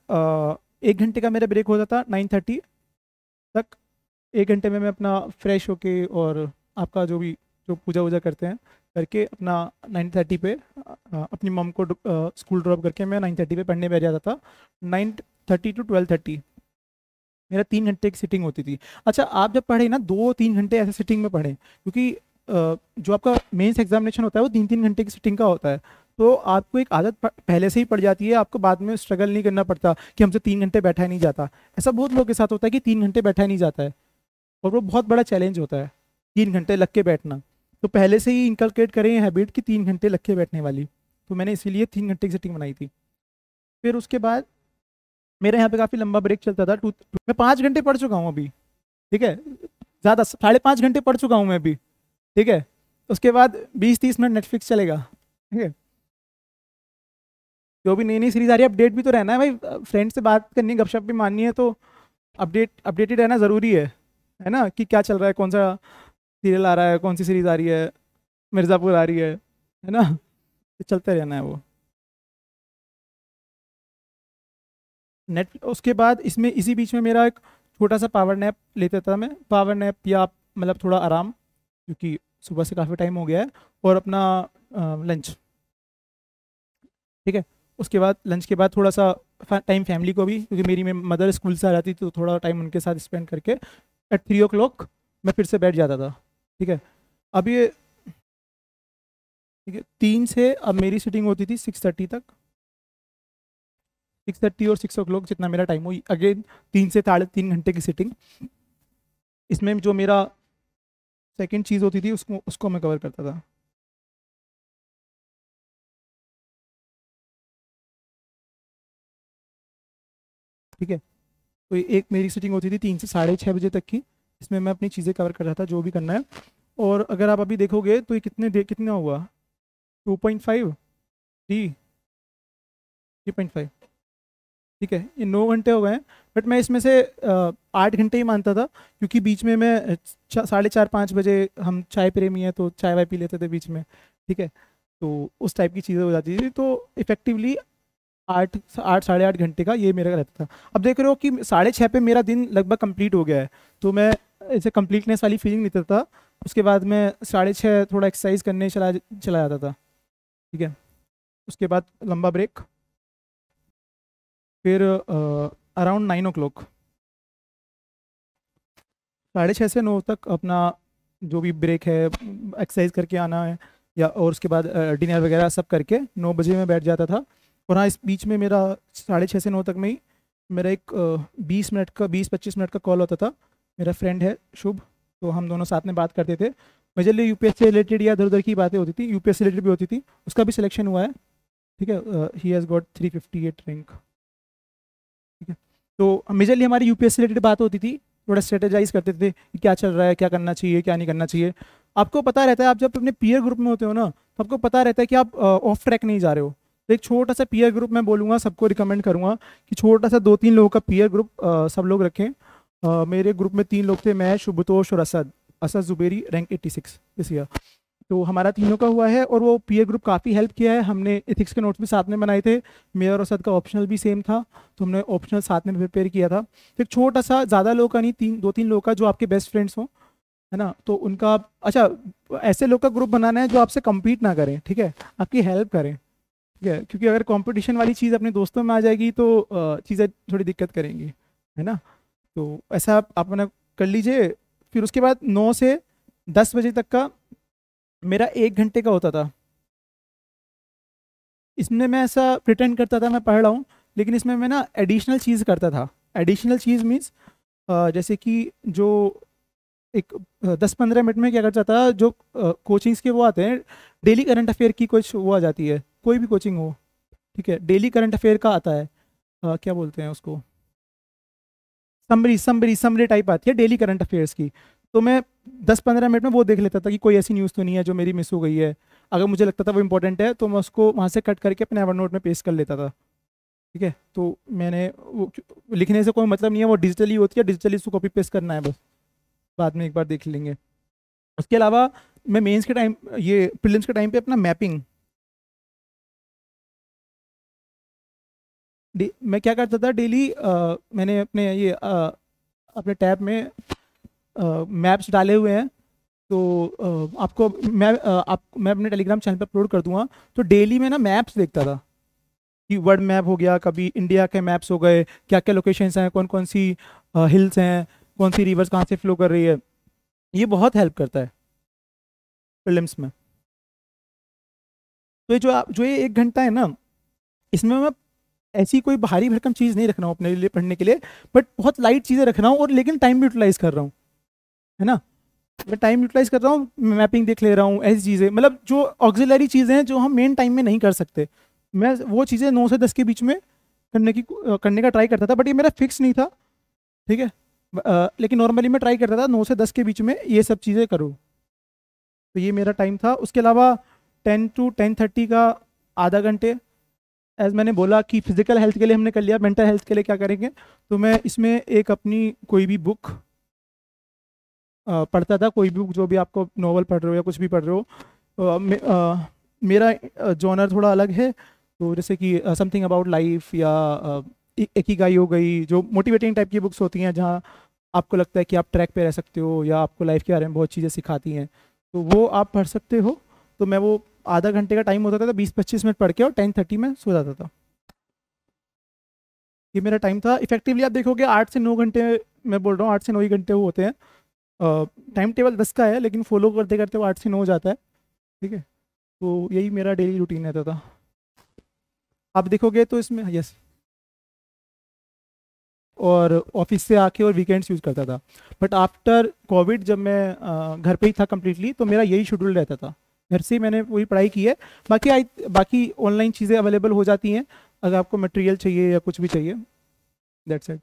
एक घंटे का मेरा ब्रेक होता था नाइन थर्टी तक एक घंटे में मैं अपना फ्रेश होके और आपका जो भी जो पूजा वूजा करते हैं करके अपना नाइन थर्टी पे अपनी मम को स्कूल ड्रॉप करके मैं नाइन थर्टी पे पढ़ने बैठ जाता था nine thirty to twelve thirty मेरा तीन घंटे की सिटिंग होती थी अच्छा आप जब पढ़े ना दो तीन घंटे ऐसे सिटिंग में पढ़े क्योंकि जो आपका मेंस एग्जामिनेशन होता है वो तीन तीन घंटे की सिटिंग का होता है तो आपको एक आदत पहले से ही पड़ जाती है आपको बाद में स्ट्रगल नहीं करना पड़ता कि हमसे तीन घंटे बैठा नहीं जाता ऐसा बहुत लोगों के साथ होता है कि तीन घंटे बैठा नहीं जाता है और वो बहुत बड़ा चैलेंज होता है तीन घंटे लग के बैठना तो पहले से ही इंकलकेट करें हैबिट कि तीन घंटे लग के बैठने वाली तो मैंने इसीलिए तीन घंटे की सिटिंग बनाई थी फिर उसके बाद मेरे यहाँ पे काफ़ी लंबा ब्रेक चलता था टू मैं पाँच घंटे पढ़ चुका हूँ अभी ठीक है ज़्यादा साढ़े पाँच घंटे पढ़ चुका हूँ मैं अभी ठीक है उसके बाद बीस तीस मिनट नेटफ्लिक्स चलेगा ठीक है जो भी नई नई सीरीज आ रही है अपडेट भी तो रहना है भाई फ्रेंड से बात करनी गपशप भी माननी है तो अपडेट अपडेटेड रहना ज़रूरी है है ना कि क्या चल रहा है कौन सा सीरियल आ रहा है कौन सी सीरीज़ आ रही है मिर्ज़ापुर आ रही है है ना तो चलते रहना है वो नेट उसके बाद इसमें इसी बीच में मेरा एक छोटा सा पावर नैप लेता था मैं पावर नैप या मतलब थोड़ा आराम क्योंकि सुबह से काफ़ी टाइम हो गया है और अपना लंच ठीक है उसके बाद लंच के बाद थोड़ा सा टाइम फैमिली को भी क्योंकि मेरी मदर स्कूल से आ जाती तो थोड़ा टाइम उनके साथ स्पेंड करके एट थ्री ओ मैं फिर से बैठ जाता था ठीक है अब ये ठीक है तीन से अब मेरी सीटिंग होती थी सिक्स थर्टी तक सिक्स थर्टी और सिक्स ओ क्लॉक जितना मेरा टाइम हो अगेन तीन से साढ़े तीन घंटे की सिटिंग इसमें जो मेरा सेकेंड चीज़ होती थी उसको उसको मैं कवर करता था ठीक है तो एक मेरी सिटिंग होती थी तीन से साढ़े छः बजे तक की इसमें मैं अपनी चीज़ें कवर कर रहा था जो भी करना है और अगर आप अभी देखोगे तो ये कितने देर कितना हुआ two point five three three point five ठीक है ये नौ घंटे हो गए हैं बट मैं इसमें से आठ घंटे ही मानता था क्योंकि बीच में मैं साढ़े चार पाँच बजे हम चाय प्रेमी हैं तो चाय वाय पी लेते थे बीच में ठीक है तो उस टाइप की चीज़ें हो जाती थी तो इफेक्टिवली आठ आठ साढ़े आठ घंटे का ये मेरा रहता था अब देख रहे हो कि साढ़े छः पे मेरा दिन लगभग कंप्लीट हो गया है तो मैं ऐसे कंप्लीटनेस वाली फीलिंग नहीं था उसके बाद मैं साढ़े छः थोड़ा एक्सरसाइज करने चला चला जाता था ठीक है उसके बाद लंबा ब्रेक फिर अराउंड नाइन ओ क्लॉक साढ़े छः से नौ तक अपना जो भी ब्रेक है एक्सरसाइज करके आना है या और उसके बाद डिनर वगैरह सब करके नौ बजे में बैठ जाता था और हाँ इस बीच में मेरा साढ़े छः से नौ तक में ही मेरा एक बीस मिनट का बीस पच्चीस मिनट का कॉल होता था मेरा फ्रेंड है शुभ तो हम दोनों साथ में बात करते थे मेजरली यू से रिलेटेड या इधर उधर की बातें होती थी यू से रिलेटेड भी होती थी उसका भी सिलेक्शन हुआ है ठीक है ही has got three fifty eight rank तो मेजरली हमारी यूपीएस से रिलेटेड बात होती थी थोड़ा स्ट्रेटेजाइज करते थे कि क्या चल रहा है क्या करना चाहिए क्या नहीं करना चाहिए आपको पता रहता है आप जब अपने पीयर ग्रुप में होते हो ना तो आपको पता रहता है कि आप ऑफ ट्रैक नहीं जा रहे हो तो एक छोटा सा पीयर ग्रुप मैं बोलूँगा सबको रिकमेंड करूँगा कि छोटा सा दो तीन लोगों का पीयर ग्रुप सब लोग रखें मेरे ग्रुप में तीन लोग थे मैं शुभतोष और असद असद जुबेरी रैंक एट्टी इस ईयर तो हमारा तीनों का हुआ है और वो पीयर ग्रुप काफ़ी हेल्प किया है हमने इथिक्स के नोट्स भी साथ में बनाए थे मेयर और सद का ऑप्शनल भी सेम था तो हमने ऑप्शनल साथ में प्रिपेयर किया था एक छोटा सा ज़्यादा लोग का नहीं तीन दो तीन लोग का जो आपके बेस्ट फ्रेंड्स हों है ना तो उनका अच्छा ऐसे लोग का ग्रुप बनाना है जो आपसे कम्पीट ना करें ठीक है आपकी हेल्प करें ठीक है क्योंकि अगर कॉम्पिटिशन वाली चीज़ अपने दोस्तों में आ जाएगी तो चीज़ें थोड़ी दिक्कत करेंगी है ना तो ऐसा आप अपना कर लीजिए फिर उसके बाद नौ से दस बजे तक का मेरा एक घंटे का होता था इसमें मैं ऐसा प्रिटेंड करता था मैं पढ़ रहा हूँ लेकिन इसमें मैं ना एडिशनल चीज़ करता था एडिशनल चीज़ मीन्स जैसे कि जो एक दस पंद्रह मिनट में क्या करता था जो कोचिंग्स के वो आते हैं डेली करंट अफेयर की कुछ वो आ जाती है कोई भी कोचिंग हो ठीक है डेली करंट अफेयर का आता है आ, क्या बोलते हैं उसको समरी समरी समरी टाइप आती है डेली करंट अफेयर्स की तो मैं दस पंद्रह मिनट में वो देख लेता था कि कोई ऐसी न्यूज़ तो नहीं है जो मेरी मिस हो गई है अगर मुझे लगता था वो इंपॉर्टेंट है तो मैं उसको वहाँ से कट करके अपने एवर नोट में पेश कर लेता था ठीक है तो मैंने वो लिखने से कोई मतलब नहीं है वो डिजिटली होती है डिजिटली उसको कॉपी पेस्ट करना है बस बाद में एक बार देख लेंगे उसके अलावा मैं मेंस के टाइम ये प्रिलिम्स के टाइम पे अपना मैपिंग मैं क्या करता था डेली मैंने अपने ये आ, अपने टैब में मैप्स डाले हुए हैं तो uh, आपको मैं uh, आप मैं अपने टेलीग्राम चैनल पर अपलोड कर दूंगा तो डेली में ना मैप्स देखता था कि वर्ल्ड मैप हो गया कभी इंडिया के मैप्स हो गए क्या क्या लोकेशंस हैं कौन कौन सी हिल्स हैं कौन सी रिवर्स कहाँ से फ्लो कर रही है ये बहुत हेल्प करता है फिल्म्स में तो ये जो आप जो ये एक घंटा है ना इसमें मैं ऐसी कोई भारी भरकम चीज़ नहीं रख रहा हूँ अपने लिए पढ़ने के लिए बट बहुत लाइट चीज़ें रख रहा हूँ और लेकिन टाइम भी यूटिलाइज कर रहा हूँ है ना मैं टाइम यूटिलाइज कर रहा हूँ मैपिंग देख ले रहा हूँ ऐसी चीज़ें मतलब जो ऑक्जिलरी चीज़ें हैं जो हम मेन टाइम में नहीं कर सकते मैं वो चीज़ें नौ से दस के बीच में करने की करने का ट्राई करता था बट ये मेरा फिक्स नहीं था ठीक है लेकिन नॉर्मली मैं ट्राई करता था नौ से दस के बीच में ये सब चीज़ें करूँ तो ये मेरा टाइम था उसके अलावा टेन टू टेन थर्टी का आधा घंटे एज मैंने बोला कि फिज़िकल हेल्थ के लिए हमने कर लिया मेंटल हेल्थ के लिए क्या करेंगे तो मैं इसमें एक अपनी कोई भी बुक पढ़ता था कोई भी जो भी आपको नॉवल पढ़ रहे हो या कुछ भी पढ़ रहे हो मेरा जॉनर थोड़ा अलग है तो जैसे कि समथिंग अबाउट लाइफ या एक ही गाई हो गई जो मोटिवेटिंग टाइप की बुक्स होती हैं जहाँ आपको लगता है कि आप ट्रैक पे रह सकते हो या आपको लाइफ के बारे में बहुत चीज़ें सिखाती हैं तो वो आप पढ़ सकते हो तो मैं वो आधा घंटे का टाइम होता था तो बीस पच्चीस मिनट पढ़ के और टेन थर्टी में सो जाता था ये मेरा टाइम था इफेक्टिवली आप देखोगे आठ से नौ घंटे मैं बोल रहा हूँ आठ से नौ ही घंटे वो होते हैं टाइम टेबल दस का है लेकिन फॉलो करते करते वो आठ से नौ हो जाता है ठीक है तो यही मेरा डेली रूटीन रहता था आप देखोगे तो इसमें यस और ऑफिस से आके और वीकेंड्स यूज़ करता था बट आफ्टर कोविड जब मैं आ, घर पे ही था कम्प्लीटली तो मेरा यही शेड्यूल रहता था घर से ही मैंने वही पढ़ाई की है बाकी आई बाकी ऑनलाइन चीज़ें अवेलेबल हो जाती हैं अगर आपको मटेरियल चाहिए या कुछ भी चाहिए दैट्स इट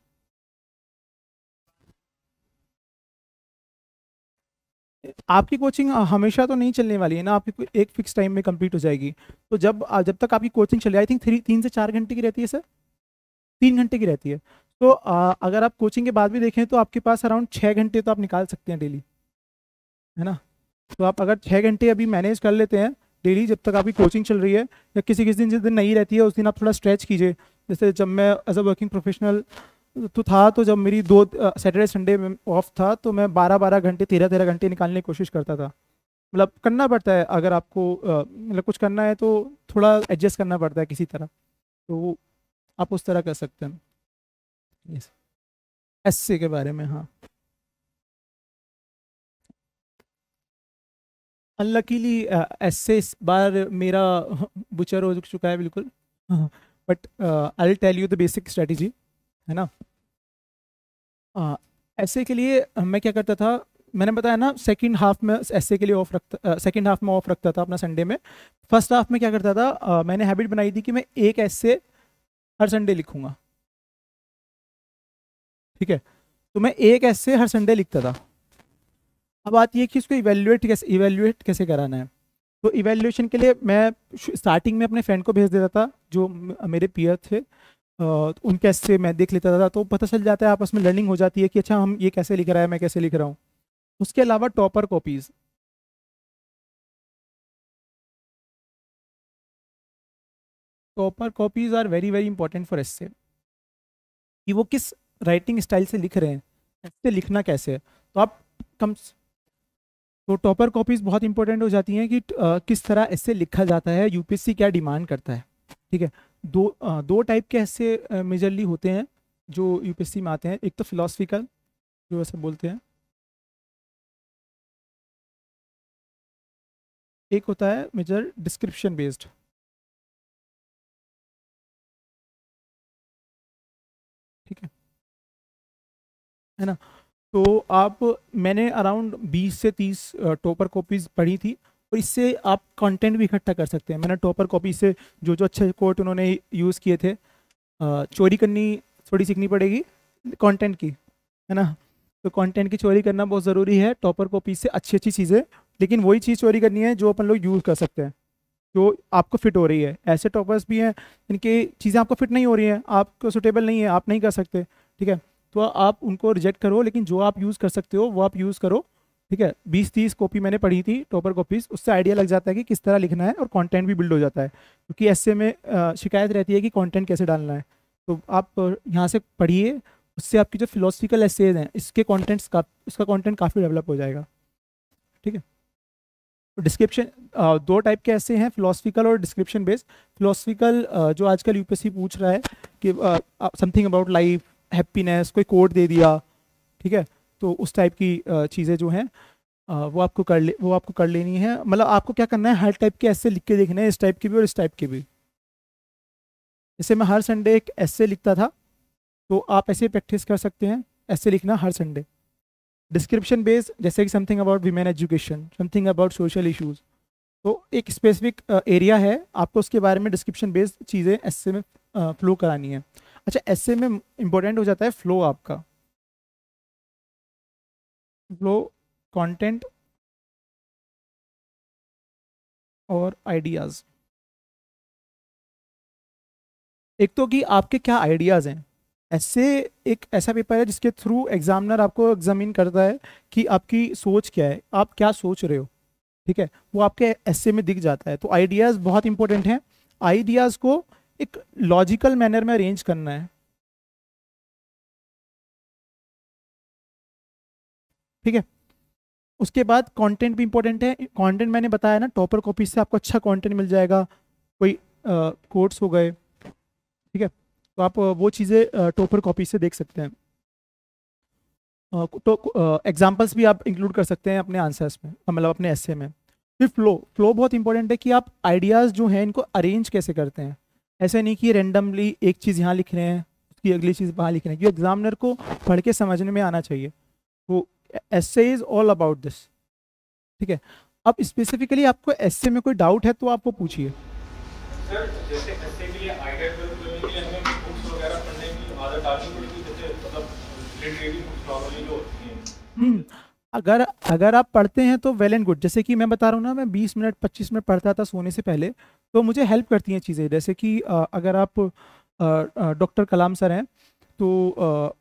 आपकी कोचिंग हमेशा तो नहीं चलने वाली है ना आपकी एक फिक्स टाइम में कंप्लीट हो जाएगी तो जब जब तक आपकी कोचिंग चले आई थिंक थ्री तीन से चार घंटे की रहती है सर तीन घंटे की रहती है तो आ, अगर आप कोचिंग के बाद भी देखें तो आपके पास अराउंड छः घंटे तो आप निकाल सकते हैं डेली है ना तो आप अगर छः घंटे अभी मैनेज कर लेते हैं डेली जब तक आपकी कोचिंग चल रही है या किसी किसी दिन जिस दिन नहीं रहती है उस दिन आप थोड़ा स्ट्रेच कीजिए जैसे जब मैं एज अ वर्किंग प्रोफेशनल तो था तो जब मेरी दो सैटरडे संडे में ऑफ था तो मैं बारह बारह घंटे तेरह तेरह घंटे निकालने की कोशिश करता था मतलब करना पड़ता है अगर आपको मतलब कुछ करना है तो थोड़ा एडजस्ट करना पड़ता है किसी तरह तो आप उस तरह कर सकते हैं यस एस के बारे में हाँ अनलकीली एस इस बार मेरा बुचर हो चुका है बिल्कुल but I tell you the basic strategy है ना ऐसे के लिए मैं क्या करता था मैंने बताया ना सेकंड हाफ में ऐसे के लिए ऑफ रखता सेकंड हाफ में ऑफ रखता था अपना संडे में फर्स्ट हाफ में क्या करता था आ, मैंने हैबिट बनाई थी कि मैं एक ऐसे हर संडे लिखूँगा ठीक है तो मैं एक ऐसे हर संडे लिखता था अब बात यह कि इसको इवेल्युएट कैसे इवेल्युएट कैसे कराना है तो इवेल्युएशन के लिए मैं स्टार्टिंग में अपने फ्रेंड को भेज देता था जो मेरे पियर थे उन कैसे मैं देख लेता था तो पता चल जाता है आपस में लर्निंग हो जाती है कि अच्छा हम ये कैसे लिख रहा है मैं कैसे लिख रहा हूँ उसके अलावा topper copies topper copies are very very important for us कि वो किस राइटिंग स्टाइल से लिख रहे हैं ऐसे लिखना कैसे है तो आप कम तो टॉपर कॉपीज बहुत इंपॉर्टेंट हो जाती हैं कि आ, किस तरह इससे लिखा जाता है यूपीएससी क्या डिमांड करता है ठीक है दो आ, दो टाइप के ऐसे मेजरली होते हैं जो यूपीएससी में आते हैं एक तो फिलोसफिकल जो ऐसे बोलते हैं एक होता है मेजर डिस्क्रिप्शन बेस्ड ठीक है है ना तो आप मैंने अराउंड 20 से 30 टोपर कॉपीज़ पढ़ी थी और इससे आप कंटेंट भी इकट्ठा कर सकते हैं मैंने टॉपर कॉपी से जो जो अच्छे कोर्ट उन्होंने यूज़ किए थे चोरी करनी थोड़ी सीखनी पड़ेगी कंटेंट की है ना तो कंटेंट की चोरी करना बहुत ज़रूरी है टॉपर कॉपी से अच्छी अच्छी चीज़ें लेकिन वही चीज़ चोरी करनी है जो अपन लोग यूज़ कर सकते हैं जो आपको फिट हो रही है ऐसे टॉपर्स भी हैं जिनकी चीज़ें आपको फिट नहीं हो रही हैं आपको सुटेबल नहीं है आप नहीं कर सकते ठीक है तो आप उनको रिजेक्ट करो लेकिन जो आप यूज़ कर सकते हो वो आप यूज़ करो ठीक है बीस तीस कॉपी मैंने पढ़ी थी टॉपर कॉपीज उससे आइडिया लग जाता है कि किस तरह लिखना है और कंटेंट भी बिल्ड हो जाता है क्योंकि ऐसे में शिकायत रहती है कि कंटेंट कैसे डालना है तो आप यहाँ से पढ़िए उससे आपकी जो फिलोसफिकल एसेज हैं इसके कॉन्टेंट्स का इसका कॉन्टेंट काफ़ी डेवलप हो जाएगा ठीक है डिस्क्रिप्शन तो दो टाइप के ऐसे हैं फिलोसफिकल और डिस्क्रिप्शन बेस्ड फिलोसफिकल जो आजकल यूपीएससी पूछ रहा है कि समथिंग अबाउट लाइफ हैप्पीनेस कोई कोड दे दिया ठीक है तो उस टाइप की चीज़ें जो हैं वो आपको कर ले वो आपको कर लेनी है मतलब आपको क्या करना है हर टाइप के ऐसे लिख के देखने हैं इस टाइप के भी और इस टाइप के भी जैसे मैं हर संडे एक ऐसे लिखता था तो आप ऐसे प्रैक्टिस कर सकते हैं ऐसे लिखना हर संडे डिस्क्रिप्शन बेस्ड जैसे कि something about women education something about social issues तो एक स्पेसिफिक एरिया है आपको उसके बारे में डिस्क्रिप्शन बेस्ड चीज़ें ऐसे में फ्लो करानी है अच्छा ऐसे में इंपॉर्टेंट हो जाता है फ्लो आपका फ्लो कंटेंट और आइडियाज़ एक तो कि आपके क्या आइडियाज़ हैं ऐसे एक ऐसा पेपर है जिसके थ्रू एग्जामिनर आपको एग्जामिन करता है कि आपकी सोच क्या है आप क्या सोच रहे हो ठीक है वो आपके ऐसे में दिख जाता है तो आइडियाज़ बहुत इंपॉर्टेंट हैं आइडियाज़ को एक लॉजिकल मैनर में अरेंज करना है ठीक है उसके बाद कंटेंट भी इंपॉर्टेंट है कंटेंट मैंने बताया ना टॉपर कॉपी से आपको अच्छा कंटेंट मिल जाएगा कोई कोर्ट्स हो गए ठीक है तो आप वो चीज़ें टॉपर कॉपी से देख सकते हैं तो एग्जाम्पल्स भी आप इंक्लूड कर सकते हैं अपने आंसर्स में मतलब अपने एस में फिर फ्लो फ्लो बहुत इंपॉर्टेंट है कि आप आइडियाज़ जो हैं इनको अरेंज कैसे करते हैं ऐसे नहीं कि रेंडमली एक चीज़ यहाँ लिख रहे हैं उसकी अगली चीज़ वहाँ लिख रहे हैं क्योंकि एग्जामिनर को पढ़ के समझने में आना चाहिए तो S is all about this ठीक है अब स्पेसिफिकली आपको एस में कोई डाउट है तो आप वो पूछिए मतलब हम्म। अगर अगर आप पढ़ते हैं तो वेल एंड गुड जैसे कि मैं बता रहा हूँ ना मैं 20 मिनट 25 मिनट पढ़ता था सोने से पहले तो मुझे हेल्प करती हैं चीज़ें जैसे कि अगर आप डॉक्टर कलाम सर हैं तो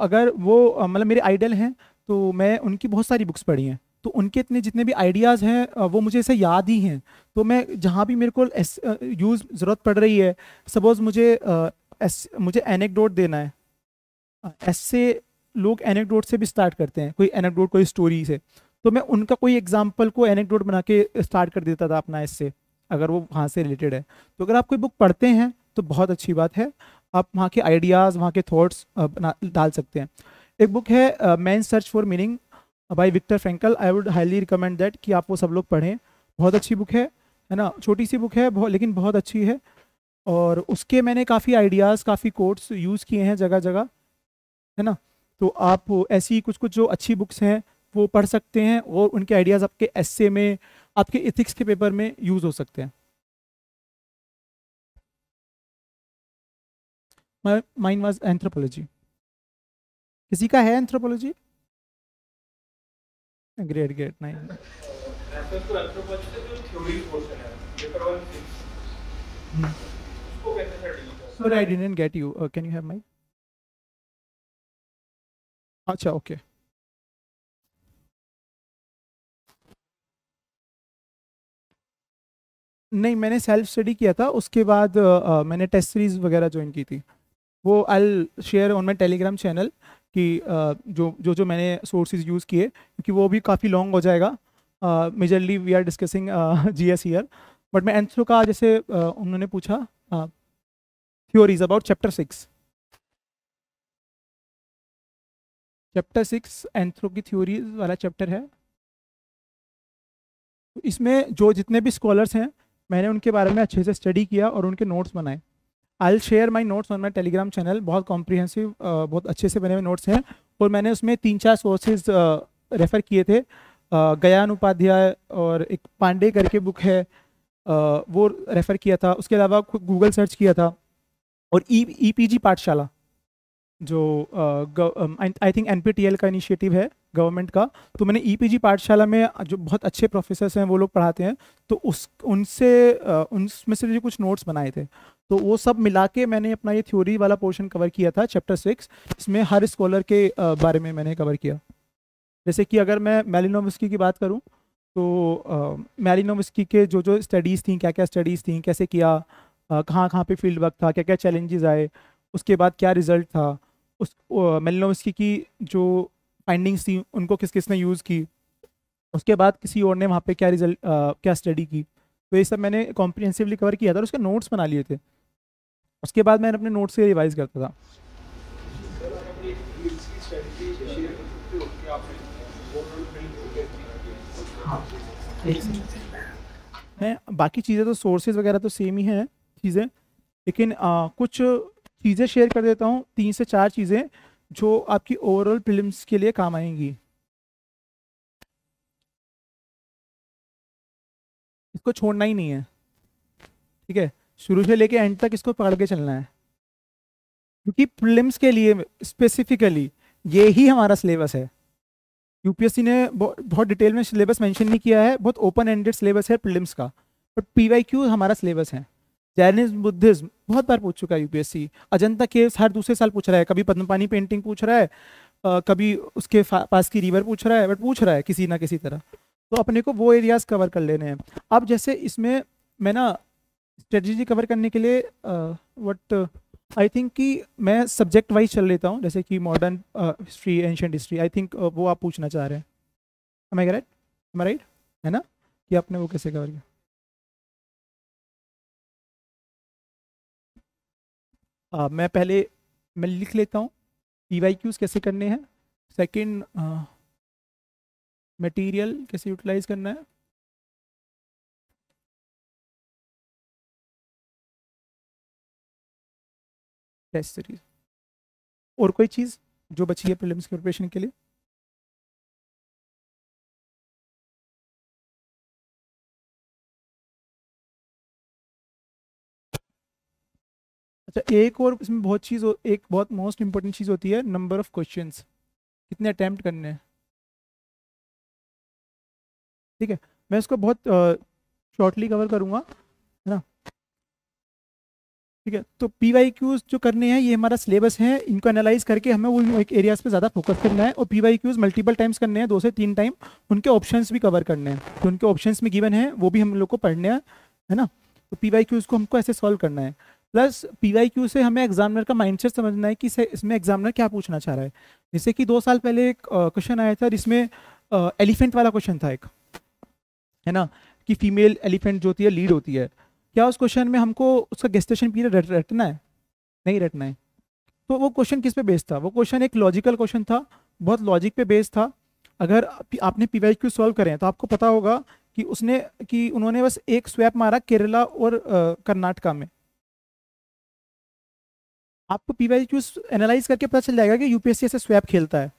अगर वो मतलब मेरे आइडल हैं तो मैं उनकी बहुत सारी बुक्स पढ़ी हैं तो उनके इतने जितने भी आइडियाज़ हैं वो मुझे ऐसे याद ही हैं तो मैं जहाँ भी मेरे को यूज़ ज़रूरत पड़ रही है सपोज़ मुझे एस, मुझे एनेकडोट देना है ऐसे लोग एनेकडोट से भी स्टार्ट करते हैं कोई एनेकडोट कोई स्टोरी से तो मैं उनका कोई एग्जाम्पल को एनेकडोट बना के स्टार्ट कर देता था अपना ऐसे अगर वो वहाँ से रिलेटेड है तो अगर आप कोई बुक पढ़ते हैं तो बहुत अच्छी बात है आप वहाँ के आइडियाज़ वहाँ के थाट्स डाल सकते हैं एक बुक है man search for meaning by Viktor Frankl I would highly recommend that कि आप वो सब लोग पढ़ें बहुत अच्छी बुक है है ना छोटी सी बुक है बहुत लेकिन बहुत अच्छी है और उसके मैंने काफ़ी आइडियाज़ काफ़ी कोर्ट्स यूज़ किए हैं जगह जगह है ना तो आप ऐसी कुछ कुछ जो अच्छी बुक्स हैं वो पढ़ सकते हैं और उनके आइडियाज़ आपके एसए में आपके इथिक्स के पेपर में यूज़ हो सकते हैं माइन वाज एंथ्रोपोलॉजी किसी का है एंथ्रोपोलॉजी ग्रेट ग्रेट नहीं sorry I didn't get you can you have my अच्छा ओके नहीं मैंने सेल्फ स्टडी किया था उसके बाद uh, uh मैंने टेस्ट सीरीज वगैरह ज्वाइन की थी वो I share on my Telegram channel कि जो जो जो मैंने सोर्सेज यूज़ किए क्योंकि वो भी काफ़ी लॉन्ग हो जाएगा majorly we are discussing G S year but मैं एंथ्रो का जैसे uh, उन्होंने पूछा theories about chapter six chapter six anthro की थ्योरी वाला चैप्टर है तो इसमें जो जितने भी स्कॉलर्स हैं मैंने उनके बारे में अच्छे से स्टडी किया और उनके नोट्स बनाए I share my notes on my Telegram channel बहुत कॉम्प्रीहेंसिव बहुत अच्छे से बने हुए नोट्स हैं और मैंने उसमें तीन चार सोर्सेज रेफ़र किए थे गयान उपाध्याय और एक पांडे करके बुक है वो रेफ़र किया था उसके अलावा गूगल सर्च किया था और ई ई पी जी पाठशाला जो I think N P T L का इनिशिएटिव है गवर्नमेंट का तो मैंने ई पी जी पाठशाला में जो बहुत अच्छे प्रोफेसर्स हैं वो लोग पढ़ाते हैं तो उस उनसे उनमें से जो कुछ नोट्स बनाए थे तो वो सब मिला के मैंने अपना ये थ्योरी वाला पोर्शन कवर किया था चैप्टर सिक्स इसमें हर स्कॉलर के बारे में मैंने कवर किया जैसे कि अगर मैं मेलिनोवस्की की बात करूँ तो मेलिनोवस्की के जो जो स्टडीज़ थी क्या क्या स्टडीज़ थी कैसे किया कहाँ कहाँ पे फील्ड वर्क था क्या क्या चैलेंजेस आए उसके बाद क्या रिजल्ट था उस मेलिनोवस्की की जो फाइंडिंग्स थी उनको किस किसने यूज़ की उसके बाद किसी और ने वहाँ पे क्या रिजल्ट क्या स्टडी की तो ये सब मैंने कॉम्प्रिहेंसिवली कवर किया था और उसके नोट्स बना लिए थे उसके बाद मैंने अपने नोट्स से रिवाइज करता था मैं बाकी चीज़ें तो सोर्सेज वगैरह तो सेम ही हैं चीज़ें लेकिन आ, कुछ चीज़ें शेयर कर देता हूँ तीन से चार चीज़ें जो आपकी ओवरऑल फिल्म्स के लिए काम आएंगी इसको छोड़ना ही नहीं है ठीक है शुरू से लेके एंड तक इसको पकड़ के चलना है क्योंकि प्रिलिम्स के लिए स्पेसिफिकली ये ही हमारा सिलेबस है यूपीएससी ने बहुत डिटेल में सिलेबस मेंशन नहीं किया है बहुत ओपन एंडेड सिलेबस है प्रिलिम्स का बट पीवाईक्यू हमारा सिलेबस है जैनिज्म बुद्धिज्म बहुत बार पूछ चुका है यूपीएससी अजंता केव्स हर दूसरे साल पूछ रहा है कभी पद्मपानी पेंटिंग पूछ रहा है आ, कभी उसके पास की रिवर पूछ रहा है बट पूछ रहा है किसी ना किसी तरह तो अपने को वो एरियाज कवर कर लेने हैं अब जैसे इसमें मैं ना स्ट्रेटजी कवर करने के लिए वट आई थिंक कि मैं सब्जेक्ट वाइज चल लेता हूँ जैसे कि modern history ancient history I think वो आप पूछना चाह रहे हैं हमें राइट हमें राइट है ना कि आपने वो कैसे कवर किया आ, uh, मैं पहले मैं लिख लेता हूँ पी वाई क्यूज़ कैसे करने हैं सेकेंड मटेरियल uh, कैसे यूटिलाइज करना है टेस्ट सीरीज और कोई चीज़ जो बची है प्रीलिम्स की प्रिपरेशन के लिए अच्छा एक और इसमें बहुत चीज़ एक बहुत मोस्ट इंपॉर्टेंट चीज़ होती है नंबर ऑफ क्वेश्चंस कितने अटैम्प्ट करने हैं ठीक है मैं इसको बहुत शॉर्टली कवर करूँगा ठीक है तो पी वाई क्यूज जो करने हैं ये हमारा सिलेबस है इनको एनालाइज करके हमें उन एक एरियाज पे ज़्यादा फोकस करना है और P Y Qs multiple times करने हैं दो से तीन टाइम उनके ऑप्शंस भी कवर करने हैं तो उनके ऑप्शंस में गिवन है वो भी हम लोग को पढ़ने हैं है ना तो पी वाई क्यूज को हमको ऐसे सॉल्व करना है प्लस पी वाई क्यू से हमें एग्जामिनर का माइंडसेट समझना है कि इसमें एग्जामिनर क्या पूछना चाह रहा है जैसे कि दो साल पहले एक क्वेश्चन आया था जिसमें एलिफेंट वाला क्वेश्चन था एक है ना कि फीमेल एलिफेंट जो होती है लीड होती है क्या उस क्वेश्चन में हमको उसका गेस्टेशन पीरियड रटना है नहीं रटना है तो वो क्वेश्चन किस पे बेस्ड था वो क्वेश्चन एक लॉजिकल क्वेश्चन था बहुत लॉजिक पे बेस्ड था अगर आपने पी वाई क्यू सॉल्व करें तो आपको पता होगा कि उसने कि उन्होंने बस एक स्वैप मारा केरला और कर्नाटका में आपको पी वाई क्यू एनालाइज करके पता चल जाएगा कि यूपीएससी ऐसे स्वैप खेलता है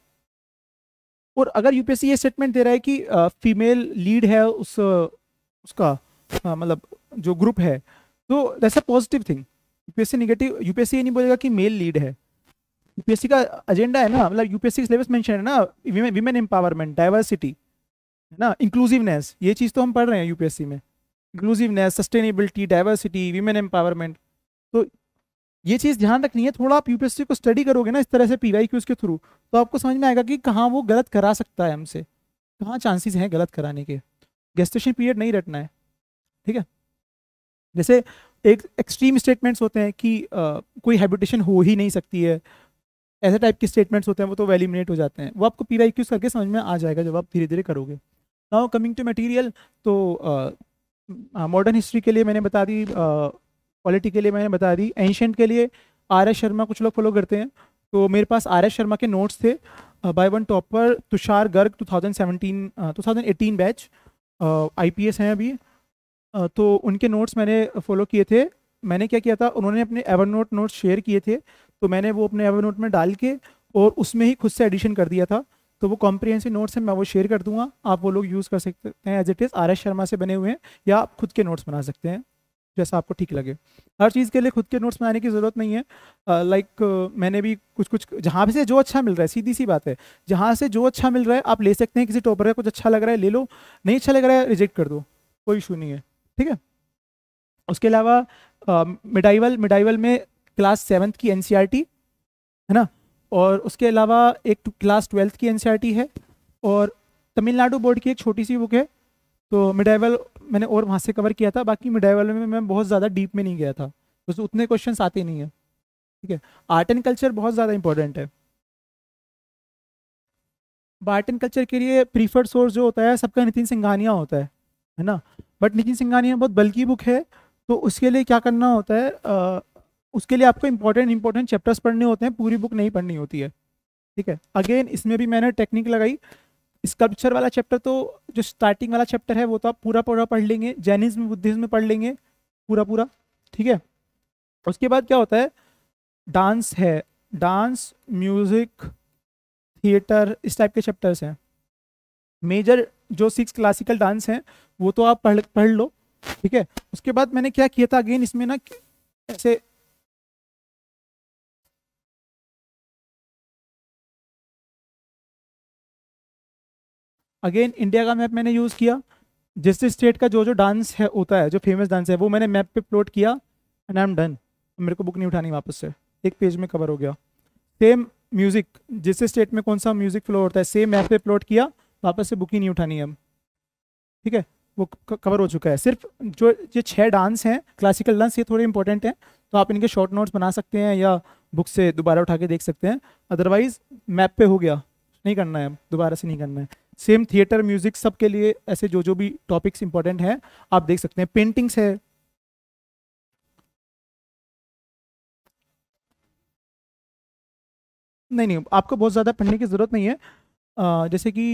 और अगर यूपीएससी ये स्टेटमेंट दे रहा है कि फीमेल लीड है उस उसका मतलब जो ग्रुप है तो that's a positive thing UPSC negative UPSC ये नहीं बोलेगा कि मेल लीड है यूपीएससी का एजेंडा है ना मतलब यूपीएससी सिलेबस मेंशन है ना वीमेन एम्पावरमेंट डाइवर्सिटी है ना इंक्लूसिवनेस ये चीज़ तो हम पढ़ रहे हैं यूपीएससी में inclusiveness sustainability diversity women empowerment तो ये चीज़ ध्यान रखनी है थोड़ा आप यूपीएससी को स्टडी करोगे ना इस तरह से पीवाई के थ्रू तो आपको समझ में आएगा कि कहाँ वो गलत करा सकता है हमसे कहाँ चांसेस हैं गलत कराने के गेस्टेशन पीरियड नहीं रटना है ठीक है जैसे एक एक्सट्रीम स्टेटमेंट्स होते हैं कि आ, कोई हैबिटेशन हो ही नहीं सकती है ऐसे टाइप के स्टेटमेंट्स होते हैं वो तो वेलीमिनेट हो जाते हैं वो आपको पी वाई क्यूज करके समझ में आ जाएगा जब आप धीरे धीरे करोगे नाउ कमिंग टू मटीरियल तो मॉडर्न हिस्ट्री हाँ, के लिए मैंने बता दी पॉलिटी के लिए मैंने बता दी एंशेंट के लिए आर एस शर्मा कुछ लोग फॉलो करते हैं तो मेरे पास आर एस शर्मा के नोट्स थे by one topper Tushar Garg 2017 2018 batch IPS हैं अभी तो उनके नोट्स मैंने फॉलो किए थे मैंने क्या किया था उन्होंने अपने एवर नोट नोट्स शेयर किए थे तो मैंने वो अपने एवर नोट में डाल के और उसमें ही खुद से एडिशन कर दिया था तो वो कॉम्प्रिहेंसिव नोट्स हैं मैं वो शेयर कर दूंगा आप वो लोग यूज़ कर सकते हैं as it is R S Sharma से बने हुए हैं या आप खुद के नोट्स बना सकते हैं जैसा आपको ठीक लगे हर चीज़ के लिए खुद के नोट्स बनाने की ज़रूरत नहीं है लाइक uh, like, uh, मैंने भी कुछ कुछ जहाँ से जो अच्छा मिल रहा है सीधी सी बात है जहाँ से जो अच्छा मिल रहा है आप ले सकते हैं किसी टॉपर का कुछ अच्छा लग रहा है ले लो नहीं अच्छा लग रहा है रिजेक्ट कर दो कोई इशू नहीं है ठीक है उसके अलावा मिडाइवल मिडाइवल में क्लास सेवन्थ की एन है ना और उसके अलावा एक क्लास ट्वेल्थ की एन है और तमिलनाडु बोर्ड की एक छोटी सी बुक है तो मिडाइवल मैंने और वहाँ से कवर किया था बाकी मिडाइवल में मैं बहुत ज़्यादा डीप में नहीं गया था बस तो उतने क्वेश्चन आते नहीं है ठीक है आर्ट एंड कल्चर बहुत ज़्यादा इंपॉर्टेंट है आर्ट एंड कल्चर के लिए प्रीफर्ड सोर्स जो होता है सबका नितिन सिंघानिया होता है है ना बट निखिल सिंघानिया में बहुत बल्कि बुक है तो उसके लिए क्या करना होता है आ, उसके लिए आपको इंपॉर्टेंट इंपॉर्टेंट चैप्टर्स पढ़ने होते हैं पूरी बुक नहीं पढ़नी होती है ठीक है अगेन इसमें भी मैंने टेक्निक लगाई स्कल्पचर वाला चैप्टर तो जो स्टार्टिंग वाला चैप्टर है वो तो आप पूरा पूरा पढ़ लेंगे जैनिज्म बुद्धिज्म पढ़ लेंगे पूरा पूरा ठीक है उसके बाद क्या होता है डांस है डांस म्यूज़िक थिएटर इस टाइप के चैप्टर्स हैं मेजर जो सिक्स क्लासिकल डांस हैं वो तो आप पढ़ पढ़ लो ठीक है उसके बाद मैंने क्या किया था अगेन इसमें ना ऐसे अगेन इंडिया का मैप मैंने यूज़ किया जिस स्टेट का जो जो डांस है होता है जो फेमस डांस है वो मैंने मैप पे प्लॉट किया एंड आई एम डन मेरे को बुक नहीं उठानी वापस से एक पेज में कवर हो गया सेम म्यूज़िक जिस स्टेट में कौन सा म्यूज़िक फ्लो होता है सेम मैप पे प्लॉट किया वापस से बुक ही नहीं उठानी है अब ठीक है वो कवर हो चुका है सिर्फ जो ये छह डांस हैं क्लासिकल डांस ये थोड़े इंपॉर्टेंट हैं तो आप इनके शॉर्ट नोट्स बना सकते हैं या बुक से दोबारा उठा के देख सकते हैं अदरवाइज मैप पे हो गया नहीं करना है दोबारा से नहीं करना है सेम थिएटर म्यूजिक सब के लिए ऐसे जो जो भी टॉपिक्स इंपॉर्टेंट हैं आप देख सकते हैं पेंटिंग्स है नहीं नहीं आपको बहुत ज़्यादा पढ़ने की ज़रूरत नहीं है जैसे कि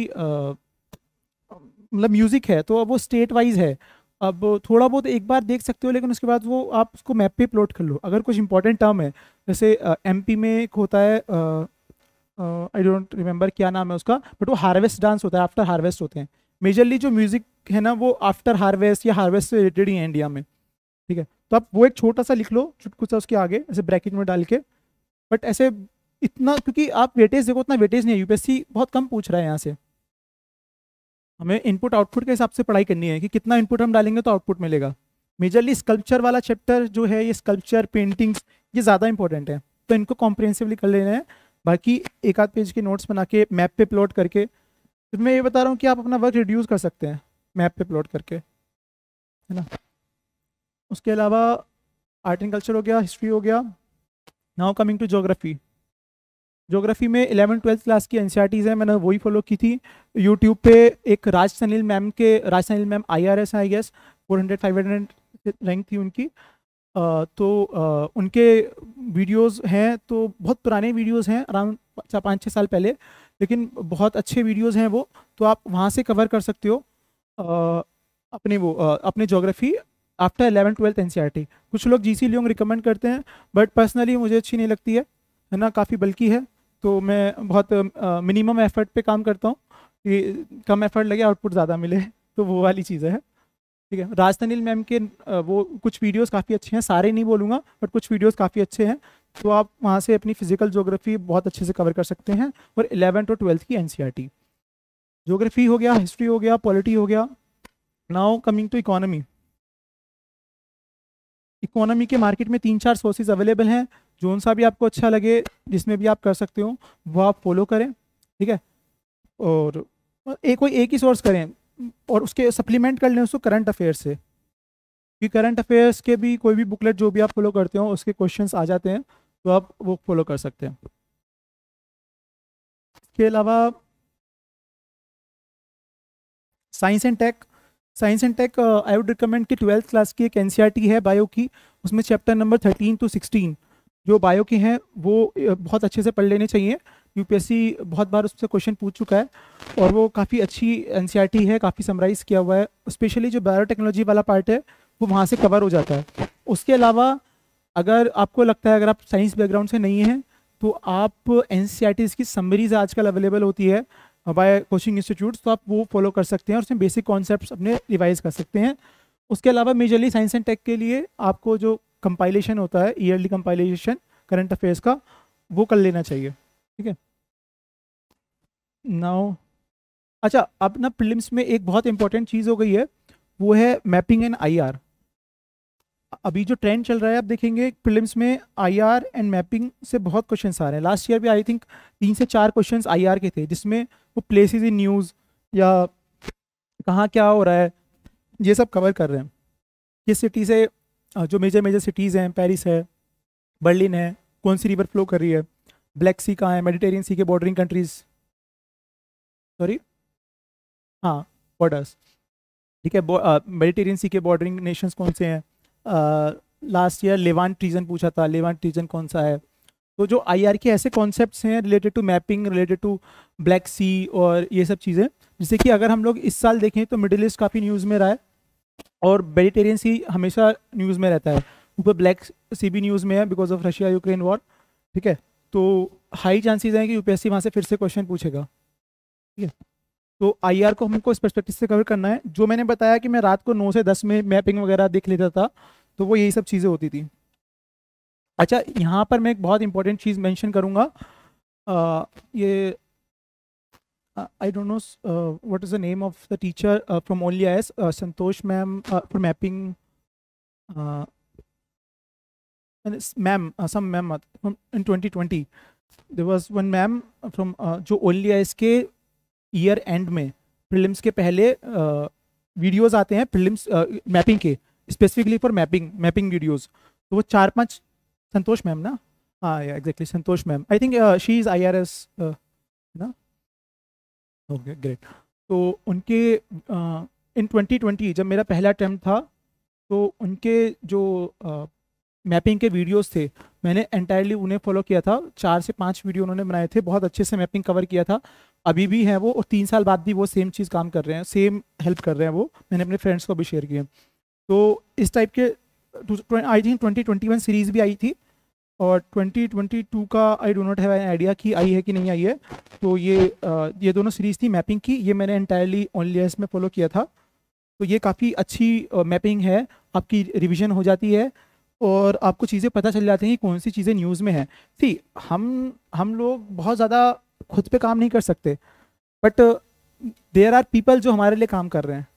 मतलब म्यूज़िक है तो अब वो स्टेट वाइज है अब थोड़ा बहुत एक बार देख सकते हो लेकिन उसके बाद वो आप उसको मैप पे प्लॉट कर लो अगर कुछ इंपॉर्टेंट टर्म है जैसे एमपी में एक होता है आई डोंट रिमेंबर क्या नाम है उसका बट वो हार्वेस्ट डांस होता है आफ्टर हार्वेस्ट होते हैं मेजरली जो म्यूज़िक है ना वो आफ्टर हार्वेस्ट या हार्वेस्ट से रिलेटेड ही है इंडिया में ठीक है तो आप वो एक छोटा सा लिख लो चुटकू सा उसके आगे ऐसे ब्रैकेट में डाल के बट ऐसे इतना क्योंकि आप वेटेज देखो उतना वेटेज नहीं है यूपीएससी बहुत कम पूछ रहा है यहाँ से हमें इनपुट आउटपुट के हिसाब से पढ़ाई करनी है कि कितना इनपुट हम डालेंगे तो आउटपुट मिलेगा मेजरली स्कल्पचर वाला चैप्टर जो है ये स्कल्पचर पेंटिंग्स ये ज़्यादा इंपॉर्टेंट है तो इनको कॉम्प्रिहेंसिवली कर लेना है बाकी एक आध पेज के नोट्स बना के मैप पे प्लॉट करके तो मैं ये बता रहा हूँ कि आप अपना वर्क रिड्यूस कर सकते हैं मैप पे प्लॉट करके है ना उसके अलावा आर्ट एंड कल्चर हो गया हिस्ट्री हो गया now coming to geography geography में इलेवन ट्वेल्थ क्लास की एन e हैं मैंने वही फॉलो की थी यूट्यूब पे एक राज सनील मैम के Raj Saneel ma'am I R S I guess four hundred five hundred rank थी उनकी आ, तो आ, उनके वीडियोस हैं तो बहुत पुराने वीडियोस हैं अराउंड चार पाँच छः साल पहले लेकिन बहुत अच्छे वीडियोस हैं वो तो आप वहाँ से कवर कर सकते हो आ, अपने वो अपने geography after eleven twelfth N कुछ लोग जी सी रिकमेंड करते हैं बट पर्सनली मुझे अच्छी नहीं लगती है है ना काफ़ी बल्कि है तो मैं बहुत मिनिमम एफर्ट पे काम करता हूँ कि कम एफर्ट लगे आउटपुट ज़्यादा मिले तो वो वाली चीज़ है ठीक है राजस्थानील मैम के वो कुछ वीडियोस काफ़ी अच्छे हैं सारे नहीं बोलूँगा बट कुछ वीडियोस काफ़ी अच्छे हैं तो आप वहाँ से अपनी फिजिकल जोग्राफी बहुत अच्छे से कवर कर सकते हैं और इलेवंथ और ट्वेल्थ की एन जोग्राफी e हो गया हिस्ट्री हो गया पॉलिटी हो गया now coming to economy economy के मार्केट में तीन चार सोर्सेज अवेलेबल हैं जोन सा भी आपको अच्छा लगे जिसमें भी आप कर सकते हो वो आप फॉलो करें ठीक है और एक कोई एक ही सोर्स करें और उसके सप्लीमेंट कर लें उसको करंट अफेयर से कि करंट अफेयर्स के भी कोई भी बुकलेट जो भी आप फॉलो करते हो उसके क्वेश्चन आ जाते हैं तो आप वो फॉलो कर सकते हैं इसके अलावा science and tech science and tech I would recommend कि ट्वेल्थ क्लास की एक एन e है बायो की उसमें chapter number thirteen to sixteen जो बायो के हैं वो बहुत अच्छे से पढ़ लेने चाहिए यूपीएससी बहुत बार उससे क्वेश्चन पूछ चुका है और वो काफ़ी अच्छी एन e है काफ़ी समराइज़ किया हुआ है स्पेशली जो बायोटेक्नोलॉजी वाला पार्ट है वो वहाँ से कवर हो जाता है उसके अलावा अगर आपको लगता है अगर आप साइंस बैकग्राउंड से नहीं हैं तो आप एन e की समरीज आजकल अवेलेबल होती है बाय कोचिंग इंस्टीट्यूट तो आप वो फॉलो कर सकते हैं और उसमें बेसिक कॉन्सेप्ट अपने रिवाइज कर सकते हैं उसके अलावा मेजरली साइंस एंड टेक के लिए आपको जो कंपाइलेशन होता है ईयरली कंपाइलेशन करंट अफेयर्स का वो कर लेना चाहिए ठीक है नाउ अच्छा अब ना प्रिलिम्स में एक बहुत इंपॉर्टेंट चीज़ हो गई है वो है मैपिंग एंड आईआर अभी जो ट्रेंड चल रहा है आप देखेंगे प्रिलिम्स में आईआर एंड मैपिंग से बहुत क्वेश्चन आ रहे हैं लास्ट ईयर भी आई थिंक तीन से चार क्वेश्चन आईआर के थे जिसमें वो प्लेसिस इन न्यूज़ या कहाँ क्या हो रहा है ये सब कवर कर रहे हैं किस सिटी से जो मेजर मेजर सिटीज़ हैं पेरिस है बर्लिन है कौन सी रिवर फ्लो कर रही है ब्लैक सी कहाँ है मेडिटेरियन सी के बॉर्डरिंग कंट्रीज़ सॉरी हाँ बॉर्डर्स ठीक है मेडिटेरियन सी के बॉर्डरिंग नेशंस कौन से हैं लास्ट ईयर लेवांट रीजन पूछा था लेवांट रीजन कौन सा है तो जो आई आर के ऐसे कॉन्सेप्ट हैं related to mapping related to Black Sea और ये सब चीज़ें जैसे कि अगर हम लोग इस साल देखें तो मिडिल ईस्ट काफ़ी न्यूज़ में रहा है और वेजिटेरियन सी हमेशा न्यूज़ में रहता है ऊपर ब्लैक सी भी न्यूज़ में है because of Russia Ukraine war ठीक है तो हाई चांसेस हैं कि यूपीएससी वहाँ से फिर से क्वेश्चन पूछेगा ठीक है तो आईआर को हमको इस परस्पेक्टिव से कवर करना है जो मैंने बताया कि मैं रात को नौ से दस में मैपिंग वगैरह देख लेता था तो वो यही सब चीज़ें होती थी अच्छा यहाँ पर मैं एक बहुत इंपॉर्टेंट चीज़ मैंशन करूँगा ये uh, I don't know uh, what is the name of the teacher uh, from only OLIS, uh, Santosh ma'am uh, for mapping. uh, and it's ma'am, uh, some ma'am from in 2020. There was one ma'am from uh, jo only जो OLIS के year end में prelims के पहले videos आते हैं prelims mapping के specifically for mapping mapping videos तो वो चार पांच संतोष मैम ना हाँ या exactly Santosh ma'am I think she is I R S ना ओके ग्रेट तो उनके इन ट्वेंटी ट्वेंटी जब मेरा पहला अटैम्प्ट था तो उनके जो मैपिंग के वीडियोस थे मैंने एंटायरली उन्हें फॉलो किया था चार से पांच वीडियो उन्होंने बनाए थे बहुत अच्छे से मैपिंग कवर किया था अभी भी हैं वो और तीन साल बाद भी वो सेम चीज़ काम कर रहे हैं सेम हेल्प कर रहे हैं वो मैंने अपने फ्रेंड्स को भी शेयर किए तो इस टाइप के I think twenty twenty one series भी आई थी और 2022 का I do not have an idea कि आई है कि नहीं आई है तो ये आ, ये दोनों सीरीज़ थी मैपिंग की ये मैंने इंटायरली ओनली में फॉलो किया था तो ये काफ़ी अच्छी मैपिंग है आपकी रिविजन हो जाती है और आपको चीज़ें पता चल जाती हैं कि कौन सी चीज़ें न्यूज़ में है ठीक हम हम लोग बहुत ज़्यादा खुद पर काम नहीं कर सकते बट देर आर पीपल जो हमारे लिए काम कर रहे हैं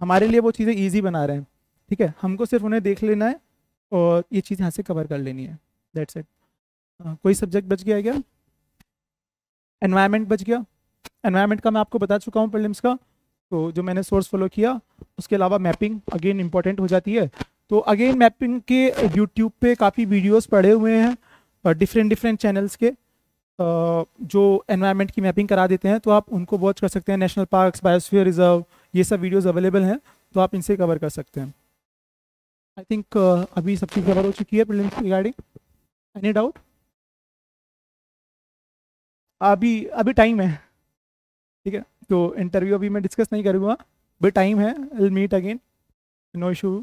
हमारे लिए वो चीज़ें ईजी बना रहे हैं ठीक है हमको सिर्फ उन्हें देख लेना है और ये चीज़ यहाँ से कवर कर लेनी है दैट सेट हाँ, कोई सब्जेक्ट बच गया है क्या एनवायरमेंट बच गया एनवायरमेंट का मैं आपको बता चुका हूँ प्रिलिम्स का तो जो मैंने सोर्स फॉलो किया उसके अलावा मैपिंग अगेन इंपॉर्टेंट हो जाती है तो अगेन मैपिंग के यूट्यूब पे काफ़ी वीडियोस पड़े हुए हैं डिफरेंट डिफरेंट चैनल्स के जो एनवायरमेंट की मैपिंग करा देते हैं तो आप उनको वॉच कर सकते हैं नेशनल पार्क्स बायोस्फीयर रिजर्व ये सब वीडियोस अवेलेबल हैं तो आप इनसे कवर कर सकते हैं आई थिंक अभी सब चीज़ कवर हो चुकी है प्रिलिम्स रिगार्डिंग एनी डाउट अभी अभी टाइम है ठीक है तो इंटरव्यू अभी मैं डिस्कस नहीं करूँगा अभी टाइम है will meet again no issue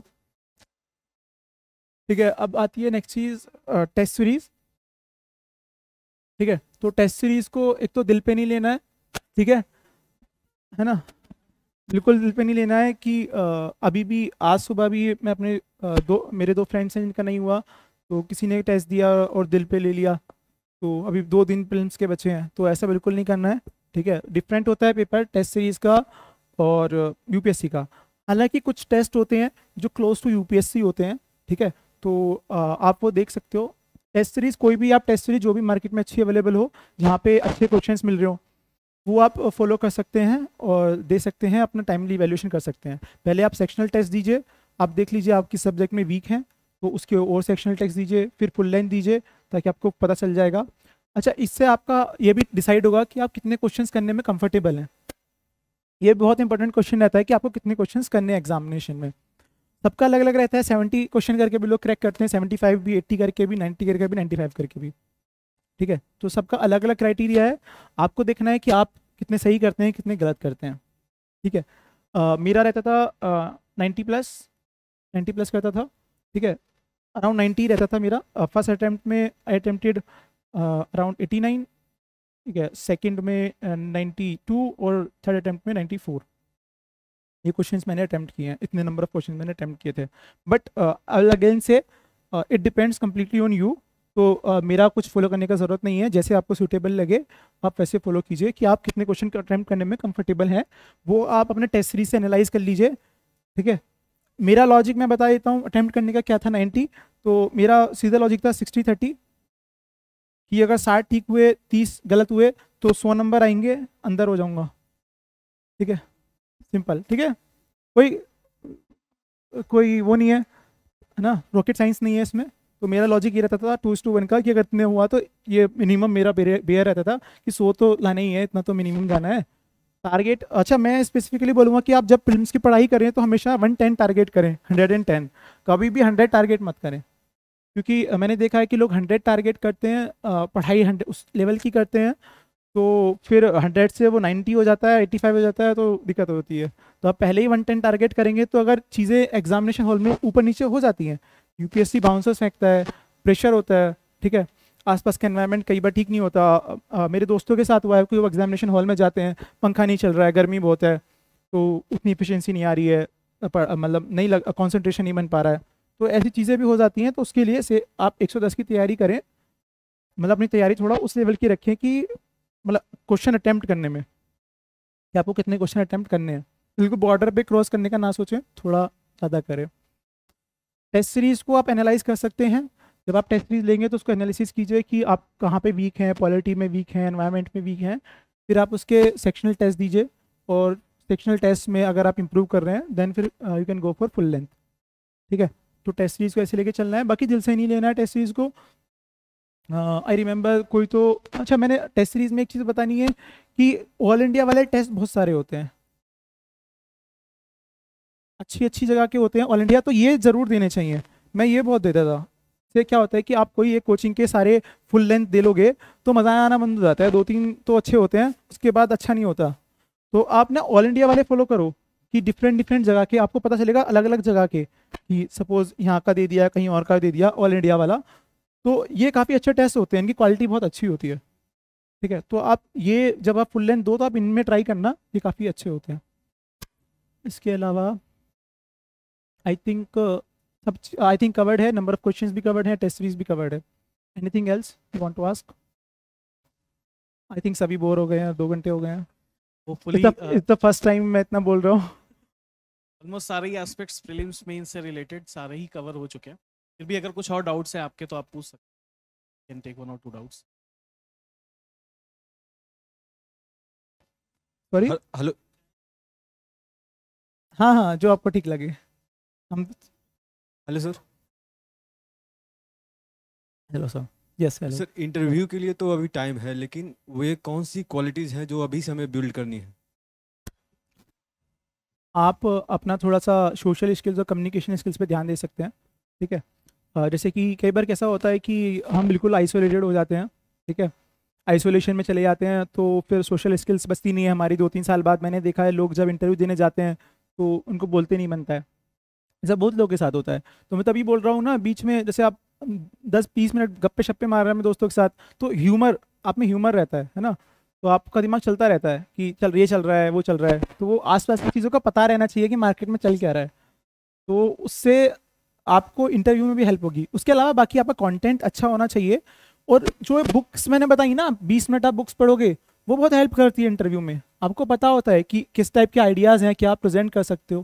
ठीक है अब आती है नेक्स्ट चीज़ टेस्ट सीरीज़ ठीक है तो टेस्ट सीरीज़ को एक तो दिल पे नहीं लेना है ठीक है है ना बिल्कुल दिल पे नहीं लेना है कि आ, अभी भी आज सुबह भी मैं अपने आ, दो मेरे दो फ्रेंड्स हैं जिनका नहीं हुआ तो किसी ने टेस्ट दिया और दिल पे ले लिया तो अभी दो दिन फिल्म्स के बचे हैं तो ऐसा बिल्कुल नहीं करना है ठीक है डिफरेंट होता है पेपर टेस्ट सीरीज़ का और यूपीएससी का हालांकि कुछ टेस्ट होते हैं जो क्लोज टू यूपीएससी होते हैं ठीक है तो आ, आप वो देख सकते हो टेस्ट सीरीज़ कोई भी आप टेस्ट सीरीज़ जो भी मार्केट में अच्छी अवेलेबल हो जहाँ पे अच्छे क्वेश्चंस मिल रहे हो वो आप फॉलो कर सकते हैं और दे सकते हैं अपना टाइमली वैल्यूशन कर सकते हैं पहले आप सेक्शनल टेस्ट दीजिए आप देख लीजिए आप किस सब्जेक्ट में वीक हैं तो उसके और सेक्शनल टैक्स दीजिए फिर फुल लेंथ दीजिए ताकि आपको पता चल जाएगा अच्छा इससे आपका ये भी डिसाइड होगा कि आप कितने क्वेश्चंस करने में कंफर्टेबल हैं ये बहुत इंपॉर्टेंट क्वेश्चन रहता है कि आपको कितने क्वेश्चंस करने हैं एग्जामिनेशन में सबका अलग अलग रहता है सेवेंटी क्वेश्चन करके भी लोग क्रैक करते हैं सेवेंटी फाइव भी एट्टी करके भी नाइन्टी करके भी नाइन्टी फाइव करके भी ठीक है तो सबका अलग अलग क्राइटेरिया है आपको देखना है कि आप कितने सही करते हैं कितने गलत करते हैं ठीक है आ, मेरा रहता था नाइन्टी प्लस नाइन्टी प्लस करता था ठीक है अराउंड नाइन्टी रहता था मेरा फर्स्ट uh, अटैम्प्ट में I attempted around eighty nine ठीक है सेकेंड में नाइन्टी uh, टू और थर्ड अटैम्प्ट में नाइन्टी फोर ये क्वेश्चन मैंने अटैम्प्ट किए हैं इतने नंबर ऑफ क्वेश्चन मैंने अटैम्प्ट किए थे बट आई अगेन से it depends completely on you तो uh, मेरा कुछ फॉलो करने का ज़रूरत नहीं है जैसे आपको सूटेबल लगे आप वैसे फॉलो कीजिए कि आप कितने क्वेश्चन अटैम्प्ट करने में कम्फर्टेबल हैं वो आप अपने टेस्ट सीरीज से एनालाइज कर लीजिए ठीक है मेरा लॉजिक मैं बता देता हूँ अटैम्प्ट करने का क्या था नाइन्टी तो मेरा सीधा लॉजिक था सिक्सटी थर्टी कि अगर साठ ठीक हुए तीस गलत हुए तो सौ नंबर आएंगे अंदर हो जाऊँगा ठीक है सिंपल ठीक है कोई कोई वो नहीं है है ना रॉकेट साइंस नहीं है इसमें तो मेरा लॉजिक ये रहता था टू टू वन का कि अगर इतने हुआ तो ये मिनिमम मेरा बेयर रहता था कि सो तो लाना ही है इतना तो मिनिमम जाना है टारगेट अच्छा मैं स्पेसिफिकली बोलूँगा कि आप जब फिल्म की पढ़ाई करें तो हमेशा वन टेन टारगेट करें हंड्रेड एंड टेन कभी भी हंड्रेड टारगेट मत करें क्योंकि मैंने देखा है कि लोग हंड्रेड टारगेट करते हैं पढ़ाई हंड्रेड उस लेवल की करते हैं तो फिर हंड्रेड से वो नाइन्टी हो जाता है एट्टी फाइव हो जाता है तो दिक्कत होती है तो आप पहले ही वन टेन टारगेट करेंगे तो अगर चीज़ें एग्जामिनेशन हॉल में ऊपर नीचे हो जाती हैं यू पी सी बाउंसर्स फेंकता है प्रेशर होता है ठीक है आसपास का एनवायरनमेंट कई बार ठीक नहीं होता आ, आ, मेरे दोस्तों के साथ हुआ है कि वो एग्जामिनेशन हॉल में जाते हैं पंखा नहीं चल रहा है गर्मी बहुत है तो उतनी इफिशेंसी नहीं आ रही है मतलब नहीं लग कॉन्सेंट्रेशन नहीं बन पा रहा है तो ऐसी चीज़ें भी हो जाती हैं तो उसके लिए से आप एक की तैयारी करें मतलब अपनी तैयारी थोड़ा उस लेवल की रखें कि मतलब क्वेश्चन अटैम्प्ट करने में कि आपको कितने क्वेश्चन अटैम्प्ट करने हैं बिल्कुल बॉर्डर पर क्रॉस करने का ना सोचें थोड़ा ज़्यादा करें टेस्ट सीरीज़ को आप एनालाइज कर सकते हैं जब आप टेस्ट सीरीज लेंगे तो उसको एनालिसिस कीजिए कि आप कहाँ पे वीक हैं पॉलिटी में वीक हैं एनवायरनमेंट में वीक हैं फिर आप उसके सेक्शनल टेस्ट दीजिए और सेक्शनल टेस्ट में अगर आप इम्प्रूव कर रहे हैं देन फिर you can go for full length ठीक है तो टेस्ट सीरीज़ को ऐसे लेके चलना है बाकी दिल से नहीं लेना है टेस्ट सीरीज़ को आई uh, रिमेंबर कोई तो अच्छा मैंने टेस्ट सीरीज़ में एक चीज़ बतानी है कि ऑल इंडिया वाले टेस्ट बहुत सारे होते हैं अच्छी अच्छी जगह के होते हैं ऑल इंडिया तो ये ज़रूर देने चाहिए मैं ये बहुत देता था से क्या होता है कि आप कोई एक कोचिंग के सारे फुल लेंथ दे लोगे तो मज़ा आना बंद हो जाता है दो तीन तो अच्छे होते हैं उसके बाद अच्छा नहीं होता तो आप ना ऑल इंडिया वाले फॉलो करो कि डिफरेंट डिफरेंट जगह के आपको पता चलेगा अलग अलग जगह के कि सपोज़ यहाँ का दे दिया कहीं और का दे दिया ऑल इंडिया वाला तो ये काफ़ी अच्छे टेस्ट होते हैं इनकी क्वालिटी बहुत अच्छी होती है ठीक है तो आप ये जब आप फुल लेंथ दो तो आप इनमें ट्राई करना ये काफ़ी अच्छे होते हैं इसके अलावा आई थिंक सब आई थिंक कवर्ड है नंबर ऑफ क्वेश्चंस भी कवर्ड है टेस्ट सीरीज भी कवर्ड है anything else you want to ask I think सभी बोर हो गए हैं दो घंटे हो गए हैं hopefully it's the first time मैं इतना बोल रहा हूँ ऑलमोस्ट सारे ही एस्पेक्ट्स प्रीलिम्स मेंस से रिलेटेड सारे ही कवर हो चुके हैं फिर भी अगर कुछ और डाउट्स हैं आपके तो आप पूछ सकते कैन टेक वन और टू डाउट्स सॉरी हेलो हाँ हाँ जो आपको ठीक लगे हम hello sir hello sir yes hello sir interview के लिए तो अभी टाइम है लेकिन वे कौन सी क्वालिटीज़ हैं जो अभी से हमें बिल्ड करनी है आप अपना थोड़ा सा सोशल स्किल्स और कम्युनिकेशन स्किल्स पे ध्यान दे सकते हैं ठीक है जैसे कि कई बार कैसा होता है कि हम बिल्कुल आइसोलेटेड हो जाते हैं ठीक है आइसोलेशन में चले जाते हैं तो फिर सोशल स्किल्स बचती नहीं है हमारी दो तीन साल बाद मैंने देखा है लोग जब इंटरव्यू देने जाते हैं तो उनको बोलते नहीं बनता है ऐसा बहुत लोगों के साथ होता है तो मैं तभी बोल रहा हूँ ना बीच में जैसे आप दस बीस मिनट गप्पे शप्पे मार रहे हैं दोस्तों के साथ तो ह्यूमर आप में ह्यूमर रहता है है ना तो आपका दिमाग चलता रहता है कि चल ये चल रहा है वो चल रहा है तो वो आसपास की चीज़ों का पता रहना चाहिए कि मार्केट में चल क्या रहा है तो उससे आपको इंटरव्यू में भी हेल्प होगी उसके अलावा बाकी आपका कंटेंट अच्छा होना चाहिए और जो बुक्स मैंने बताई ना बीस मिनट आप बुक्स पढ़ोगे वो बहुत हेल्प करती है इंटरव्यू में आपको पता होता है कि किस टाइप के आइडियाज़ हैं क्या आप प्रेजेंट कर सकते हो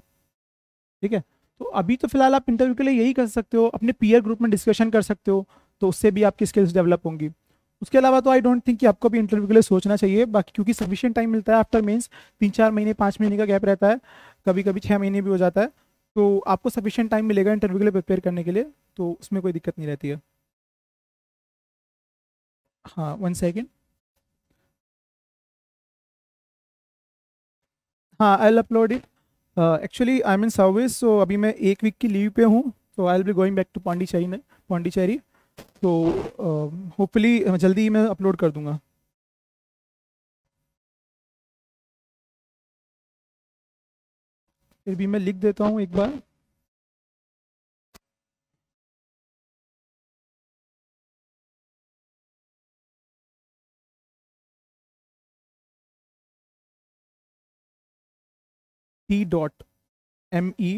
ठीक है तो अभी तो फिलहाल आप इंटरव्यू के लिए यही कर सकते हो अपने पीयर ग्रुप में डिस्कशन कर सकते हो तो उससे भी आपकी स्किल्स डेवलप होंगी उसके अलावा तो आई डोंट थिंक कि आपको भी इंटरव्यू के लिए सोचना चाहिए बाकी क्योंकि सफिशियंट टाइम मिलता है आफ्टर मीन्स तीन चार महीने पाँच महीने का गैप रहता है कभी कभी छः महीने भी हो जाता है तो आपको सफिशियंट टाइम मिलेगा इंटरव्यू के लिए प्रिपेयर करने के लिए तो उसमें कोई दिक्कत नहीं रहती है हाँ वन सेकेंड हाँ I upload it actually I mean service so अभी मैं एक वीक की लीव पे हूँ तो I will be going back to Pondicherry Pondicherry तो होपफुली जल्दी ही मैं अपलोड कर दूंगा फिर भी मैं लिख देता हूँ एक बार T dot M E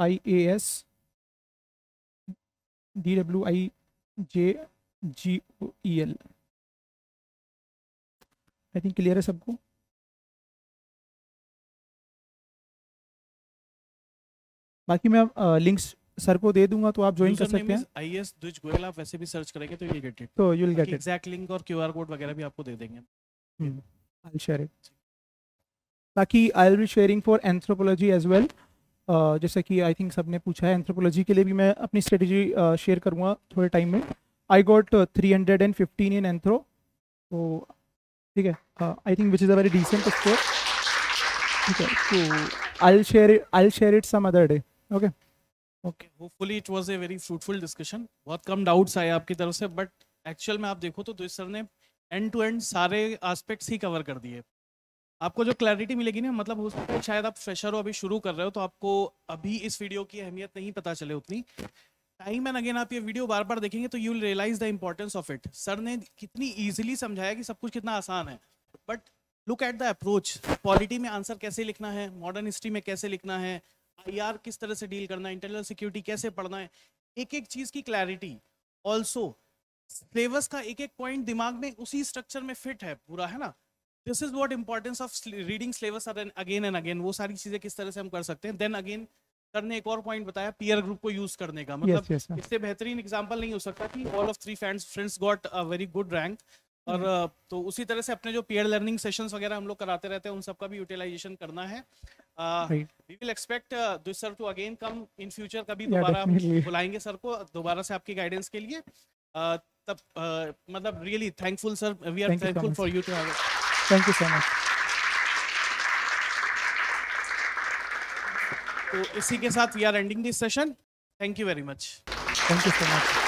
I A S D W I J G O E L I think clear है सबको बाकी मैं लिंक्स सर को दे दूंगा तो आप ज्वाइन कर सकते हैं आई एस द्विज गोयल आप वैसे भी सर्च करेंगे तो यू गेट इट तो you will get it exact link और क्यूआर कोड वगैरह भी आपको दे देंगे आई विल शेयर इट बाकी I will be sharing for anthropology as well जैसे कि आई थिंक सबने पूछा है एंथ्रोपोलॉजी के लिए भी मैं अपनी स्ट्रेटजी शेयर करूँगा थोड़े टाइम में I got three hundred and fifteen in anthro तो ठीक है I think which is a very decent score ठीक है तो I share I share it some other day okay okay hopefully it was a very fruitful discussion बहुत कम doubts आए आपकी तरफ से बट एक्चुअल में आप देखो तो, तो सर ने एंड टू एंड सारे आस्पेक्ट्स ही कवर कर दिए आपको जो क्लैरिटी मिलेगी ना मतलब हो सकता है शायद आप फ्रेशर हो अभी शुरू कर रहे हो तो आपको अभी इस वीडियो की अहमियत नहीं पता चले उतनी टाइम एंड अगेन आप ये वीडियो बार बार देखेंगे तो you will realize the importance of it sir ने कितनी ईजिली समझाया कि सब कुछ कितना आसान है but look at the approach polity में आंसर कैसे लिखना है मॉडर्न हिस्ट्री में कैसे लिखना है आई किस तरह से डील करना है इंटरनल सिक्योरिटी कैसे पढ़ना है एक एक चीज़ की क्लैरिटी ऑल्सो सिलेबस का एक एक पॉइंट दिमाग में उसी स्ट्रक्चर में फिट है पूरा है ना this is what importance of reading syllabus again and again वो सारी चीजें किस तरह से हम कर सकते हैं देन अगेन करने एक और पॉइंट बताया पीयर ग्रुप को यूज करने का मतलब yes, yes, इससे बेहतरीन एग्जाम्पल नहीं हो सकता कि all of three friends friends got a very good rank और तो उसी तरह से अपने जो पीयर लर्निंग सेशंस वगैरह हम लोग कराते रहते हैं उन सबका भी यूटिलाइजेशन करना है we will expect this sir to again come in future कभी दोबारा बुलाएंगे सर को दोबारा से आपकी गाइडेंस के लिए uh, तब uh, मतलब really thankful sir we are thankful for you to have thank you so much तो इसी के साथ we are ending this session thank you very much thank you so much